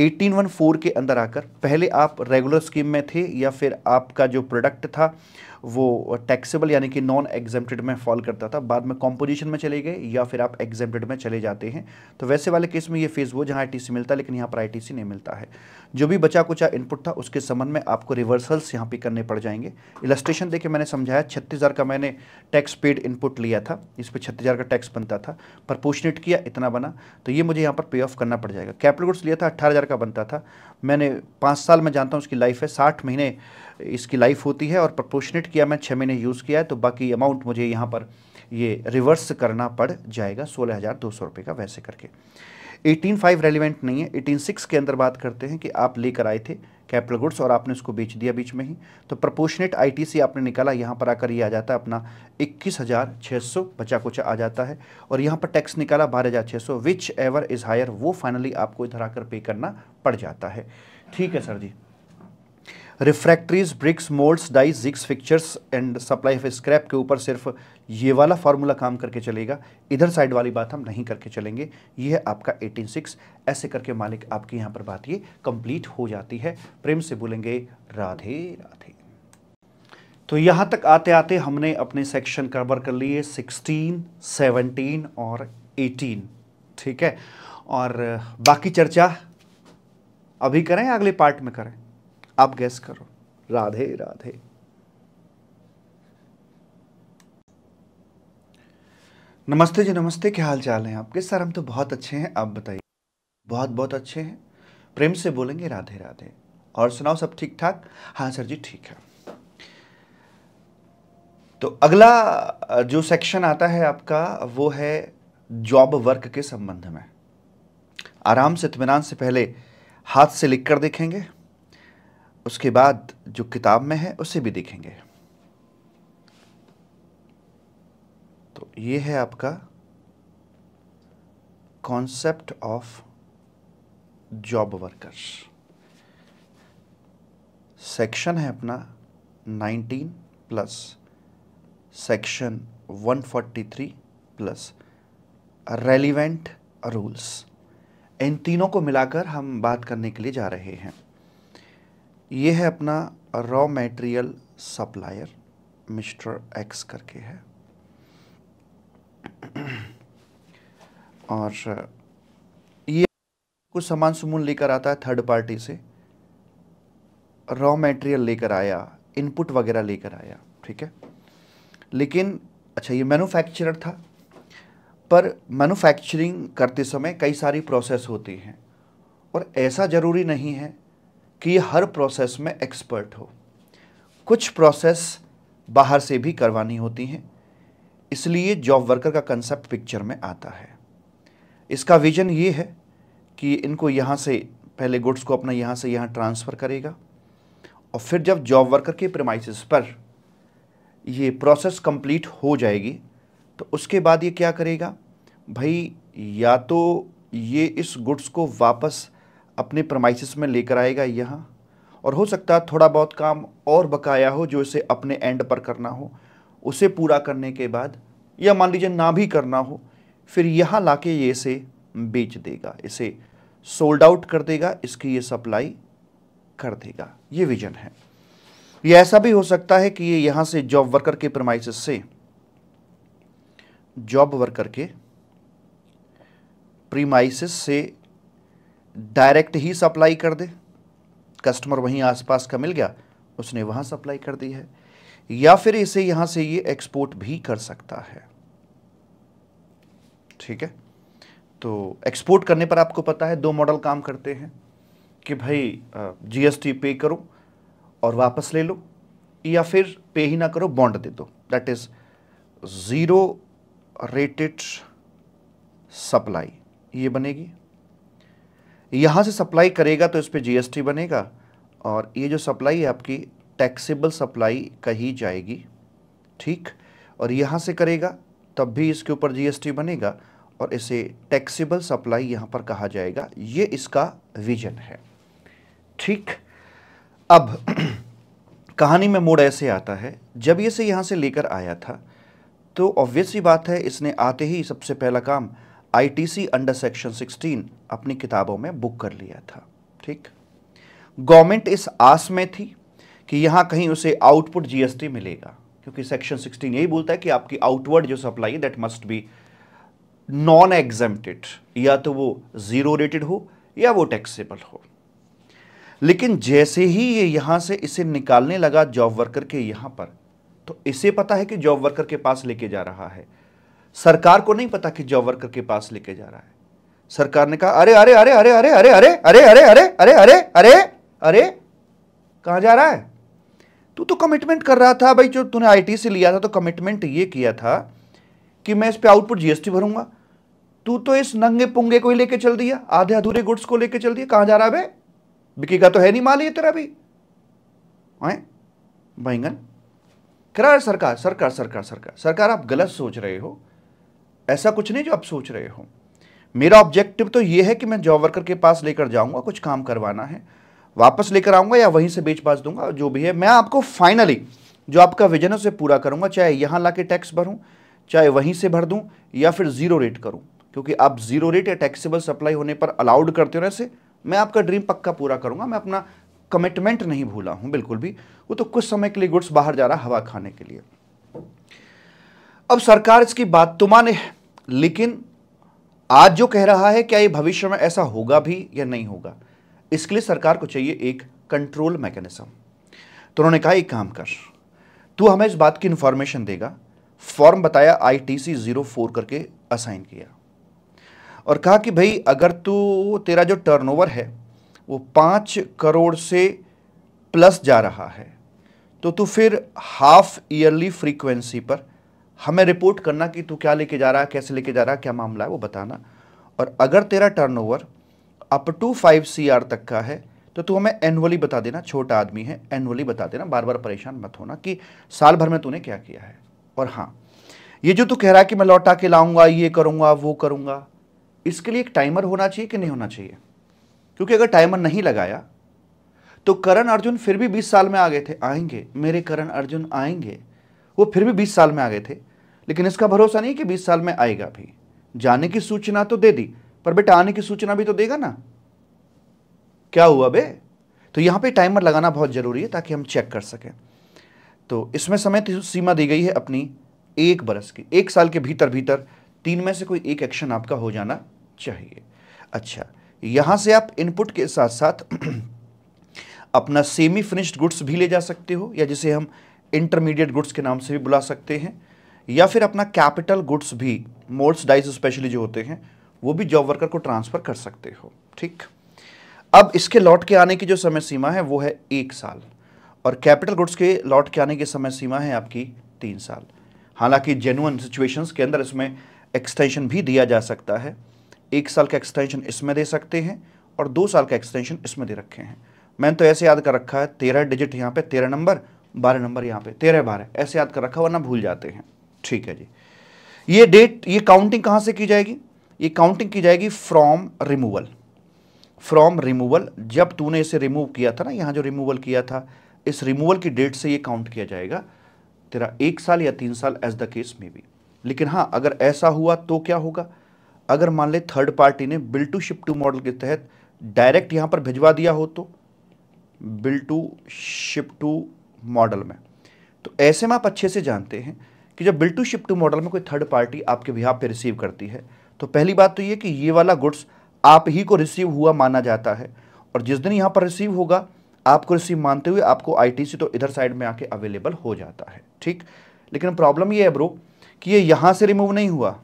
1814 के अंदर आकर पहले आप रेगुलर स्कीम में थे या फिर आपका जो प्रोडक्ट था वो टैक्सेबल यानी कि नॉन एग्जेम्प्टेड में फॉल करता था बाद में कॉम्पोजिशन में चले गए या फिर आप एग्जेम्प्टेड में चले जाते हैं तो वैसे वाले केस में ये फेज़ वो जहाँ आई मिलता है लेकिन यहाँ पर आई नहीं मिलता है जो भी बचा कुचा इनपुट था उसके संबंध में आपको रिवर्सल्स यहाँ पर करने पड़ जाएंगे इलस्ट्रेशन देखे मैंने समझाया छत्तीस का मैंने टैक्स पेड इनपुट लिया था इस पर छत्तीस का टैक्स बनता था पर प्रपोर्शनेट किया इतना बना तो ये मुझे यहाँ पर पे ऑफ करना पड़ जाएगा कैपिटल गुड्स लिया था अट्ठारह का बनता था मैंने पाँच साल में जानता हूँ उसकी लाइफ है साठ महीने इसकी लाइफ होती है और प्रपोशनेट किया मैं छः महीने यूज़ किया है तो बाकी अमाउंट मुझे यहाँ पर ये रिवर्स करना पड़ जाएगा सोलह हज़ार दो सौ रुपये का वैसे करके एटीन फाइव रेलिवेंट नहीं है एटीन सिक्स के अंदर बात करते हैं कि आप लेकर आए थे कैपिटल गुड्स और आपने उसको बेच दिया बीच में ही तो प्रपोशनेट आईटीसी आपने निकाला यहाँ पर आकर ये आ जाता है अपना इक्कीस हज़ार छः सौ बचा कुचा आ जाता है और यहाँ पर टैक्स निकाला बारह हज़ार छः सौ विच एवर इज़ हायर वो फाइनली आपको इधर आकर पे करना पड़ जाता है ठीक है sir ji refractories bricks moulds dies jigs fixtures and supply of scrap के ऊपर सिर्फ ये वाला फार्मूला काम करके चलेगा इधर साइड वाली बात हम नहीं करके चलेंगे ये है आपका 186 ऐसे करके मालिक आपकी यहाँ पर बात ये कंप्लीट हो जाती है प्रेम से बोलेंगे राधे राधे तो यहाँ तक आते आते हमने अपने सेक्शन कवर कर लिए 16, 17 और 18 ठीक है और बाकी चर्चा अभी करें अगले पार्ट में करें आप गैस करो राधे राधे नमस्ते जी नमस्ते क्या हाल चाल है आपके सर हम तो बहुत अच्छे हैं आप बताइए बहुत बहुत अच्छे हैं प्रेम से बोलेंगे राधे राधे और सुनाओ सब ठीक ठाक हाँ सर जी ठीक है तो अगला जो सेक्शन आता है आपका वो है जॉब वर्क के संबंध में आराम से इतमान से पहले हाथ से लिख कर देखेंगे उसके बाद जो किताब में है उसे भी देखेंगे तो ये है आपका concept of job workers section है अपना 19 plus section 143 plus relevant rules इन तीनों को मिलाकर हम बात करने के लिए जा रहे हैं ये है अपना raw material supplier mister X करके है और ये कुछ सामान सुमून लेकर आता है थर्ड पार्टी से रॉ मेटेरियल लेकर आया इनपुट वगैरह लेकर आया ठीक है लेकिन अच्छा ये मैन्युफैक्चरर था पर मैन्युफैक्चरिंग करते समय कई सारी प्रोसेस होती हैं और ऐसा ज़रूरी नहीं है कि हर प्रोसेस में एक्सपर्ट हो कुछ प्रोसेस बाहर से भी करवानी होती हैं इसलिए जॉब वर्कर का कंसेप्ट पिक्चर में आता है इसका विजन ये है कि इनको यहाँ से पहले गुड्स को अपना यहाँ से यहाँ ट्रांसफ़र करेगा और फिर जब जॉब वर्कर के प्रमाइसिस पर ये प्रोसेस कंप्लीट हो जाएगी तो उसके बाद ये क्या करेगा भाई या तो ये इस गुड्स को वापस अपने प्रमाइसिस में लेकर आएगा यहाँ और हो सकता है थोड़ा बहुत काम और बकाया हो जो इसे अपने एंड पर करना हो उसे पूरा करने के बाद या मान लीजिए ना भी करना हो फिर यहाँ लाके ये इसे बेच देगा इसे सोल्ड आउट कर देगा इसकी ये सप्लाई कर देगा ये विजन है ये ऐसा भी हो सकता है कि ये यहाँ से जॉब वर्कर के प्रमाइसिस से जॉब वर्कर के प्रीमाइसिस से डायरेक्ट ही सप्लाई कर दे कस्टमर वहीं आसपास का मिल गया उसने वहां सप्लाई कर दी है या फिर इसे यहां से ये एक्सपोर्ट भी कर सकता है ठीक है तो एक्सपोर्ट करने पर आपको पता है दो मॉडल काम करते हैं कि भाई जीएसटी पे करो और वापस ले लो या फिर पे ही ना करो बॉन्ड दे दो that is zero rated supply ये बनेगी यहाँ से सप्लाई करेगा तो इस पर जीएसटी बनेगा और ये जो सप्लाई है आपकी टैक्सेबल सप्लाई कही जाएगी ठीक और यहाँ से करेगा तब भी इसके ऊपर जीएसटी बनेगा और इसे टैक्सेबल सप्लाई यहाँ पर कहा जाएगा ये इसका विजन है ठीक अब कहानी में मोड़ ऐसे आता है जब ये से यहाँ से लेकर आया था तो ऑब्वियसली बात है इसने आते ही सबसे पहला काम आईटीसी अंडर सेक्शन 16 अपनी किताबों में बुक कर लिया था ठीक गवर्नमेंट इस आस में थी कि यहां कहीं उसे आउटपुट जीएसटी मिलेगा क्योंकि सेक्शन 16 यही बोलता है कि आपकी आउटवर्ड जो सप्लाई है that must be non exempted या तो वो जीरो रेटेड हो या वो टैक्सेबल हो लेकिन जैसे ही ये यहां से इसे निकालने लगा जॉब वर्कर के यहां पर तो इसे पता है कि जॉब वर्कर के पास लेके जा रहा है सरकार को नहीं पता कि जॉब वर्कर के पास लेके जा रहा है सरकार ने कहा अरे अरे अरे अरे अरे अरे अरे अरे अरे अरे अरे अरे अरे अरे कहा जा रहा है तू तो कमिटमेंट कर रहा था भाई जो तूने आईटी से लिया था तो कमिटमेंट ये किया था कि मैं इस पे आउटपुट जीएसटी भरूंगा तू तो इस नंगे पुंगे को ही लेके चल दिया आधे अधूरे गुड्स को लेके चल दिया कहा जा रहा है बिकेगा तो है नहीं माल ये तेरा भी बैंगन करा सरकार सरकार सरकार सरकार सरकार आप गलत सोच रहे हो ऐसा कुछ नहीं जो आप सोच रहे हो मेरा ऑब्जेक्टिव तो ये है कि मैं जॉब वर्कर के पास लेकर जाऊंगा कुछ काम करवाना है वापस लेकर आऊंगा या वहीं से बेच पास दूंगा जो भी है मैं आपको फाइनली जो आपका विजन है उसे पूरा करूंगा चाहे यहां ला टैक्स भरूं चाहे वहीं से भर दूं या फिर ज़ीरो रेट करूं क्योंकि आप ज़ीरो रेट या टैक्सेबल सप्लाई होने पर अलाउड करते हो ऐसे मैं आपका ड्रीम पक्का पूरा करूंगा मैं अपना कमिटमेंट नहीं भूला हूं बिल्कुल भी वो तो कुछ समय के लिए गुड्स बाहर जा रहा हवा खाने के लिए अब सरकार इसकी बात तो माने लेकिन आज जो कह रहा है क्या ये भविष्य में ऐसा होगा भी या नहीं होगा इसके लिए सरकार को चाहिए एक कंट्रोल मैकेनिज्म तो उन्होंने कहा एक काम कर तू हमें इस बात की इंफॉर्मेशन देगा फॉर्म बताया I T C zero four करके असाइन किया और कहा कि भाई अगर तू तेरा जो टर्नओवर है वो पाँच करोड़ से प्लस जा रहा है तो तू फिर हाफ ईयरली फ्रीक्वेंसी पर हमें रिपोर्ट करना कि तू क्या लेके जा रहा है कैसे लेके जा रहा है क्या मामला है वो बताना और अगर तेरा over up to five C R तक का है तो तू हमें एनुअली बता देना छोटा आदमी है एनुअली बता देना बार बार परेशान मत होना कि साल भर में तूने क्या किया है और हाँ ये जो तू कह रहा है कि मैं लौटा के लाऊंगा ये करूंगा वो करूंगा इसके लिए एक टाइमर होना चाहिए कि नहीं होना चाहिए क्योंकि अगर टाइमर नहीं लगाया तो करण अर्जुन फिर भी 20 साल में आ गए थे आएंगे मेरे करण अर्जुन आएंगे वो फिर भी 20 साल में आ गए थे लेकिन इसका भरोसा नहीं कि बीस साल में आएगा भी जाने की सूचना तो दे दी पर बेटा आने की सूचना भी तो देगा ना क्या हुआ बे तो यहां पे टाइमर लगाना बहुत ज़रूरी है ताकि हम चेक कर सकें तो इसमें समय सीमा दी गई है अपनी एक बरस की एक साल के भीतर भीतर तीन में से कोई एक एक्शन आपका हो जाना चाहिए अच्छा यहां से आप इनपुट के साथ साथ अपना सेमी फिनिश्ड गुड्स भी ले जा सकते हो या जिसे हम इंटरमीडिएट गुड्स के नाम से भी बुला सकते हैं या फिर अपना कैपिटल गुड्स भी मोड्स डाइज स्पेशली जो होते हैं वो भी जॉब वर्कर को ट्रांसफ़र कर सकते हो ठीक अब इसके लौट के आने की जो समय सीमा है वो है एक साल और कैपिटल गुड्स के लौट के आने की समय सीमा है आपकी तीन साल हालांकि जेनुअन सिचुएशंस के अंदर इसमें एक्सटेंशन भी दिया जा सकता है एक साल का एक्सटेंशन इसमें दे सकते हैं और दो साल का एक्सटेंशन इसमें दे रखे हैं मैंने तो ऐसे याद कर रखा है तेरह डिजिट यहाँ पे तेरह नंबर बारह नंबर यहाँ पे तेरह बारह ऐसे याद कर रखा वरना भूल जाते हैं ठीक है जी ये डेट ये काउंटिंग कहां से की जाएगी ये काउंटिंग की जाएगी फ्रॉम रिमूवल फ्रॉम रिमूवल जब तूने इसे रिमूव किया था ना यहां जो रिमूवल किया था इस रिमूवल की डेट से ये काउंट किया जाएगा तेरा एक साल या तीन साल एज द केस में भी लेकिन हाँ अगर ऐसा हुआ तो क्या होगा अगर मान ले थर्ड पार्टी ने bill to ship to model के तहत डायरेक्ट यहां पर भिजवा दिया हो तो bill to ship to model में तो ऐसे में आप अच्छे से जानते हैं कि जब बिल्टू शिप टू मॉडल में कोई थर्ड पार्टी आपके बिहार पे रिसीव करती है तो पहली बात तो ये कि ये वाला गुड्स आप ही को रिसीव हुआ माना जाता है और जिस दिन यहाँ पर रिसीव होगा आपको रिसीव मानते हुए आपको आईटीसी तो इधर साइड में आके अवेलेबल हो जाता है ठीक लेकिन प्रॉब्लम ये है ब्रो कि ये यहाँ से रिमूव नहीं हुआ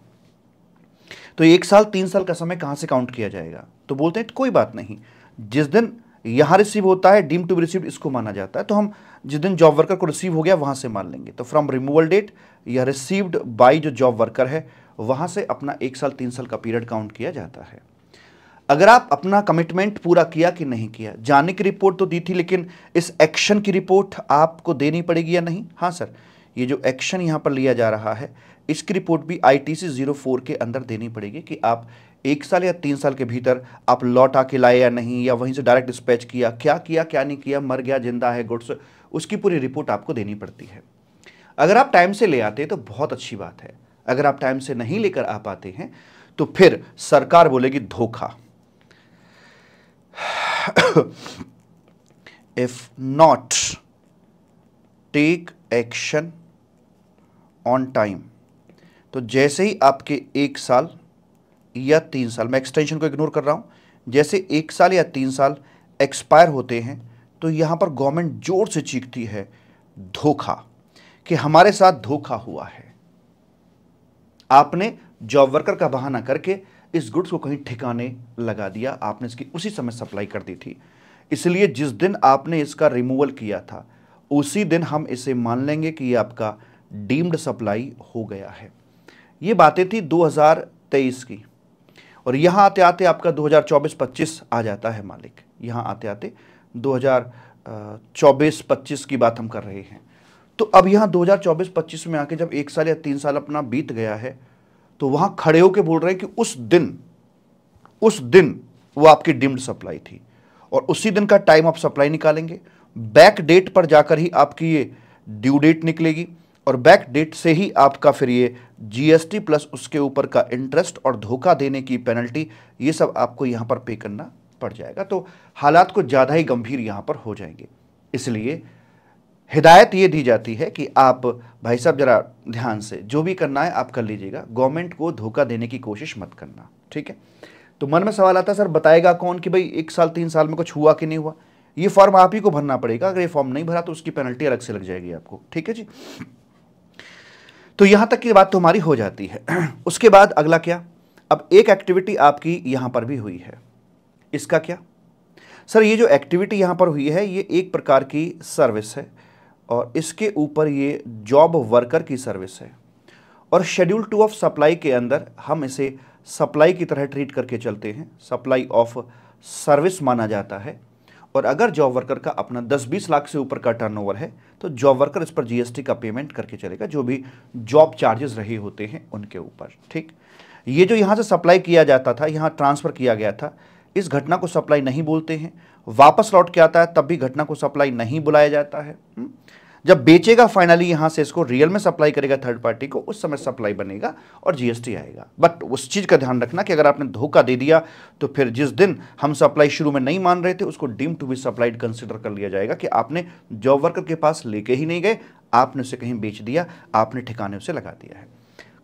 तो एक साल तीन साल का समय कहाँ से काउंट किया जाएगा तो बोलते हैं कोई बात नहीं जिस दिन यहाँ रिसीव होता है डीम टू बी रिसीव इसको माना जाता है तो हम जिस दिन जॉब वर्कर को रिसीव हो गया वहां से मान लेंगे तो फ्रॉम रिमूवल डेट या रिसीव्ड बाई जो जॉब वर्कर है वहां से अपना एक साल तीन साल का पीरियड काउंट किया जाता है अगर आप अपना कमिटमेंट पूरा किया कि नहीं किया जाने की रिपोर्ट तो दी थी लेकिन इस एक्शन की रिपोर्ट आपको देनी पड़ेगी या नहीं हाँ सर ये जो एक्शन यहाँ पर लिया जा रहा है इसकी रिपोर्ट भी I T C zero four के अंदर देनी पड़ेगी कि आप एक साल या तीन साल के भीतर आप लौट आके लाए या नहीं या वहीं से डायरेक्ट डिस्पैच किया क्या किया क्या नहीं किया मर गया जिंदा है गुड्स उसकी पूरी रिपोर्ट आपको देनी पड़ती है अगर आप टाइम से ले आते हैं तो बहुत अच्छी बात है अगर आप टाइम से नहीं लेकर आ पाते हैं तो फिर सरकार बोलेगी धोखा if not take action on time तो जैसे ही आपके एक साल या तीन साल मैं एक्सटेंशन को इग्नोर कर रहा हूं जैसे एक साल या तीन साल एक्सपायर होते हैं तो यहाँ पर गवर्नमेंट जोर से चीखती है धोखा कि हमारे साथ धोखा हुआ है आपने जॉब वर्कर का बहाना करके इस गुड्स को कहीं ठिकाने लगा दिया आपने इसकी उसी समय सप्लाई कर दी थी इसलिए जिस दिन आपने इसका रिमूवल किया था उसी दिन हम इसे मान लेंगे कि ये आपका डीम्ड सप्लाई हो गया है ये बातें थी 2023 की और यहाँ आते आते आपका 2024-25 आ जाता है मालिक यहाँ आते आते 2024-25 की बात हम कर रहे हैं तो अब यहाँ 2024-25 में आके जब एक साल या तीन साल अपना बीत गया है तो वहाँ खड़े होकर बोल रहे हैं कि उस दिन उस दिन वो आपकी डिम्ड सप्लाई थी और उसी दिन का टाइम आप सप्लाई निकालेंगे बैक डेट पर जाकर ही आपकी ये ड्यू डेट निकलेगी और बैक डेट से ही आपका फिर ये जीएसटी प्लस उसके ऊपर का इंटरेस्ट और धोखा देने की पेनल्टी ये सब आपको यहां पर पे करना पड़ जाएगा तो हालात कुछ ज़्यादा ही गंभीर यहां पर हो जाएंगे इसलिए हिदायत ये दी जाती है कि आप भाई साहब ज़रा ध्यान से जो भी करना है आप कर लीजिएगा गवर्नमेंट को धोखा देने की कोशिश मत करना ठीक है तो मन में सवाल आता है सर बताएगा कौन कि भाई एक साल तीन साल में कुछ हुआ कि नहीं हुआ ये फॉर्म आप ही को भरना पड़ेगा अगर ये फॉर्म नहीं भरा तो उसकी पेनल्टी अलग से लग जाएगी आपको ठीक है जी तो यहां तक की बात तो हमारी हो जाती है उसके बाद अगला क्या अब एक एक्टिविटी आपकी यहां पर भी हुई है इसका क्या सर ये जो एक्टिविटी यहाँ पर हुई है ये एक प्रकार की सर्विस है और इसके ऊपर ये जॉब वर्कर की सर्विस है और शेड्यूल टू ऑफ सप्लाई के अंदर हम इसे सप्लाई की तरह ट्रीट करके चलते हैं सप्लाई ऑफ सर्विस माना जाता है और अगर जॉब वर्कर का अपना 10-20 लाख से ऊपर का टर्नओवर है तो जॉब वर्कर इस पर जीएसटी का पेमेंट करके चलेगा जो भी जॉब चार्जेस रहे होते हैं उनके ऊपर ठीक ये जो यहाँ से सप्लाई किया जाता था यहाँ ट्रांसफ़र किया गया था इस घटना को सप्लाई नहीं बोलते हैं वापस लौट के आता है तब भी घटना को सप्लाई नहीं बुलाया जाता है हम्म? जब बेचेगा फाइनली यहां से इसको रियल में सप्लाई करेगा थर्ड पार्टी को उस समय सप्लाई बनेगा और जीएसटी आएगा बट उस चीज़ का ध्यान रखना कि अगर आपने धोखा दे दिया तो फिर जिस दिन हम सप्लाई शुरू में नहीं मान रहे थे उसको deem to be supplied consider कर लिया जाएगा कि आपने जॉब वर्कर के पास लेके ही नहीं गए आपने उसे कहीं बेच दिया आपने ठिकाने उसे लगा दिया है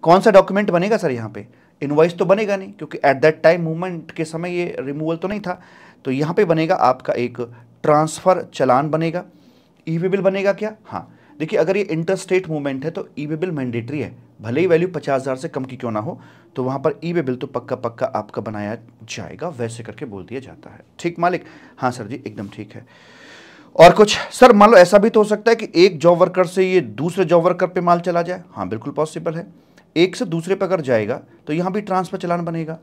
कौन सा डॉक्यूमेंट बनेगा सर यहाँ पर इनवॉइस तो बनेगा नहीं क्योंकि एट दैट टाइम मूवमेंट के समय ये रिमूवल तो नहीं था तो यहाँ पे बनेगा आपका एक ट्रांसफ़र चलान बनेगा ई वे बिल बनेगा क्या हाँ देखिए अगर ये इंटर स्टेट मूवमेंट है तो ई वे बिल मैंडेटरी है भले ही वैल्यू पचास हज़ार से कम की क्यों ना हो तो वहाँ पर ई वे बिल तो पक्का पक्का आपका बनाया जाएगा वैसे करके बोल दिया जाता है ठीक मालिक हाँ सर जी एकदम ठीक है और कुछ सर मान लो ऐसा भी तो हो सकता है कि एक जॉब वर्कर से ये दूसरे जॉब वर्कर पर माल चला जाए हाँ बिल्कुल पॉसिबल है एक से दूसरे पर अगर जाएगा तो यहाँ भी ट्रांसफर चलान बनेगा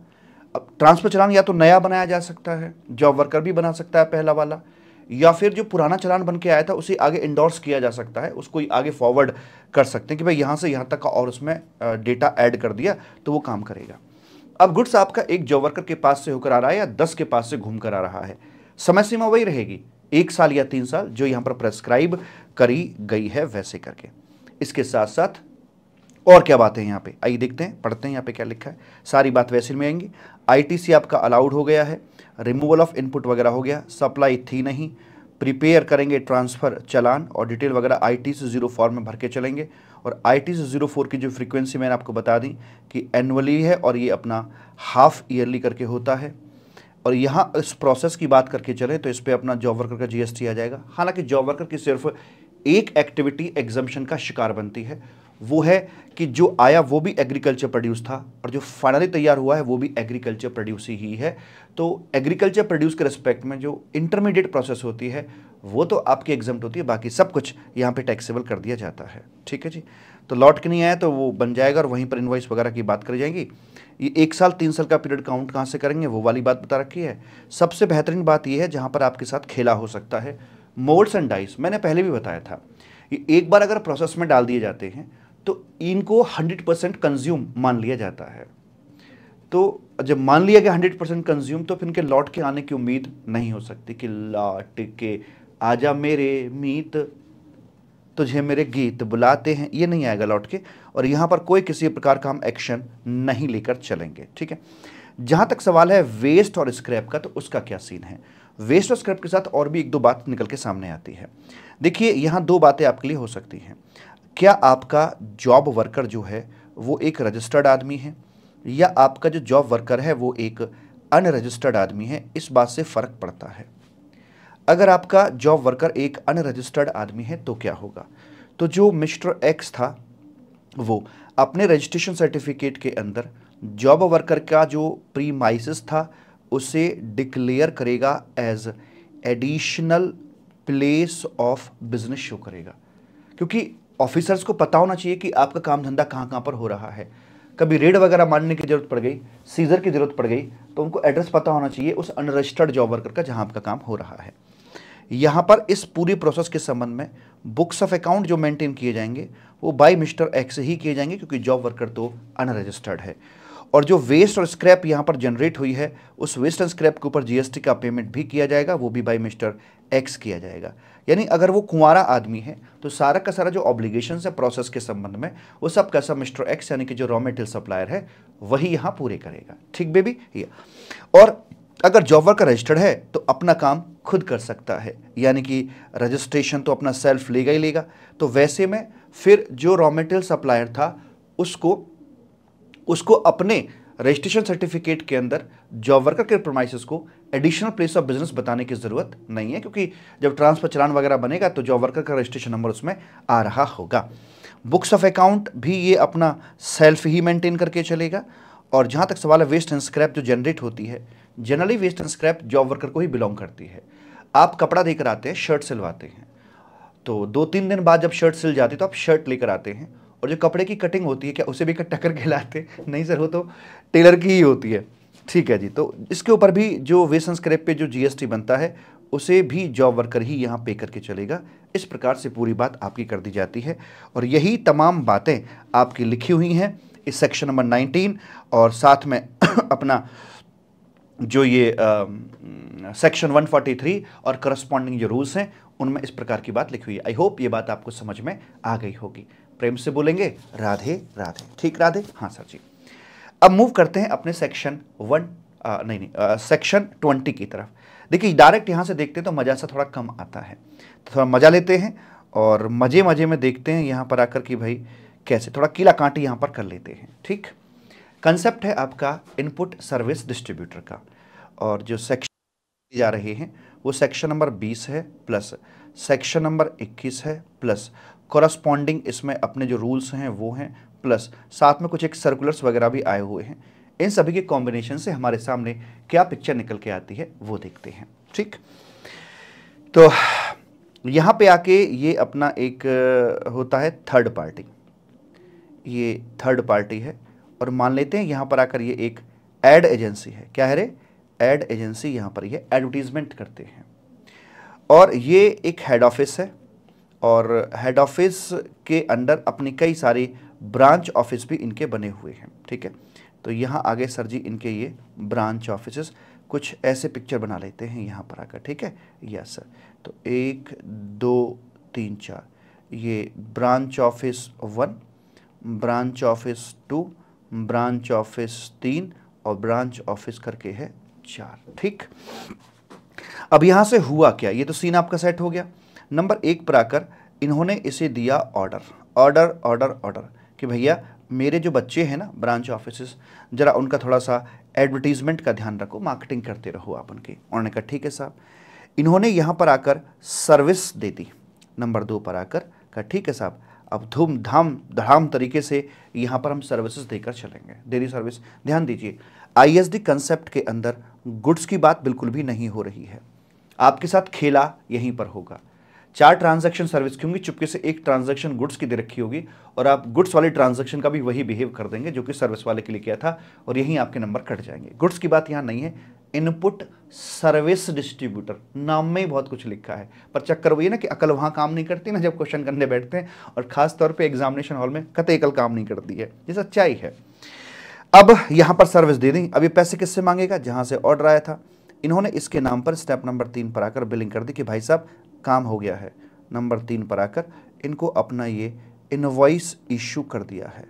अब ट्रांसफर चलान या तो नया बनाया जा सकता है जॉब वर्कर भी बना सकता है पहला वाला या फिर जो पुराना चलान बन के आया था उसे आगे इंडोर्स किया जा सकता है उसको आगे फॉरवर्ड कर सकते हैं कि भाई यहाँ से यहाँ तक और उसमें डेटा ऐड कर दिया तो वो काम करेगा अब गुड्स आपका एक जॉब वर्कर के पास से होकर आ रहा है या दस के पास से घूम कर आ रहा है समय सीमा वही रहेगी एक साल या तीन साल जो यहाँ पर प्रेस्क्राइब करी गई है वैसे करके इसके साथ साथ और क्या बातें हैं यहाँ पे आइए देखते हैं पढ़ते हैं यहाँ पे क्या लिखा है सारी बात वैसे में आएंगी आईटीसी आपका अलाउड हो गया है रिमूवल ऑफ इनपुट वगैरह हो गया सप्लाई थी नहीं प्रिपेयर करेंगे ट्रांसफ़र चलान और डिटेल वगैरह आई सी ज़ीरो फॉर्म में भर के चलेंगे और आई सी ज़ीरो फोर की जो फ्रिक्वेंसी मैंने आपको बता दी कि एनुअली है और ये अपना हाफ ईयरली करके होता है और यहाँ इस प्रोसेस की बात करके चलें तो इस पर अपना जॉब वर्कर का जीएसटी आ जाएगा हालांकि जॉब वर्कर की सिर्फ एक एक्टिविटी एग्जामेशन का शिकार बनती है वो है कि जो आया वो भी एग्रीकल्चर प्रोड्यूस था और जो फाइनली तैयार हुआ है वो भी एग्रीकल्चर प्रोड्यूस ही है तो एग्रीकल्चर प्रोड्यूस के रिस्पेक्ट में जो इंटरमीडिएट प्रोसेस होती है वो तो आपकी एग्जाम होती है बाकी सब कुछ यहाँ पे टैक्सेबल कर दिया जाता है ठीक है जी तो लौट के नहीं आया तो वो बन जाएगा और वहीं पर इन्वाइस वगैरह की बात करी जाएगी ये एक साल तीन साल का पीरियड काउंट कहाँ से करेंगे वो वाली बात बता रखी है सबसे बेहतरीन बात यह है जहाँ पर आपके साथ खेला हो सकता है मोल्ड्स एंड डाइस मैंने पहले भी बताया था ये एक बार अगर प्रोसेस में डाल दिए जाते हैं तो इनको 100 परसेंट कंज्यूम मान लिया जाता है तो जब मान लिया गया 100 परसेंट कंज्यूम तो फिर इनके लौट के आने की उम्मीद नहीं हो सकती कि लौट के आजा मेरे मीत तुझे मेरे गीत बुलाते हैं ये नहीं आएगा लौट के और यहाँ पर कोई किसी प्रकार का हम एक्शन नहीं लेकर चलेंगे ठीक है जहाँ तक सवाल है वेस्ट और स्क्रैप का तो उसका क्या सीन है वेस्ट और स्क्रैप के साथ और भी एक दो बात निकल के सामने आती है देखिए यहाँ दो बातें आपके लिए हो सकती हैं क्या आपका जॉब वर्कर जो है वो एक रजिस्टर्ड आदमी है या आपका जो जॉब वर्कर है वो एक अनरजिस्टर्ड आदमी है इस बात से फ़र्क पड़ता है अगर आपका जॉब वर्कर एक अनरजिस्टर्ड आदमी है तो क्या होगा तो जो मिस्टर एक्स था वो अपने रजिस्ट्रेशन सर्टिफिकेट के अंदर जॉब वर्कर का जो प्रीमाइसिस था उसे डिक्लेयर करेगा as additional place of business show करेगा क्योंकि ऑफिसर्स को पता होना चाहिए कि आपका काम धंधा कहाँ कहाँ पर हो रहा है कभी रेड वगैरह मारने की जरूरत पड़ गई सीजर की जरूरत पड़ गई तो उनको एड्रेस पता होना चाहिए उस अनरजिस्टर्ड जॉब वर्कर का जहाँ आपका काम हो रहा है यहाँ पर इस पूरी प्रोसेस के संबंध में बुक्स ऑफ अकाउंट जो मेंटेन किए जाएंगे वो बाय मिस्टर एक्स ही किए जाएंगे क्योंकि जॉब वर्कर तो अनरजिस्टर्ड है और जो वेस्ट और स्क्रैप यहाँ पर जनरेट हुई है उस वेस्ट एंड स्क्रैप के ऊपर जीएसटी का पेमेंट भी किया जाएगा वो भी बाई मिस्टर एक्स किया जाएगा यानी अगर वो कुंवारा आदमी है तो सारा का सारा जो ऑब्लिगेशन है प्रोसेस के संबंध में वो सब कैसा मिस्टर एक्स यानी कि जो रॉ मेटेरियल सप्लायर है वही यहाँ पूरे करेगा ठीक बेबी ये और अगर जॉब वर्कर रजिस्टर्ड है तो अपना काम खुद कर सकता है यानी कि रजिस्ट्रेशन तो अपना सेल्फ लेगा ही लेगा तो वैसे में फिर जो रॉ मेटेरियल सप्लायर था उसको उसको अपने रजिस्ट्रेशन सर्टिफिकेट के अंदर जॉब वर्कर के प्रोमाइसिस को एडिशनल प्लेस ऑफ बिजनेस बताने की ज़रूरत नहीं है क्योंकि जब ट्रांसफर चलान वगैरह बनेगा तो जॉब वर्कर का रजिस्ट्रेशन नंबर उसमें आ रहा होगा बुक्स ऑफ अकाउंट भी ये अपना सेल्फ ही मेंटेन करके चलेगा और जहाँ तक सवाल है वेस्ट एंड स्क्रैप जो जनरेट होती है generally waste and scrap job worker को ही बिलोंग करती है आप कपड़ा देकर आते हैं शर्ट सिलवाते हैं तो दो तीन दिन बाद जब शर्ट सिल जाती है तो आप शर्ट लेकर आते हैं और जो कपड़े की कटिंग होती है क्या उसे भी के कहलाते नहीं सर वो तो टेलर की ही होती है ठीक है जी तो इसके ऊपर भी जो वेसन स्क्रैप पे जो जीएसटी बनता है उसे भी जॉब वर्कर ही यहाँ पे करके चलेगा इस प्रकार से पूरी बात आपकी कर दी जाती है और यही तमाम बातें आपकी लिखी हुई हैं इस सेक्शन नंबर 19 और साथ में अपना जो ये सेक्शन 143 और करस्पॉन्डिंग जो रूल्स हैं उनमें इस प्रकार की बात लिखी हुई है आई होप ये बात आपको समझ में आ गई होगी प्रेम से बोलेंगे राधे राधे ठीक राधे हाँ सर जी अब मूव करते हैं अपने सेक्शन वन नहीं नहीं सेक्शन ट्वेंटी की तरफ देखिए डायरेक्ट यहाँ से देखते हैं तो मज़ा सा थोड़ा कम आता है तो थोड़ा मज़ा लेते हैं और मज़े मज़े में देखते हैं यहाँ पर आकर कि भाई कैसे थोड़ा किला कांटी यहाँ पर कर लेते हैं ठीक कंसेप्ट है आपका इनपुट सर्विस डिस्ट्रीब्यूटर का और जो सेक्शन जा रहे हैं वो सेक्शन नंबर 20 है प्लस सेक्शन नंबर 21 है प्लस कॉरस्पॉन्डिंग इसमें अपने जो रूल्स हैं वो हैं प्लस साथ में कुछ एक सर्कुलर्स वगैरह भी आए हुए हैं इन सभी के कॉम्बिनेशन से हमारे सामने क्या पिक्चर निकल के आती है वो देखते हैं ठीक तो यहाँ पे आके ये अपना एक होता है थर्ड पार्टी ये थर्ड पार्टी है और मान लेते हैं यहाँ पर आकर ये एक एड एजेंसी है क्या है रे एड एजेंसी यहाँ पर ये एडवर्टीजमेंट करते हैं और ये एक हेड ऑफिस है और हेड ऑफिस के अंडर अपनी कई सारी ब्रांच ऑफिस भी इनके बने हुए हैं ठीक है तो यहाँ आगे सर जी इनके ये ब्रांच ऑफिस कुछ ऐसे पिक्चर बना लेते हैं यहाँ पर आकर ठीक है यस सर तो एक दो तीन चार ये branch office one branch office two branch office तीन और ब्रांच ऑफिस करके है चार ठीक अब यहाँ से हुआ क्या ये तो सीन आपका सेट हो गया नंबर एक पर आकर इन्होंने इसे दिया ऑर्डर ऑर्डर ऑर्डर ऑर्डर कि भैया मेरे जो बच्चे हैं ना ब्रांच ऑफिस ज़रा उनका थोड़ा सा एडवर्टीज़मेंट का ध्यान रखो मार्केटिंग करते रहो आप उनकी उन्होंने कहा ठीक है साहब इन्होंने यहाँ पर आकर सर्विस दे दी नंबर दो पर आकर कहा ठीक है साहब अब धूमधाम धड़ाम तरीके से यहाँ पर हम सर्विसेज देकर चलेंगे डेली सर्विस ध्यान दीजिए आईएसडी कंसेप्ट के अंदर गुड्स की बात बिल्कुल भी नहीं हो रही है आपके साथ खेला यहीं पर होगा चार ट्रांजैक्शन सर्विस की होंगी चुपके से एक ट्रांजैक्शन गुड्स की दे रखी होगी और आप गुड्स वाले ट्रांजैक्शन का भी वही बिहेव कर देंगे जो कि सर्विस वाले के लिए किया था और यहीं आपके नंबर कट जाएंगे गुड्स की बात यहाँ नहीं है इनपुट सर्विस डिस्ट्रीब्यूटर नाम में ही बहुत कुछ लिखा है पर चक्कर वही ना कि अकल वहाँ काम नहीं करती ना जब क्वेश्चन करने बैठते हैं और खास तौर पे एग्जामिनेशन हॉल में कतई अकल काम नहीं करती है ये सच्चाई है अब यहाँ पर सर्विस दे दी अब ये पैसे किससे मांगेगा जहाँ से ऑर्डर आया था इन्होंने इसके नाम पर स्टेप नंबर तीन पर आकर बिलिंग कर दी कि भाई साहब काम हो गया है नंबर तीन पर आकर इनको अपना ये इन्वॉइस इशू कर दिया है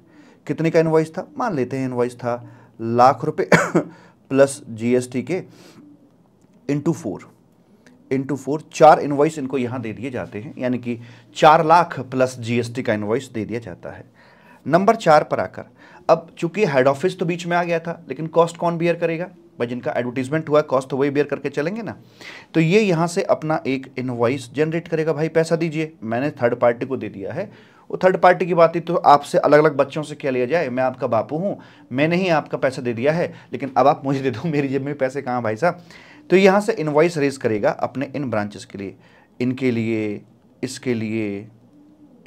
कितने का इनवाइस था मान लेते हैं इनवाइस था लाख रुपए प्लस जीएसटी के इंटू फोर इनटू फोर चार इन्वॉइस इनको यहां दे दिए जाते हैं यानी कि चार लाख प्लस जीएसटी का इन्वॉइस दे दिया जाता है नंबर चार पर आकर अब चूंकि हेड ऑफिस तो बीच में आ गया था लेकिन कॉस्ट कौन बियर करेगा भाई जिनका एडवर्टीजमेंट हुआ है कॉस्ट तो वही बेयर करके चलेंगे ना तो ये यहाँ से अपना एक इन्वाइस जनरेट करेगा भाई पैसा दीजिए मैंने थर्ड पार्टी को दे दिया है वो थर्ड पार्टी की बात ही तो आपसे अलग अलग बच्चों से क्या लिया जाए मैं आपका बापू हूँ मैंने ही आपका पैसा दे दिया है लेकिन अब आप मुझे दे दो मेरी जेब में पैसे कहाँ भाई साहब तो यहाँ से इन्वाइस रेज करेगा अपने इन ब्रांचेस के लिए इनके लिए इसके लिए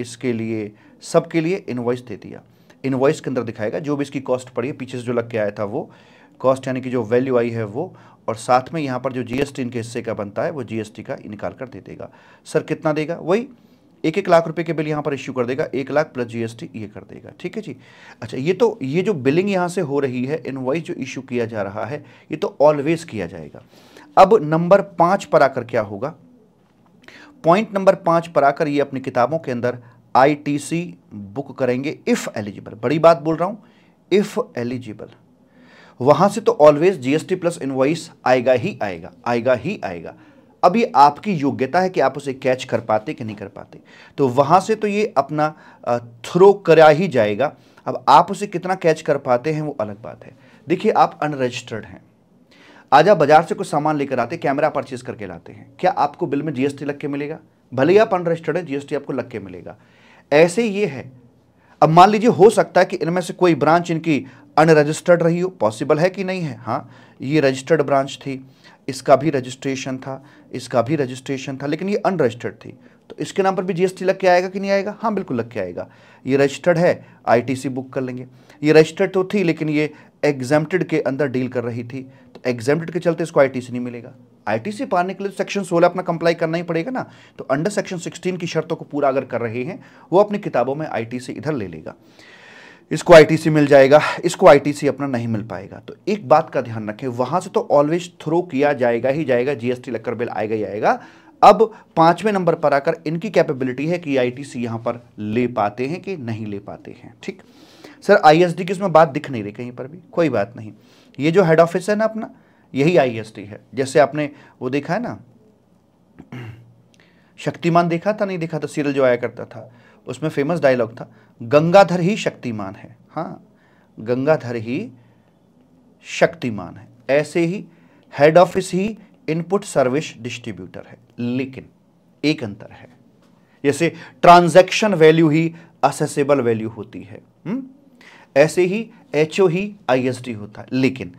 इसके लिए सबके लिए इन्वाइस दे दिया इन्वाइस के अंदर दिखाएगा जो भी इसकी कॉस्ट पड़ी है पीछे से जो लग के आया था वो कॉस्ट यानी कि जो वैल्यू आई है वो और साथ में यहाँ पर जो जीएसटी इनके हिस्से का बनता है वो जीएसटी का निकाल कर दे देगा सर कितना देगा वही एक एक लाख रुपए के बिल यहाँ पर इश्यू कर देगा एक लाख प्लस जीएसटी ये कर देगा ठीक है जी अच्छा ये तो ये जो बिलिंग यहाँ से हो रही है इनवॉइस जो इश्यू किया जा रहा है ये तो ऑलवेज किया जाएगा अब नंबर पाँच पर आकर क्या होगा पॉइंट नंबर पाँच पर आकर ये अपनी किताबों के अंदर सी बुक करेंगे इफ़ एलिजिबल बड़ी बात बोल रहा हूँ इफ़ एलिजिबल वहां से तो ऑलवेज जीएसटी प्लस इनवॉइस आएगा ही आएगा आएगा ही आएगा अब ये आपकी योग्यता है कि आप उसे कैच कर पाते कि नहीं कर पाते तो वहां से तो ये अपना थ्रो करा ही जाएगा अब आप उसे कितना कैच कर पाते हैं वो अलग बात है देखिए आप अनरजिस्टर्ड हैं आज आप बाजार से कुछ सामान लेकर आते कैमरा परचेज करके लाते हैं क्या आपको बिल में जीएसटी लग के मिलेगा भले ही आप अनरजिस्टर्ड है जीएसटी आपको लग के मिलेगा ऐसे ये है अब मान लीजिए हो सकता है कि इनमें से कोई ब्रांच इनकी अनरजिस्टर्ड रही हो पॉसिबल है कि नहीं है हाँ ये रजिस्टर्ड ब्रांच थी इसका भी रजिस्ट्रेशन था इसका भी रजिस्ट्रेशन था लेकिन ये अनरजिस्टर्ड थी तो इसके नाम पर भी जीएसटी लग के आएगा कि नहीं आएगा हाँ बिल्कुल लग के आएगा ये रजिस्टर्ड है आईटीसी बुक कर लेंगे ये रजिस्टर्ड तो थी लेकिन ये एग्जेम्प्टेड के अंदर डील कर रही थी तो एग्जेम्प्टेड के चलते इसको आईटीसी नहीं मिलेगा आईटीसी पाने के लिए सेक्शन 16 अपना कंप्लाई करना ही पड़ेगा ना तो अंडर सेक्शन 16 की शर्तों को पूरा अगर कर रहे हैं वो अपनी किताबों में आईटीसी इधर ले लेगा इसको आईटीसी मिल जाएगा इसको आईटीसी अपना नहीं मिल पाएगा तो एक बात का ध्यान रखें वहां से तो ऑलवेज थ्रो किया जाएगा ही जाएगा जीएसटी लक्कर बिल आएगा ही आएगा अब पांचवें नंबर पर आकर इनकी कैपेबिलिटी है कि आईटीसी यहां पर ले पाते हैं कि नहीं ले पाते हैं ठीक सर आईएसडी की इसमें बात दिख नहीं रही कहीं पर भी कोई बात नहीं ये जो हेड ऑफिस है ना अपना यही आईएसटी है जैसे आपने वो देखा है ना शक्तिमान देखा था नहीं देखा था सीरियल जो आया करता था उसमें फेमस डायलॉग था गंगाधर ही शक्तिमान है हाँ गंगाधर ही शक्तिमान है ऐसे ही हेड ऑफिस ही इनपुट सर्विस डिस्ट्रीब्यूटर है लेकिन एक अंतर है जैसे ट्रांजैक्शन वैल्यू ही असेसेबल वैल्यू होती है हुँ? हम्म, ऐसे ही एच ही आई होता है लेकिन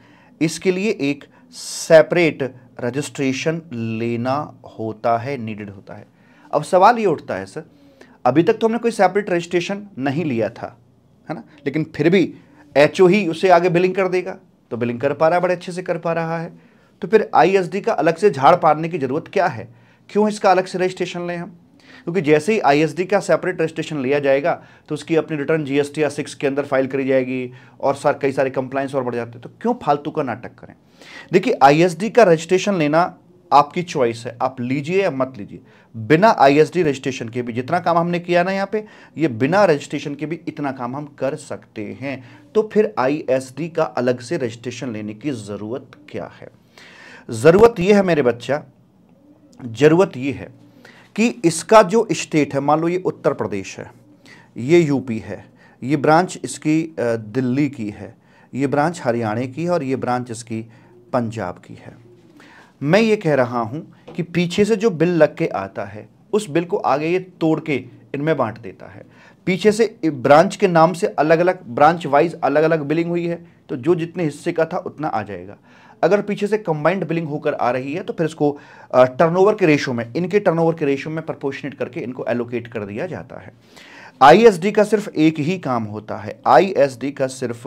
इसके लिए एक सेपरेट रजिस्ट्रेशन लेना होता है नीडेड होता है अब सवाल ये उठता है सर अभी तक तो हमने कोई सेपरेट रजिस्ट्रेशन नहीं लिया था है ना लेकिन फिर भी एच ही उसे आगे बिलिंग कर देगा तो बिलिंग कर पा रहा है बड़े अच्छे से कर पा रहा है तो फिर आई का अलग से झाड़ पारने की ज़रूरत क्या है क्यों इसका अलग से रजिस्ट्रेशन लें हम क्योंकि जैसे ही आईएसडी का सेपरेट रजिस्ट्रेशन लिया जाएगा तो उसकी अपनी रिटर्न जीएसटी या सिक्स के अंदर फाइल करी जाएगी और सर कई सारे कंप्लाइंस और बढ़ जाते हैं तो क्यों फालतू का नाटक करें देखिए आईएसडी का रजिस्ट्रेशन लेना आपकी चॉइस है आप लीजिए या मत लीजिए बिना आईएसडी रजिस्ट्रेशन के भी जितना काम हमने किया ना यहाँ पे ये बिना रजिस्ट्रेशन के भी इतना काम हम कर सकते हैं तो फिर आईएसडी का अलग से रजिस्ट्रेशन लेने की ज़रूरत क्या है ज़रूरत ये है मेरे बच्चा ज़रूरत ये है कि इसका जो स्टेट है मान लो ये उत्तर प्रदेश है ये यूपी है ये ब्रांच इसकी दिल्ली की है ये ब्रांच हरियाणा की है और ये ब्रांच इसकी पंजाब की है मैं ये कह रहा हूँ कि पीछे से जो बिल लग के आता है उस बिल को आगे ये तोड़ के इनमें बांट देता है पीछे से ब्रांच के नाम से अलग अलग ब्रांच वाइज अलग अलग बिलिंग हुई है तो जो जितने हिस्से का था उतना आ जाएगा अगर पीछे से कंबाइंड बिलिंग होकर आ रही है तो फिर इसको टर्नओवर के रेशो में इनके टर्नओवर के रेशो में प्रपोर्शनेट करके इनको एलोकेट कर दिया जाता है आईएसडी का सिर्फ एक ही काम होता है आईएसडी का सिर्फ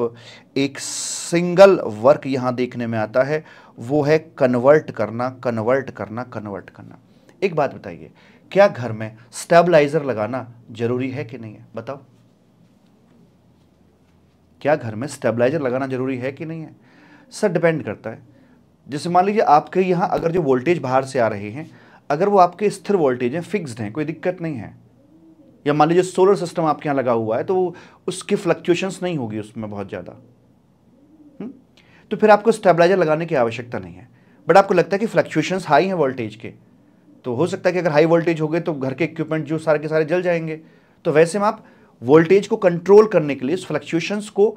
एक सिंगल वर्क यहां देखने में आता है वो है कन्वर्ट करना कन्वर्ट करना कन्वर्ट करना एक बात बताइए क्या घर में स्टेबलाइजर लगाना जरूरी है कि नहीं है बताओ क्या घर में स्टेबलाइजर लगाना जरूरी है कि नहीं है सर डिपेंड करता है जैसे मान लीजिए आपके यहां अगर जो वोल्टेज बाहर से आ रहे हैं अगर वो आपके स्थिर वोल्टेज हैं फिक्स्ड हैं कोई दिक्कत नहीं है या मान लीजिए सोलर सिस्टम आपके यहाँ लगा हुआ है तो उसकी फ्लक्चुएशंस नहीं होगी उसमें बहुत ज़्यादा हम्म? तो फिर आपको स्टेबलाइजर लगाने की आवश्यकता नहीं है बट आपको लगता है कि फ्लक्चुएशंस हाई हैं वोल्टेज के तो हो सकता है कि अगर हाई वोल्टेज हो गए तो घर के इक्विपमेंट जो सारे के सारे जल जाएंगे तो वैसे में आप वोल्टेज को कंट्रोल करने के लिए उस फ्लक्चुएशंस को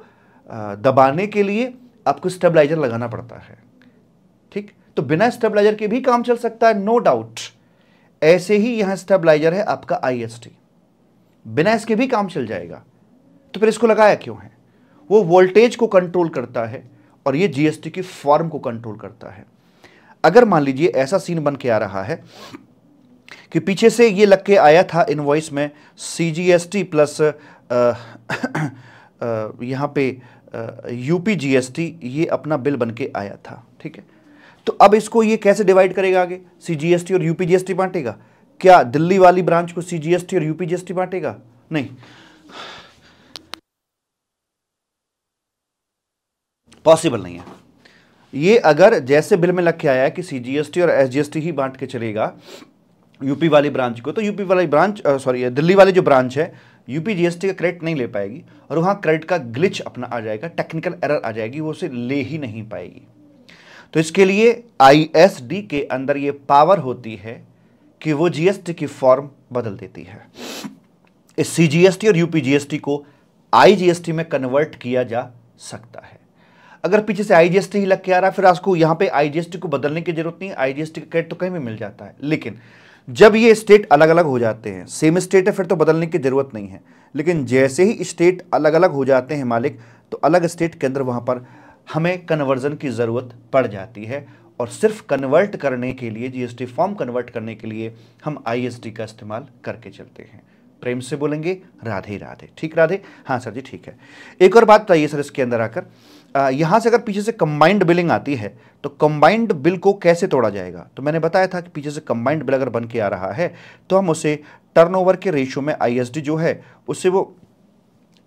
दबाने के लिए आपको स्टेबलाइजर लगाना पड़ता है ठीक तो बिना स्टेबलाइजर के भी काम चल सकता है नो डाउट ऐसे ही यहां स्टेबलाइजर है आपका आईएसटी बिना इसके भी काम चल जाएगा तो फिर इसको लगाया क्यों है वो वोल्टेज को कंट्रोल करता है और ये जीएसटी की फॉर्म को कंट्रोल करता है अगर मान लीजिए ऐसा सीन बन के आ रहा है कि पीछे से ये लग के आया था इनवॉइस में C G S T plus यहां पे यूपी जीएसटी ये अपना बिल बन के आया था ठीक है तो अब इसको ये कैसे डिवाइड करेगा आगे सी जी एस टी और यूपी जी एस टी बांटेगा क्या दिल्ली वाली ब्रांच को सीजीएसटी और यूपीजीएसटी बांटेगा नहीं पॉसिबल नहीं है ये अगर जैसे बिल में लग के आया है कि सीजीएसटी और एसजीएसटी ही बांट के चलेगा यूपी वाली ब्रांच को तो यूपी वाली ब्रांच सॉरी दिल्ली वाली जो ब्रांच है यूपी जीएसटी का क्रेडिट नहीं ले पाएगी और वहां क्रेडिट का ग्लिच अपना आ जाएगा टेक्निकल एरर आ जाएगी वो उसे ले ही नहीं पाएगी तो इसके लिए आईएसडी के अंदर ये पावर होती है कि वो जीएसटी की फॉर्म बदल देती है इस सीजीएसटी और यूपीजीएसटी को आईजीएसटी में कन्वर्ट किया जा सकता है अगर पीछे से आईजीएसटी ही लग के आ रहा है फिर आपको यहां पे आईजीएसटी को बदलने की जरूरत नहीं आईजीएसटी का कैट तो कहीं भी मिल जाता है लेकिन जब ये स्टेट अलग अलग हो जाते हैं सेम स्टेट है फिर तो बदलने की जरूरत नहीं है लेकिन जैसे ही स्टेट अलग अलग हो जाते हैं मालिक तो अलग स्टेट के अंदर वहां पर हमें कन्वर्जन की ज़रूरत पड़ जाती है और सिर्फ कन्वर्ट करने के लिए जीएसटी फॉर्म कन्वर्ट करने के लिए हम आईएसडी का इस्तेमाल करके चलते हैं प्रेम से बोलेंगे राधे राधे ठीक राधे हाँ सर जी ठीक है एक और बात बताइए सर इसके अंदर आकर यहाँ से अगर पीछे से कंबाइंड बिलिंग आती है तो कंबाइंड बिल को कैसे तोड़ा जाएगा तो मैंने बताया था कि पीछे से कंबाइंड बिल अगर बन के आ रहा है तो हम उसे टर्नओवर के रेशियो में आईएसडी जो है उसे वो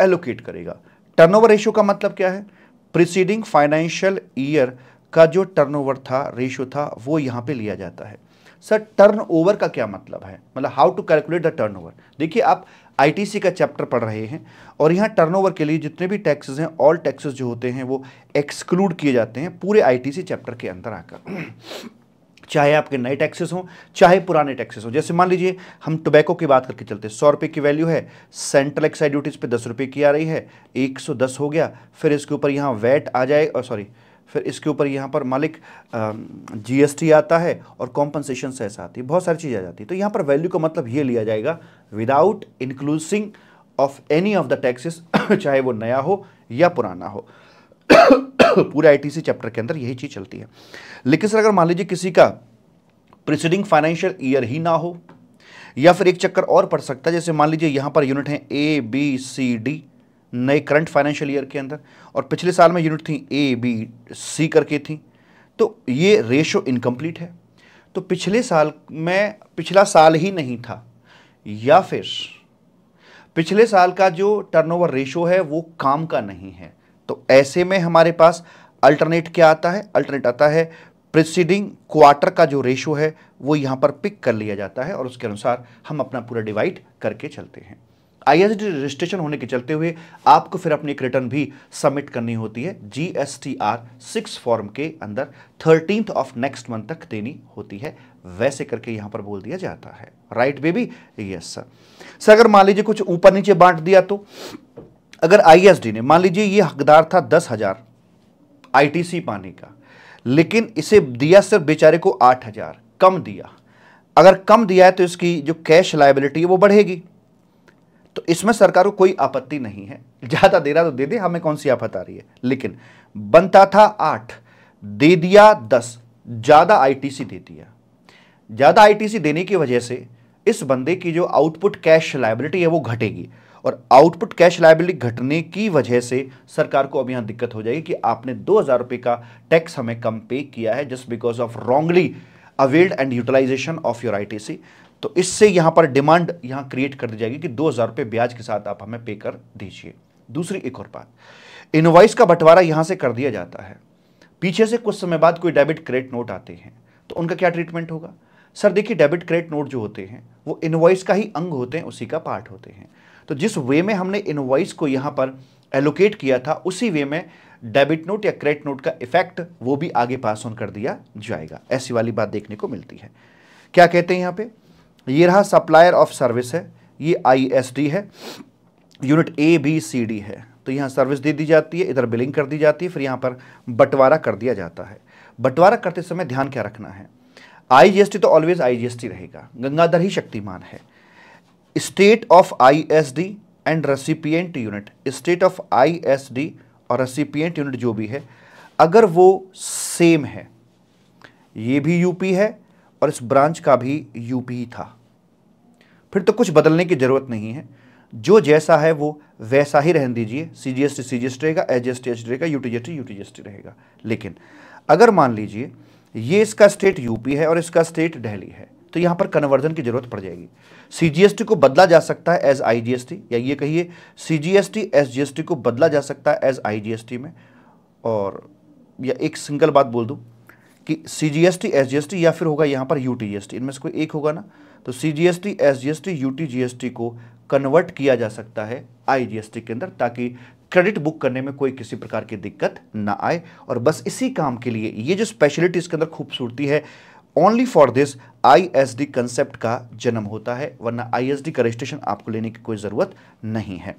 एलोकेट करेगा टर्नओवर रेशियो का मतलब क्या है प्रिसीडिंग फाइनेंशियल ईयर का जो टर्नओवर था रेशो था वो यहाँ पे लिया जाता है सर टर्नओवर का क्या मतलब है मतलब how to calculate the turnover देखिए आप आईटीसी का चैप्टर पढ़ रहे हैं और यहाँ टर्नओवर के लिए जितने भी टैक्सेस हैं ऑल टैक्सेस जो होते हैं वो एक्सक्लूड किए जाते हैं पूरे आईटीसी चैप्टर के अंदर आकर चाहे आपके नए टैक्सेस हों चाहे पुराने टैक्सेस हों जैसे मान लीजिए हम टोबैको की बात करके चलते हैं सौ रुपये की वैल्यू है सेंट्रल एक्साइज ड्यूटीज़ पे दस रुपये की आ रही है एक सौ दस हो गया फिर इसके ऊपर यहाँ वैट आ जाए और सॉरी फिर इसके ऊपर यहाँ पर मालिक जीएसटी आता है और कॉम्पनसेशन सेस आती है बहुत सारी चीज़ें आ जाती है तो यहाँ पर वैल्यू का मतलब ये लिया जाएगा without including of any of the taxes चाहे वो नया हो या पुराना हो पूरा आई चैप्टर के अंदर यही चीज़ चलती है लेकिन सर अगर मान लीजिए किसी का प्रिसीडिंग फाइनेंशियल ईयर ही ना हो या फिर एक चक्कर और पड़ सकता है जैसे मान लीजिए यहाँ पर यूनिट है ए बी सी डी नए करंट फाइनेंशियल ईयर के अंदर और पिछले साल में यूनिट थी ए बी सी करके थी तो ये रेशो इनकम्प्लीट है तो पिछले साल में पिछला साल ही नहीं था या फिर पिछले साल का जो टर्नओवर रेशो है वो काम का नहीं है तो ऐसे में हमारे पास अल्टरनेट क्या आता है अल्टरनेट आता है प्रिसीडिंग क्वार्टर का जो रेशो है वो यहाँ पर पिक कर लिया जाता है और उसके अनुसार हम अपना पूरा डिवाइड करके चलते हैं आईएसडी रजिस्ट्रेशन होने के चलते हुए आपको फिर अपनी एक रिटर्न भी सबमिट करनी होती है G S T R six form के अंदर थर्टींथ ऑफ नेक्स्ट मंथ तक देनी होती है वैसे करके यहां पर बोल दिया जाता है right baby yes sir sir अगर मान लीजिए कुछ ऊपर नीचे बांट दिया तो अगर आईएसडी ने मान लीजिए ये हकदार था दस हजार आईटीसी पाने का लेकिन इसे दिया सिर्फ बेचारे को आठ हजार कम दिया अगर कम दिया है तो इसकी जो कैश लाइबिलिटी है वो बढ़ेगी तो इसमें सरकार को कोई आपत्ति नहीं है ज़्यादा दे रहा तो दे दे हमें कौन सी आफत आ रही है लेकिन बनता था आठ दे दिया दस ज़्यादा आईटीसी दे दिया ज़्यादा आईटीसी देने की वजह से इस बंदे की जो आउटपुट कैश लाइबिलिटी है वो घटेगी और आउटपुट कैश लाइबिलिटी घटने की वजह से सरकार को अब यहां दिक्कत हो जाएगी कि आपने दो हज़ार रुपए का टैक्स हमें कम पे किया है just because of wrongly availed and utilization of your I T तो इससे यहां पर डिमांड यहां क्रिएट कर दी जाएगी कि दो हज़ार रुपए ब्याज के साथ आप हमें पे कर दीजिए दूसरी एक और बात इनवाइस का बंटवारा यहां से कर दिया जाता है पीछे से कुछ समय बाद कोई डेबिट क्रेडिट नोट आते हैं तो उनका क्या ट्रीटमेंट होगा सर देखिए डेबिट क्रेडिट नोट जो होते हैं वो इनवाइस का ही अंग होते हैं उसी का पार्ट होते हैं तो जिस वे में हमने इनवाइस को यहां पर एलोकेट किया था उसी वे में डेबिट नोट या क्रेडिट नोट का इफेक्ट वो भी आगे पास ऑन कर दिया जाएगा ऐसी वाली बात देखने को मिलती है क्या कहते हैं यहां पर ये रहा सप्लायर ऑफ सर्विस है ये आईएसडी है unit A B C D है तो यहाँ सर्विस दे दी जाती है इधर बिलिंग कर दी जाती है फिर यहाँ पर बंटवारा कर दिया जाता है बंटवारा करते समय ध्यान क्या रखना है आईजीएसटी तो ऑलवेज आईजीएसटी रहेगा गंगाधर ही शक्तिमान है state of ISD and recipient unit state of ISD और रेसिपिएंट यूनिट जो भी है अगर वो सेम है ये भी यूपी है और इस ब्रांच का भी यूपी था फिर तो कुछ बदलने की ज़रूरत नहीं है जो जैसा है वो वैसा ही रहने दीजिए C G S T C G S T रहेगा H G S T H T रहेगा U T G S T U T G S T रहेगा लेकिन अगर मान लीजिए ये इसका स्टेट यूपी है और इसका स्टेट दिल्ली है तो यहाँ पर कन्वर्जन की जरूरत पड़ जाएगी सीजीएसटी को बदला जा सकता है as I G S T या ये कहिए सीजीएसटी एसजीएसटी को बदला जा सकता है एज आईजीएसटी में और या एक सिंगल बात बोल दूँ कि C G S S SGST या फिर होगा यहाँ पर यूटीजीएसटी इनमें से कोई एक होगा ना तो C G S T S G S T U T G S T को कन्वर्ट किया जा सकता है आई जी एस टी के अंदर ताकि क्रेडिट बुक करने में कोई किसी प्रकार की दिक्कत ना आए और बस इसी काम के लिए ये जो स्पेशलिटी इसके अंदर खूबसूरती है only for this I S D concept का जन्म होता है वरना आई एस डी का रजिस्ट्रेशन आपको लेने की कोई ज़रूरत नहीं है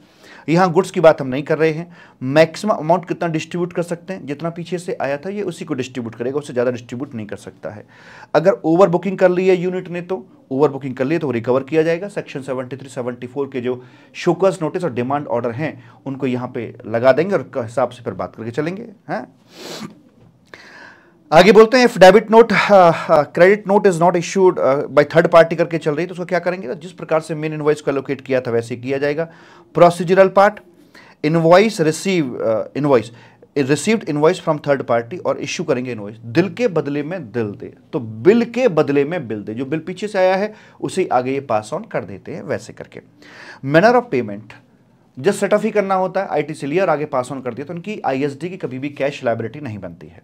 यहाँ गुड्स की बात हम नहीं कर रहे हैं मैक्सिमम अमाउंट कितना डिस्ट्रीब्यूट कर सकते हैं जितना पीछे से आया था ये उसी को डिस्ट्रीब्यूट करेगा उससे ज़्यादा डिस्ट्रीब्यूट नहीं कर सकता है अगर ओवर बुकिंग कर ली है यूनिट ने तो ओवर बुकिंग कर लिए तो रिकवर किया जाएगा सेक्शन 73, 74 के जो शोकर्स नोटिस और डिमांड ऑर्डर हैं उनको यहाँ पे लगा देंगे और हिसाब से फिर बात करके चलेंगे हैं आगे बोलते हैं if debit note credit note is not issued by third party करके चल रही तो उसको क्या करेंगे तो जिस प्रकार से मेन इन्वॉइस को एलोकेट किया था वैसे किया जाएगा procedural part invoice receive invoice received invoice from third party और इश्यू करेंगे इन्वॉइस दिल के बदले में दिल दे तो बिल के बदले में बिल दे जो बिल पीछे से आया है उसे आगे ये पास ऑन कर देते हैं वैसे करके manner of payment just set off ही करना होता है आईटी टी लिया और आगे पास ऑन कर दिया तो उनकी आईएसडी की कभी भी कैश लाइबिलिटी नहीं बनती है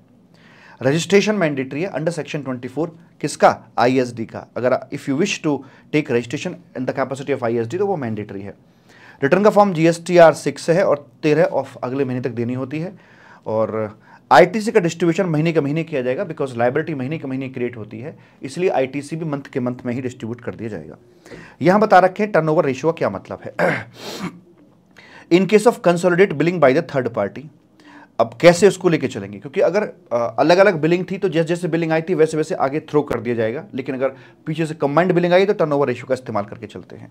रजिस्ट्रेशन मैंडेटरी है अंडर सेक्शन 24 किसका आईएसडी का अगर if you wish to take registration in the capacity of ISD तो वो मैंडेटरी है रिटर्न का फॉर्म जीएसटीआर सिक्स है और 13 ऑफ अगले महीने तक देनी होती है और आईटीसी का डिस्ट्रीब्यूशन महीने के महीने किया जाएगा बिकॉज लाइब्रेटी महीने के महीने क्रिएट होती है इसलिए आईटीसी भी मंथ के मंथ में ही डिस्ट्रीब्यूट कर दिया जाएगा यहाँ बता रखें टर्नओवर रेशियो क्या मतलब है in case of consolidate billing by the third party अब कैसे उसको लेके चलेंगे क्योंकि अगर अलग अलग बिलिंग थी तो जैसे जैसे बिलिंग आई थी वैसे वैसे आगे थ्रो कर दिया जाएगा लेकिन अगर पीछे से कंबाइंड बिलिंग आई तो टर्न ओवर का इस्तेमाल करके चलते हैं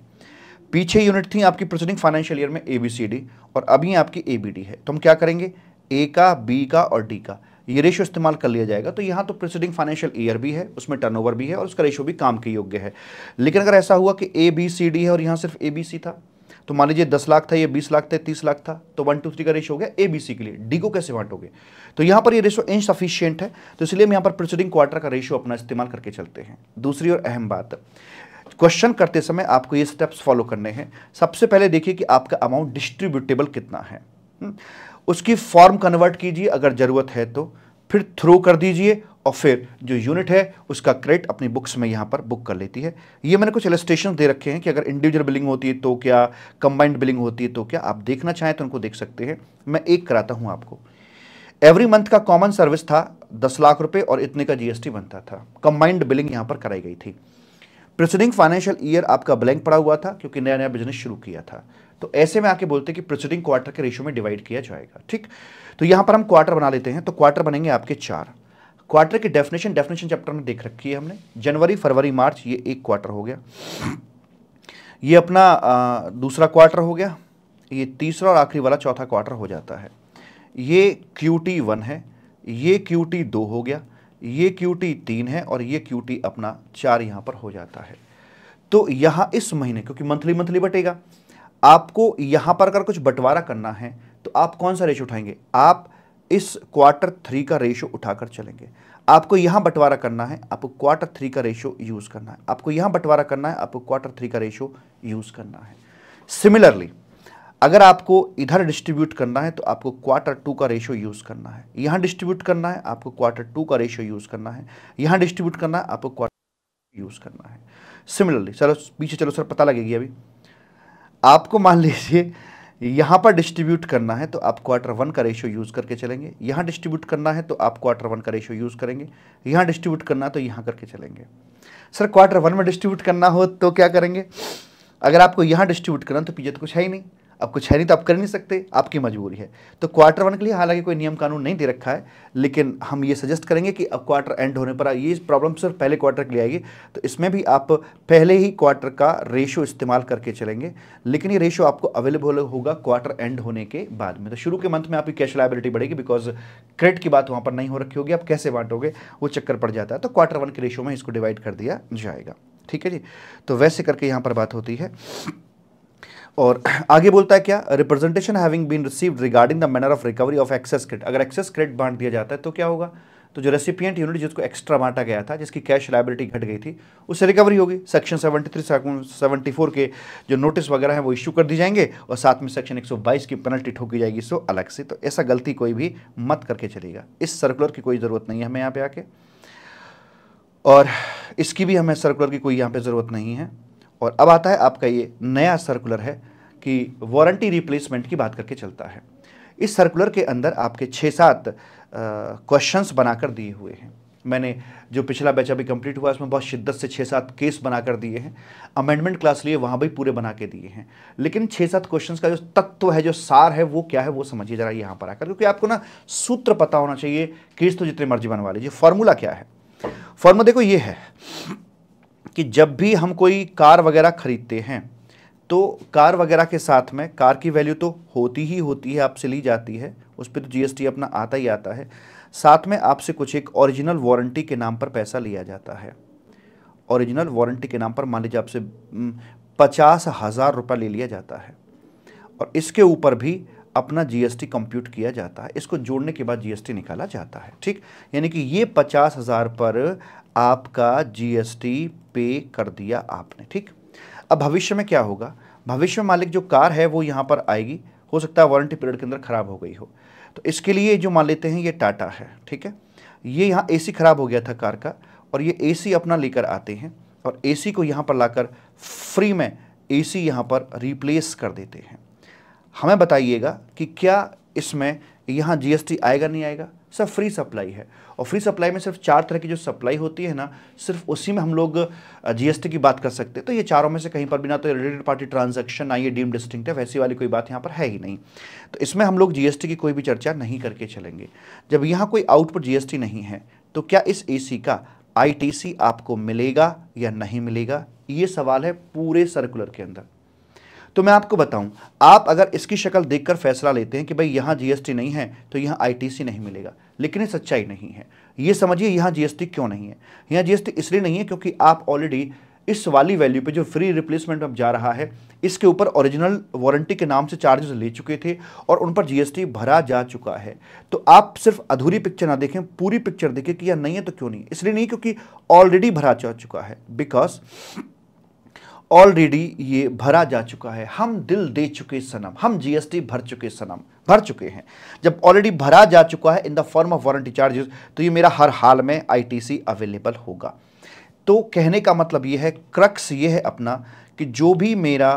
पीछे यूनिट थी आपकी प्रेसिडिंग फाइनेंशियल ईयर में ए बी सी डी और अभी आपकी ए बी डी है तो हम क्या करेंगे ए का बी का और डी का ये रेशियो इस्तेमाल कर लिया जाएगा तो यहाँ तो प्रिसीडिंग फाइनेंशियल ईयर भी है उसमें टर्नओवर भी है और उसका रेशियो भी काम के योग्य है लेकिन अगर ऐसा हुआ कि ए बी सी डी है और यहाँ सिर्फ ए बी सी था तो मान लीजिए दस लाख था ये बीस लाख था तीस लाख था तो वन टू थ्री का रेशो हो गया ए बी सी के लिए डी को कैसे बांटोगे तो यहाँ पर ये रेशो इनसफिशियंट है तो इसलिए हम यहाँ पर प्रोसीडिंग क्वार्टर का रेशो अपना इस्तेमाल करके चलते हैं दूसरी और अहम बात क्वेश्चन करते समय आपको ये स्टेप्स फॉलो करने हैं सबसे पहले देखिए कि आपका अमाउंट डिस्ट्रीब्यूटेबल कितना है हम्म, उसकी फॉर्म कन्वर्ट कीजिए अगर ज़रूरत है तो फिर थ्रो कर दीजिए और फिर जो यूनिट है उसका क्रेडिट अपनी बुक्स में यहाँ पर बुक कर लेती है ये मैंने कुछ एलिस्टेशन दे रखे हैं कि अगर इंडिविजुअल बिलिंग होती है तो क्या कंबाइंड बिलिंग होती है तो क्या आप देखना चाहें तो उनको देख सकते हैं मैं एक कराता हूँ आपको एवरी मंथ का कॉमन सर्विस था दस लाख रुपये और इतने का जीएसटी बनता था कंबाइंड बिलिंग यहाँ पर कराई गई थी प्रिसीडिंग फाइनेंशियल ईयर आपका ब्लैंक पड़ा हुआ था क्योंकि नया नया बिजनेस शुरू किया था तो ऐसे में आके बोलते हैं कि प्रिसीडिंग क्वार्टर के रेशो में डिवाइड किया जाएगा ठीक तो यहाँ पर हम क्वार्टर बना लेते हैं तो क्वार्टर बनेंगे आपके चार क्वार्टर की डेफिनेशन डेफिनेशन चैप्टर में देख रखी है हमने जनवरी फरवरी मार्च ये एक क्वार्टर हो गया ये अपना आ, दूसरा क्वार्टर हो गया ये तीसरा और आखिरी वाला चौथा क्वार्टर हो जाता है ये क्यू टी वन है ये क्यू टी दो हो गया ये क्यू टी तीन है और ये क्यू टी अपना चार यहाँ पर हो जाता है तो यहाँ इस महीने क्योंकि मंथली मंथली बटेगा आपको यहाँ पर अगर कुछ बंटवारा करना है तो आप कौन सा रेशो उठाएंगे आप इस क्वार्टर थ्री का रेशो उठाकर चलेंगे आपको यहां बंटवारा करना है आपको क्वार्टर थ्री का रेशो यूज़ करना है आपको यहां बंटवारा करना है आपको क्वार्टर थ्री का रेशो यूज़ करना है सिमिलरली अगर आपको इधर डिस्ट्रीब्यूट करना है तो आपको क्वार्टर टू का रेशो यूज़ करना है यहां डिस्ट्रीब्यूट करना है आपको क्वार्टर टू का रेशो यूज़ करना है यहां डिस्ट्रीब्यूट करना है आपको क्वार्टर यूज़ करना है सिमिलरली चलो पीछे चलो सर पता लगेगी अभी आपको मान लीजिए यहाँ पर डिस्ट्रीब्यूट करना है तो आप क्वार्टर वन का रेशियो यूज़ करके चलेंगे यहाँ डिस्ट्रीब्यूट करना है तो आप क्वार्टर वन का रेशियो यूज़ करेंगे यहाँ डिस्ट्रीब्यूट करना है तो यहाँ करके चलेंगे सर क्वार्टर वन में डिस्ट्रीब्यूट करना हो तो क्या करेंगे अगर आपको यहाँ डिस्ट्रीब्यूट करना तो पीछे तो कुछ है ही नहीं अब कुछ है नहीं तो आप कर नहीं सकते आपकी मजबूरी है तो क्वार्टर वन के लिए हालांकि कोई नियम कानून नहीं दे रखा है लेकिन हम ये सजेस्ट करेंगे कि अब क्वार्टर एंड होने पर ये प्रॉब्लम सिर्फ पहले क्वार्टर के लिए आएगी तो इसमें भी आप पहले ही क्वार्टर का रेशो इस्तेमाल करके चलेंगे लेकिन ये रेशो आपको अवेलेबल होगा क्वार्टर एंड होने के बाद में तो शुरू के मंथ में आपकी कैश लाइबिलिटी बढ़ेगी बिकॉज क्रेडिट की बात वहाँ पर नहीं हो रखी होगी आप कैसे बांटोगे वो चक्कर पड़ जाता है तो क्वार्टर वन के रेशो में इसको डिवाइड कर दिया जाएगा ठीक है जी तो वैसे करके यहाँ पर बात होती है और आगे बोलता है क्या representation having been received regarding the manner of recovery of excess credit अगर एक्सेस क्रेडिट बांट दिया जाता है तो क्या होगा तो जो रेसिपियंट यूनिट जिसको एक्स्ट्रा बांटा गया था जिसकी कैश लाइबिलिटी घट गई थी उससे रिकवरी होगी सेक्शन 73 सेवेंटी फोर के जो नोटिस वगैरह हैं वो इश्यू कर दी जाएंगे और साथ में सेक्शन 122 की पेनल्टी ठोकी जाएगी सो अलग से तो ऐसा गलती कोई भी मत करके चलेगा इस सर्कुलर की कोई ज़रूरत नहीं है हमें यहाँ पर आके और इसकी भी हमें सर्कुलर की कोई यहाँ पर ज़रूरत नहीं है और अब आता है आपका ये नया सर्कुलर है कि वारंटी रिप्लेसमेंट की बात करके चलता है इस सर्कुलर के अंदर आपके छः सात क्वेश्चंस बनाकर दिए हुए हैं मैंने जो पिछला बैच अभी कंप्लीट हुआ उसमें बहुत शिद्दत से छः सात केस बनाकर दिए हैं अमेंडमेंट क्लास लिए वहाँ भी पूरे बना के दिए हैं लेकिन छः सात क्वेश्चंस का जो तत्व है जो सार है वो क्या है वो समझिए ज़रा यहाँ पर आकर क्योंकि आपको ना सूत्र पता होना चाहिए केस तो जितने मर्जी बनवा लीजिए फॉर्मूला क्या है फॉर्मूला देखो ये है कि जब भी हम कोई कार वगैरह ख़रीदते हैं तो कार वगैरह के साथ में कार की वैल्यू तो होती ही होती है आपसे ली जाती है उस पर तो जीएसटी अपना आता ही आता है साथ में आपसे कुछ एक ओरिजिनल वारंटी के नाम पर पैसा लिया जाता है ओरिजिनल वारंटी के नाम पर मान लीजिए आपसे पचास हज़ार रुपये ले लिया जाता है और इसके ऊपर भी अपना जीएसटी कंप्यूट किया जाता है इसको जोड़ने के बाद जीएसटी निकाला जाता है ठीक यानी कि ये पचास हज़ार पर आपका जीएसटी पे कर दिया आपने ठीक अब भविष्य में क्या होगा भविष्य में मालिक जो कार है वो यहाँ पर आएगी हो सकता है वारंटी पीरियड के अंदर ख़राब हो गई हो तो इसके लिए जो मान लेते हैं ये टाटा है ठीक है ये यहाँ ए ख़राब हो गया था कार का और ये ए अपना लेकर आते हैं और ए को यहाँ पर ला फ्री में ए यहाँ पर रिप्लेस कर देते हैं हमें बताइएगा कि क्या इसमें यहाँ जीएसटी आएगा नहीं आएगा सब फ्री सप्लाई है और फ्री सप्लाई में सिर्फ चार तरह की जो सप्लाई होती है ना सिर्फ उसी में हम लोग जीएसटी की बात कर सकते हैं तो ये चारों में से कहीं पर भी ना तो रिलेटेड पार्टी ट्रांजैक्शन ना ये डीम है ऐसी वाली कोई बात यहाँ पर है ही नहीं तो इसमें हम लोग जीएसटी की कोई भी चर्चा नहीं करके चलेंगे जब यहाँ कोई आउटपुट जीएसटी नहीं है तो क्या इस ए का आई आपको मिलेगा या नहीं मिलेगा ये सवाल है पूरे सर्कुलर के अंदर तो मैं आपको बताऊं आप अगर इसकी शक्ल देखकर फैसला लेते हैं कि भाई यहाँ जीएसटी नहीं है तो यहाँ आईटीसी नहीं मिलेगा लेकिन ये सच्चाई नहीं है ये समझिए यहाँ जीएसटी क्यों नहीं है यहाँ जीएसटी इसलिए नहीं है क्योंकि आप ऑलरेडी इस वाली वैल्यू पे जो फ्री रिप्लेसमेंट अब जा रहा है इसके ऊपर ओरिजिनल वारंटी के नाम से चार्जेस ले चुके थे और उन पर जीएसटी भरा जा चुका है तो आप सिर्फ अधूरी पिक्चर ना देखें पूरी पिक्चर देखें कि यह नहीं है तो क्यों नहीं इसलिए नहीं क्योंकि ऑलरेडी भरा जा चुका है बिकॉज ऑलरेडी ये भरा जा चुका है हम दिल दे चुके सनम हम जीएसटी भर चुके सनम भर चुके हैं जब ऑलरेडी भरा जा चुका है in the form of warranty charges तो ये मेरा हर हाल में आईटीसी अवेलेबल होगा तो कहने का मतलब ये है क्रक्स ये है अपना कि जो भी मेरा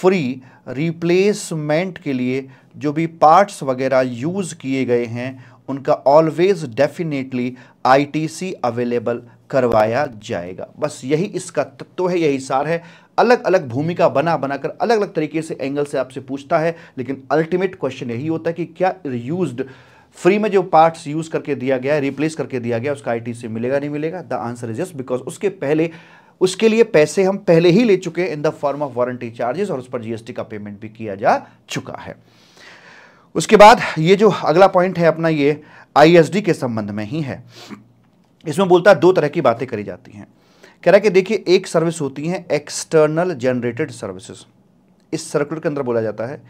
फ्री रिप्लेसमेंट के लिए जो भी पार्ट्स वगैरह यूज़ किए गए हैं उनका ऑलवेज़ डेफिनेटली आईटीसी अवेलेबल करवाया जाएगा बस यही इसका तत्व है यही सार है अलग अलग भूमिका बना बनाकर अलग अलग तरीके से एंगल से आपसे पूछता है लेकिन अल्टीमेट क्वेश्चन यही होता है कि क्या यूज फ्री में जो पार्ट्स यूज़ करके दिया गया है रिप्लेस करके दिया गया उसका आई से मिलेगा नहीं मिलेगा the answer is just because उसके पहले उसके लिए पैसे हम पहले ही ले चुके हैं in the form of warranty charges और उस पर जीएसटी का पेमेंट भी किया जा चुका है उसके बाद ये जो अगला पॉइंट है अपना ये आईएसडी के संबंध में ही है इसमें बोलता है दो तरह की बातें करी जाती हैं कह रहा है कि देखिए एक सर्विस होती है एक्सटर्नल जनरेटेड सर्विसेज इस सर्कुलर के अंदर बोला जाता है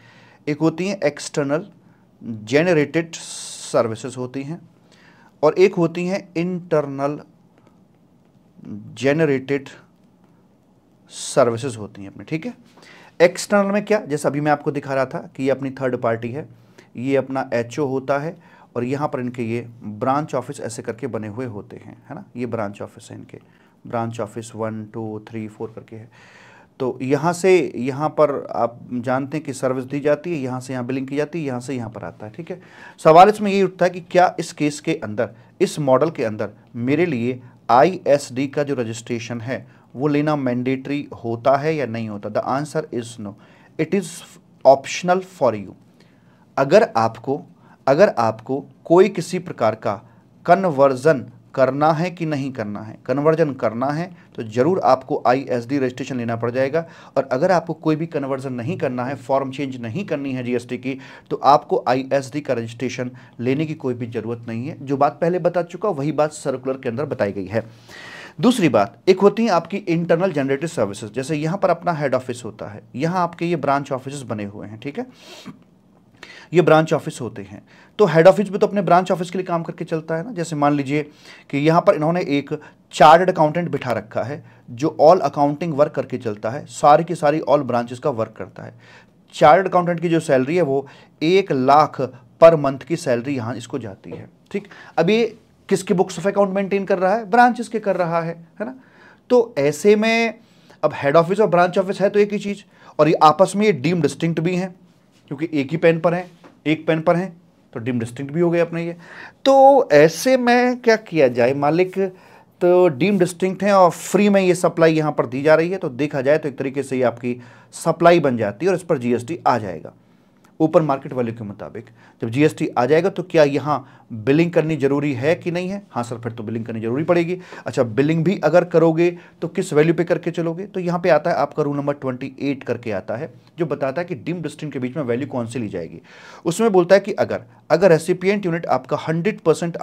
एक होती हैं एक्सटर्नल जनरेटेड सर्विसेज होती हैं और एक होती हैं इंटरनल जनरेटेड सर्विसेज होती हैं अपने ठीक है एक्सटर्नल में क्या जैसा अभी मैं आपको दिखा रहा था कि ये अपनी थर्ड पार्टी है ये अपना एच होता है और यहाँ पर इनके ये ब्रांच ऑफिस ऐसे करके बने हुए होते हैं है ना ये ब्रांच ऑफिस है इनके branch office one two three four करके है तो यहाँ से यहाँ पर आप जानते हैं कि सर्विस दी जाती है यहाँ से यहाँ बिलिंग की जाती है यहाँ से यहाँ पर आता है ठीक है सवाल इसमें ये उठता है कि क्या इस केस के अंदर इस मॉडल के अंदर मेरे लिए आई का जो रजिस्ट्रेशन है वो लेना मैंडेटरी होता है या नहीं होता the answer is no it is optional for you अगर आपको अगर आपको कोई किसी प्रकार का कन्वर्जन करना है कि नहीं करना है कन्वर्जन करना है तो ज़रूर आपको आई एस डी रजिस्ट्रेशन लेना पड़ जाएगा और अगर आपको कोई भी कन्वर्जन नहीं करना है फॉर्म चेंज नहीं करनी है जीएसटी की तो आपको आई एस डी का रजिस्ट्रेशन लेने की कोई भी ज़रूरत नहीं है जो बात पहले बता चुका वही बात सर्कुलर के अंदर बताई गई है दूसरी बात एक होती है आपकी इंटरनल जनरेटेड सर्विसेज जैसे यहाँ पर अपना हेड ऑफिस होता है यहाँ आपके ये ब्रांच ऑफिस बने हुए हैं ठीक है ये ब्रांच ऑफिस होते हैं तो हेड ऑफिस भी तो अपने ब्रांच ऑफिस के लिए काम करके चलता है ना जैसे मान लीजिए कि यहाँ पर इन्होंने एक चार्टर्ड अकाउंटेंट बिठा रखा है जो ऑल अकाउंटिंग वर्क करके चलता है सारी की सारी ऑल ब्रांचेस का वर्क करता है चार्टर्ड अकाउंटेंट की जो सैलरी है वो एक लाख पर मंथ की सैलरी यहाँ इसको जाती है ठीक अब ये किसकी बुक्स ऑफ अकाउंट मेंटेन कर रहा है ब्रांचेस के कर रहा है है ना तो ऐसे में अब हेड ऑफिस और ब्रांच ऑफिस है तो एक ही चीज़ और ये आपस में ये डीम डिस्टिंक्ट भी हैं क्योंकि एक ही पेन पर हैं एक पेन पर हैं तो डिम डिस्टिंक्ट भी हो गए अपने ये तो ऐसे में क्या किया जाए मालिक तो डीम डिस्टिंक्ट हैं और फ्री में ये सप्लाई यहाँ पर दी जा रही है तो देखा जाए तो एक तरीके से ये आपकी सप्लाई बन जाती है और इस पर जीएसटी आ जाएगा ओपन मार्केट वैल्यू के मुताबिक जब जीएसटी आ जाएगा तो क्या यहाँ बिलिंग करनी जरूरी है कि नहीं है हाँ सर फिर तो बिलिंग करनी जरूरी पड़ेगी अच्छा बिलिंग भी अगर करोगे तो किस वैल्यू पे करके चलोगे तो यहाँ पे आता है आपका रूल नंबर ट्वेंटी एट करके आता है जो बताता है कि डिम डिस्टिन के बीच में वैल्यू कौन सी ली जाएगी उसमें बोलता है कि अगर अगर रेसिपियंट यूनिट आपका हंड्रेड परसेंट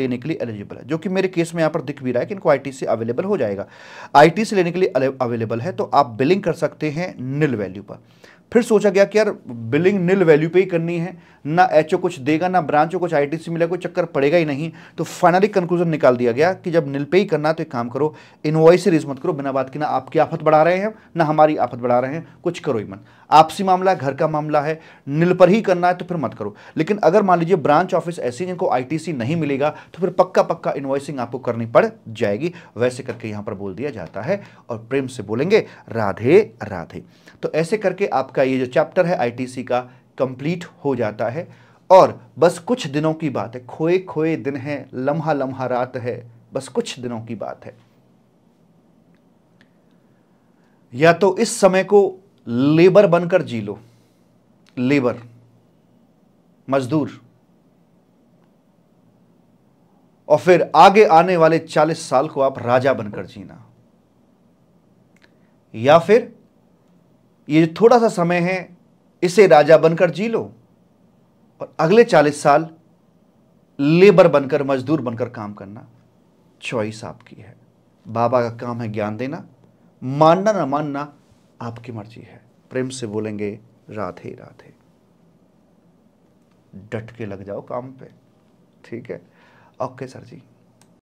लेने के लिए एलिजिबल है जो कि मेरे केस में यहाँ पर दिख भी रहा है कि इनको आई अवेलेबल हो जाएगा आई लेने के लिए अवेलेबल है तो आप बिलिंग कर सकते हैं नील वैल्यू पर फिर सोचा गया कि यार बिलिंग नील वैल्यू पे ही करनी है ना एच कुछ देगा ना ब्रांच कुछ आई मिला कोई चक्कर पड़ेगा ही नहीं तो फाइनली कंक्लूजन निकाल दिया गया कि जब नील पे ही करना तो एक काम करो इनवॉइस रेज मत करो बिना बात की ना आपकी आफत बढ़ा रहे हैं ना हमारी आफत बढ़ा रहे हैं कुछ करो ही मत आपसी मामला घर का मामला है नील पर ही करना है तो फिर मत करो लेकिन अगर मान लीजिए ब्रांच ऑफिस ऐसी जिनको सी नहीं मिलेगा तो फिर पक्का पक्का इन्वॉइसिंग आपको करनी पड़ जाएगी वैसे करके यहाँ पर बोल दिया जाता है और प्रेम से बोलेंगे राधे राधे तो ऐसे करके आपका ये जो चैप्टर है आई का कंप्लीट हो जाता है और बस कुछ दिनों की बात है खोए खोए दिन है लम्हा लम्हा रात है बस कुछ दिनों की बात है या तो इस समय को लेबर बनकर जी लो लेबर मजदूर और फिर आगे आने वाले चालीस साल को आप राजा बनकर जीना या फिर ये जो थोड़ा सा समय है इसे राजा बनकर जी लो और अगले चालीस साल लेबर बनकर मजदूर बनकर काम करना चॉइस आपकी है बाबा का काम है ज्ञान देना मानना ना मानना आपकी मर्जी है प्रेम से बोलेंगे राधे राधे डट के लग जाओ काम पे ठीक है ओके सर जी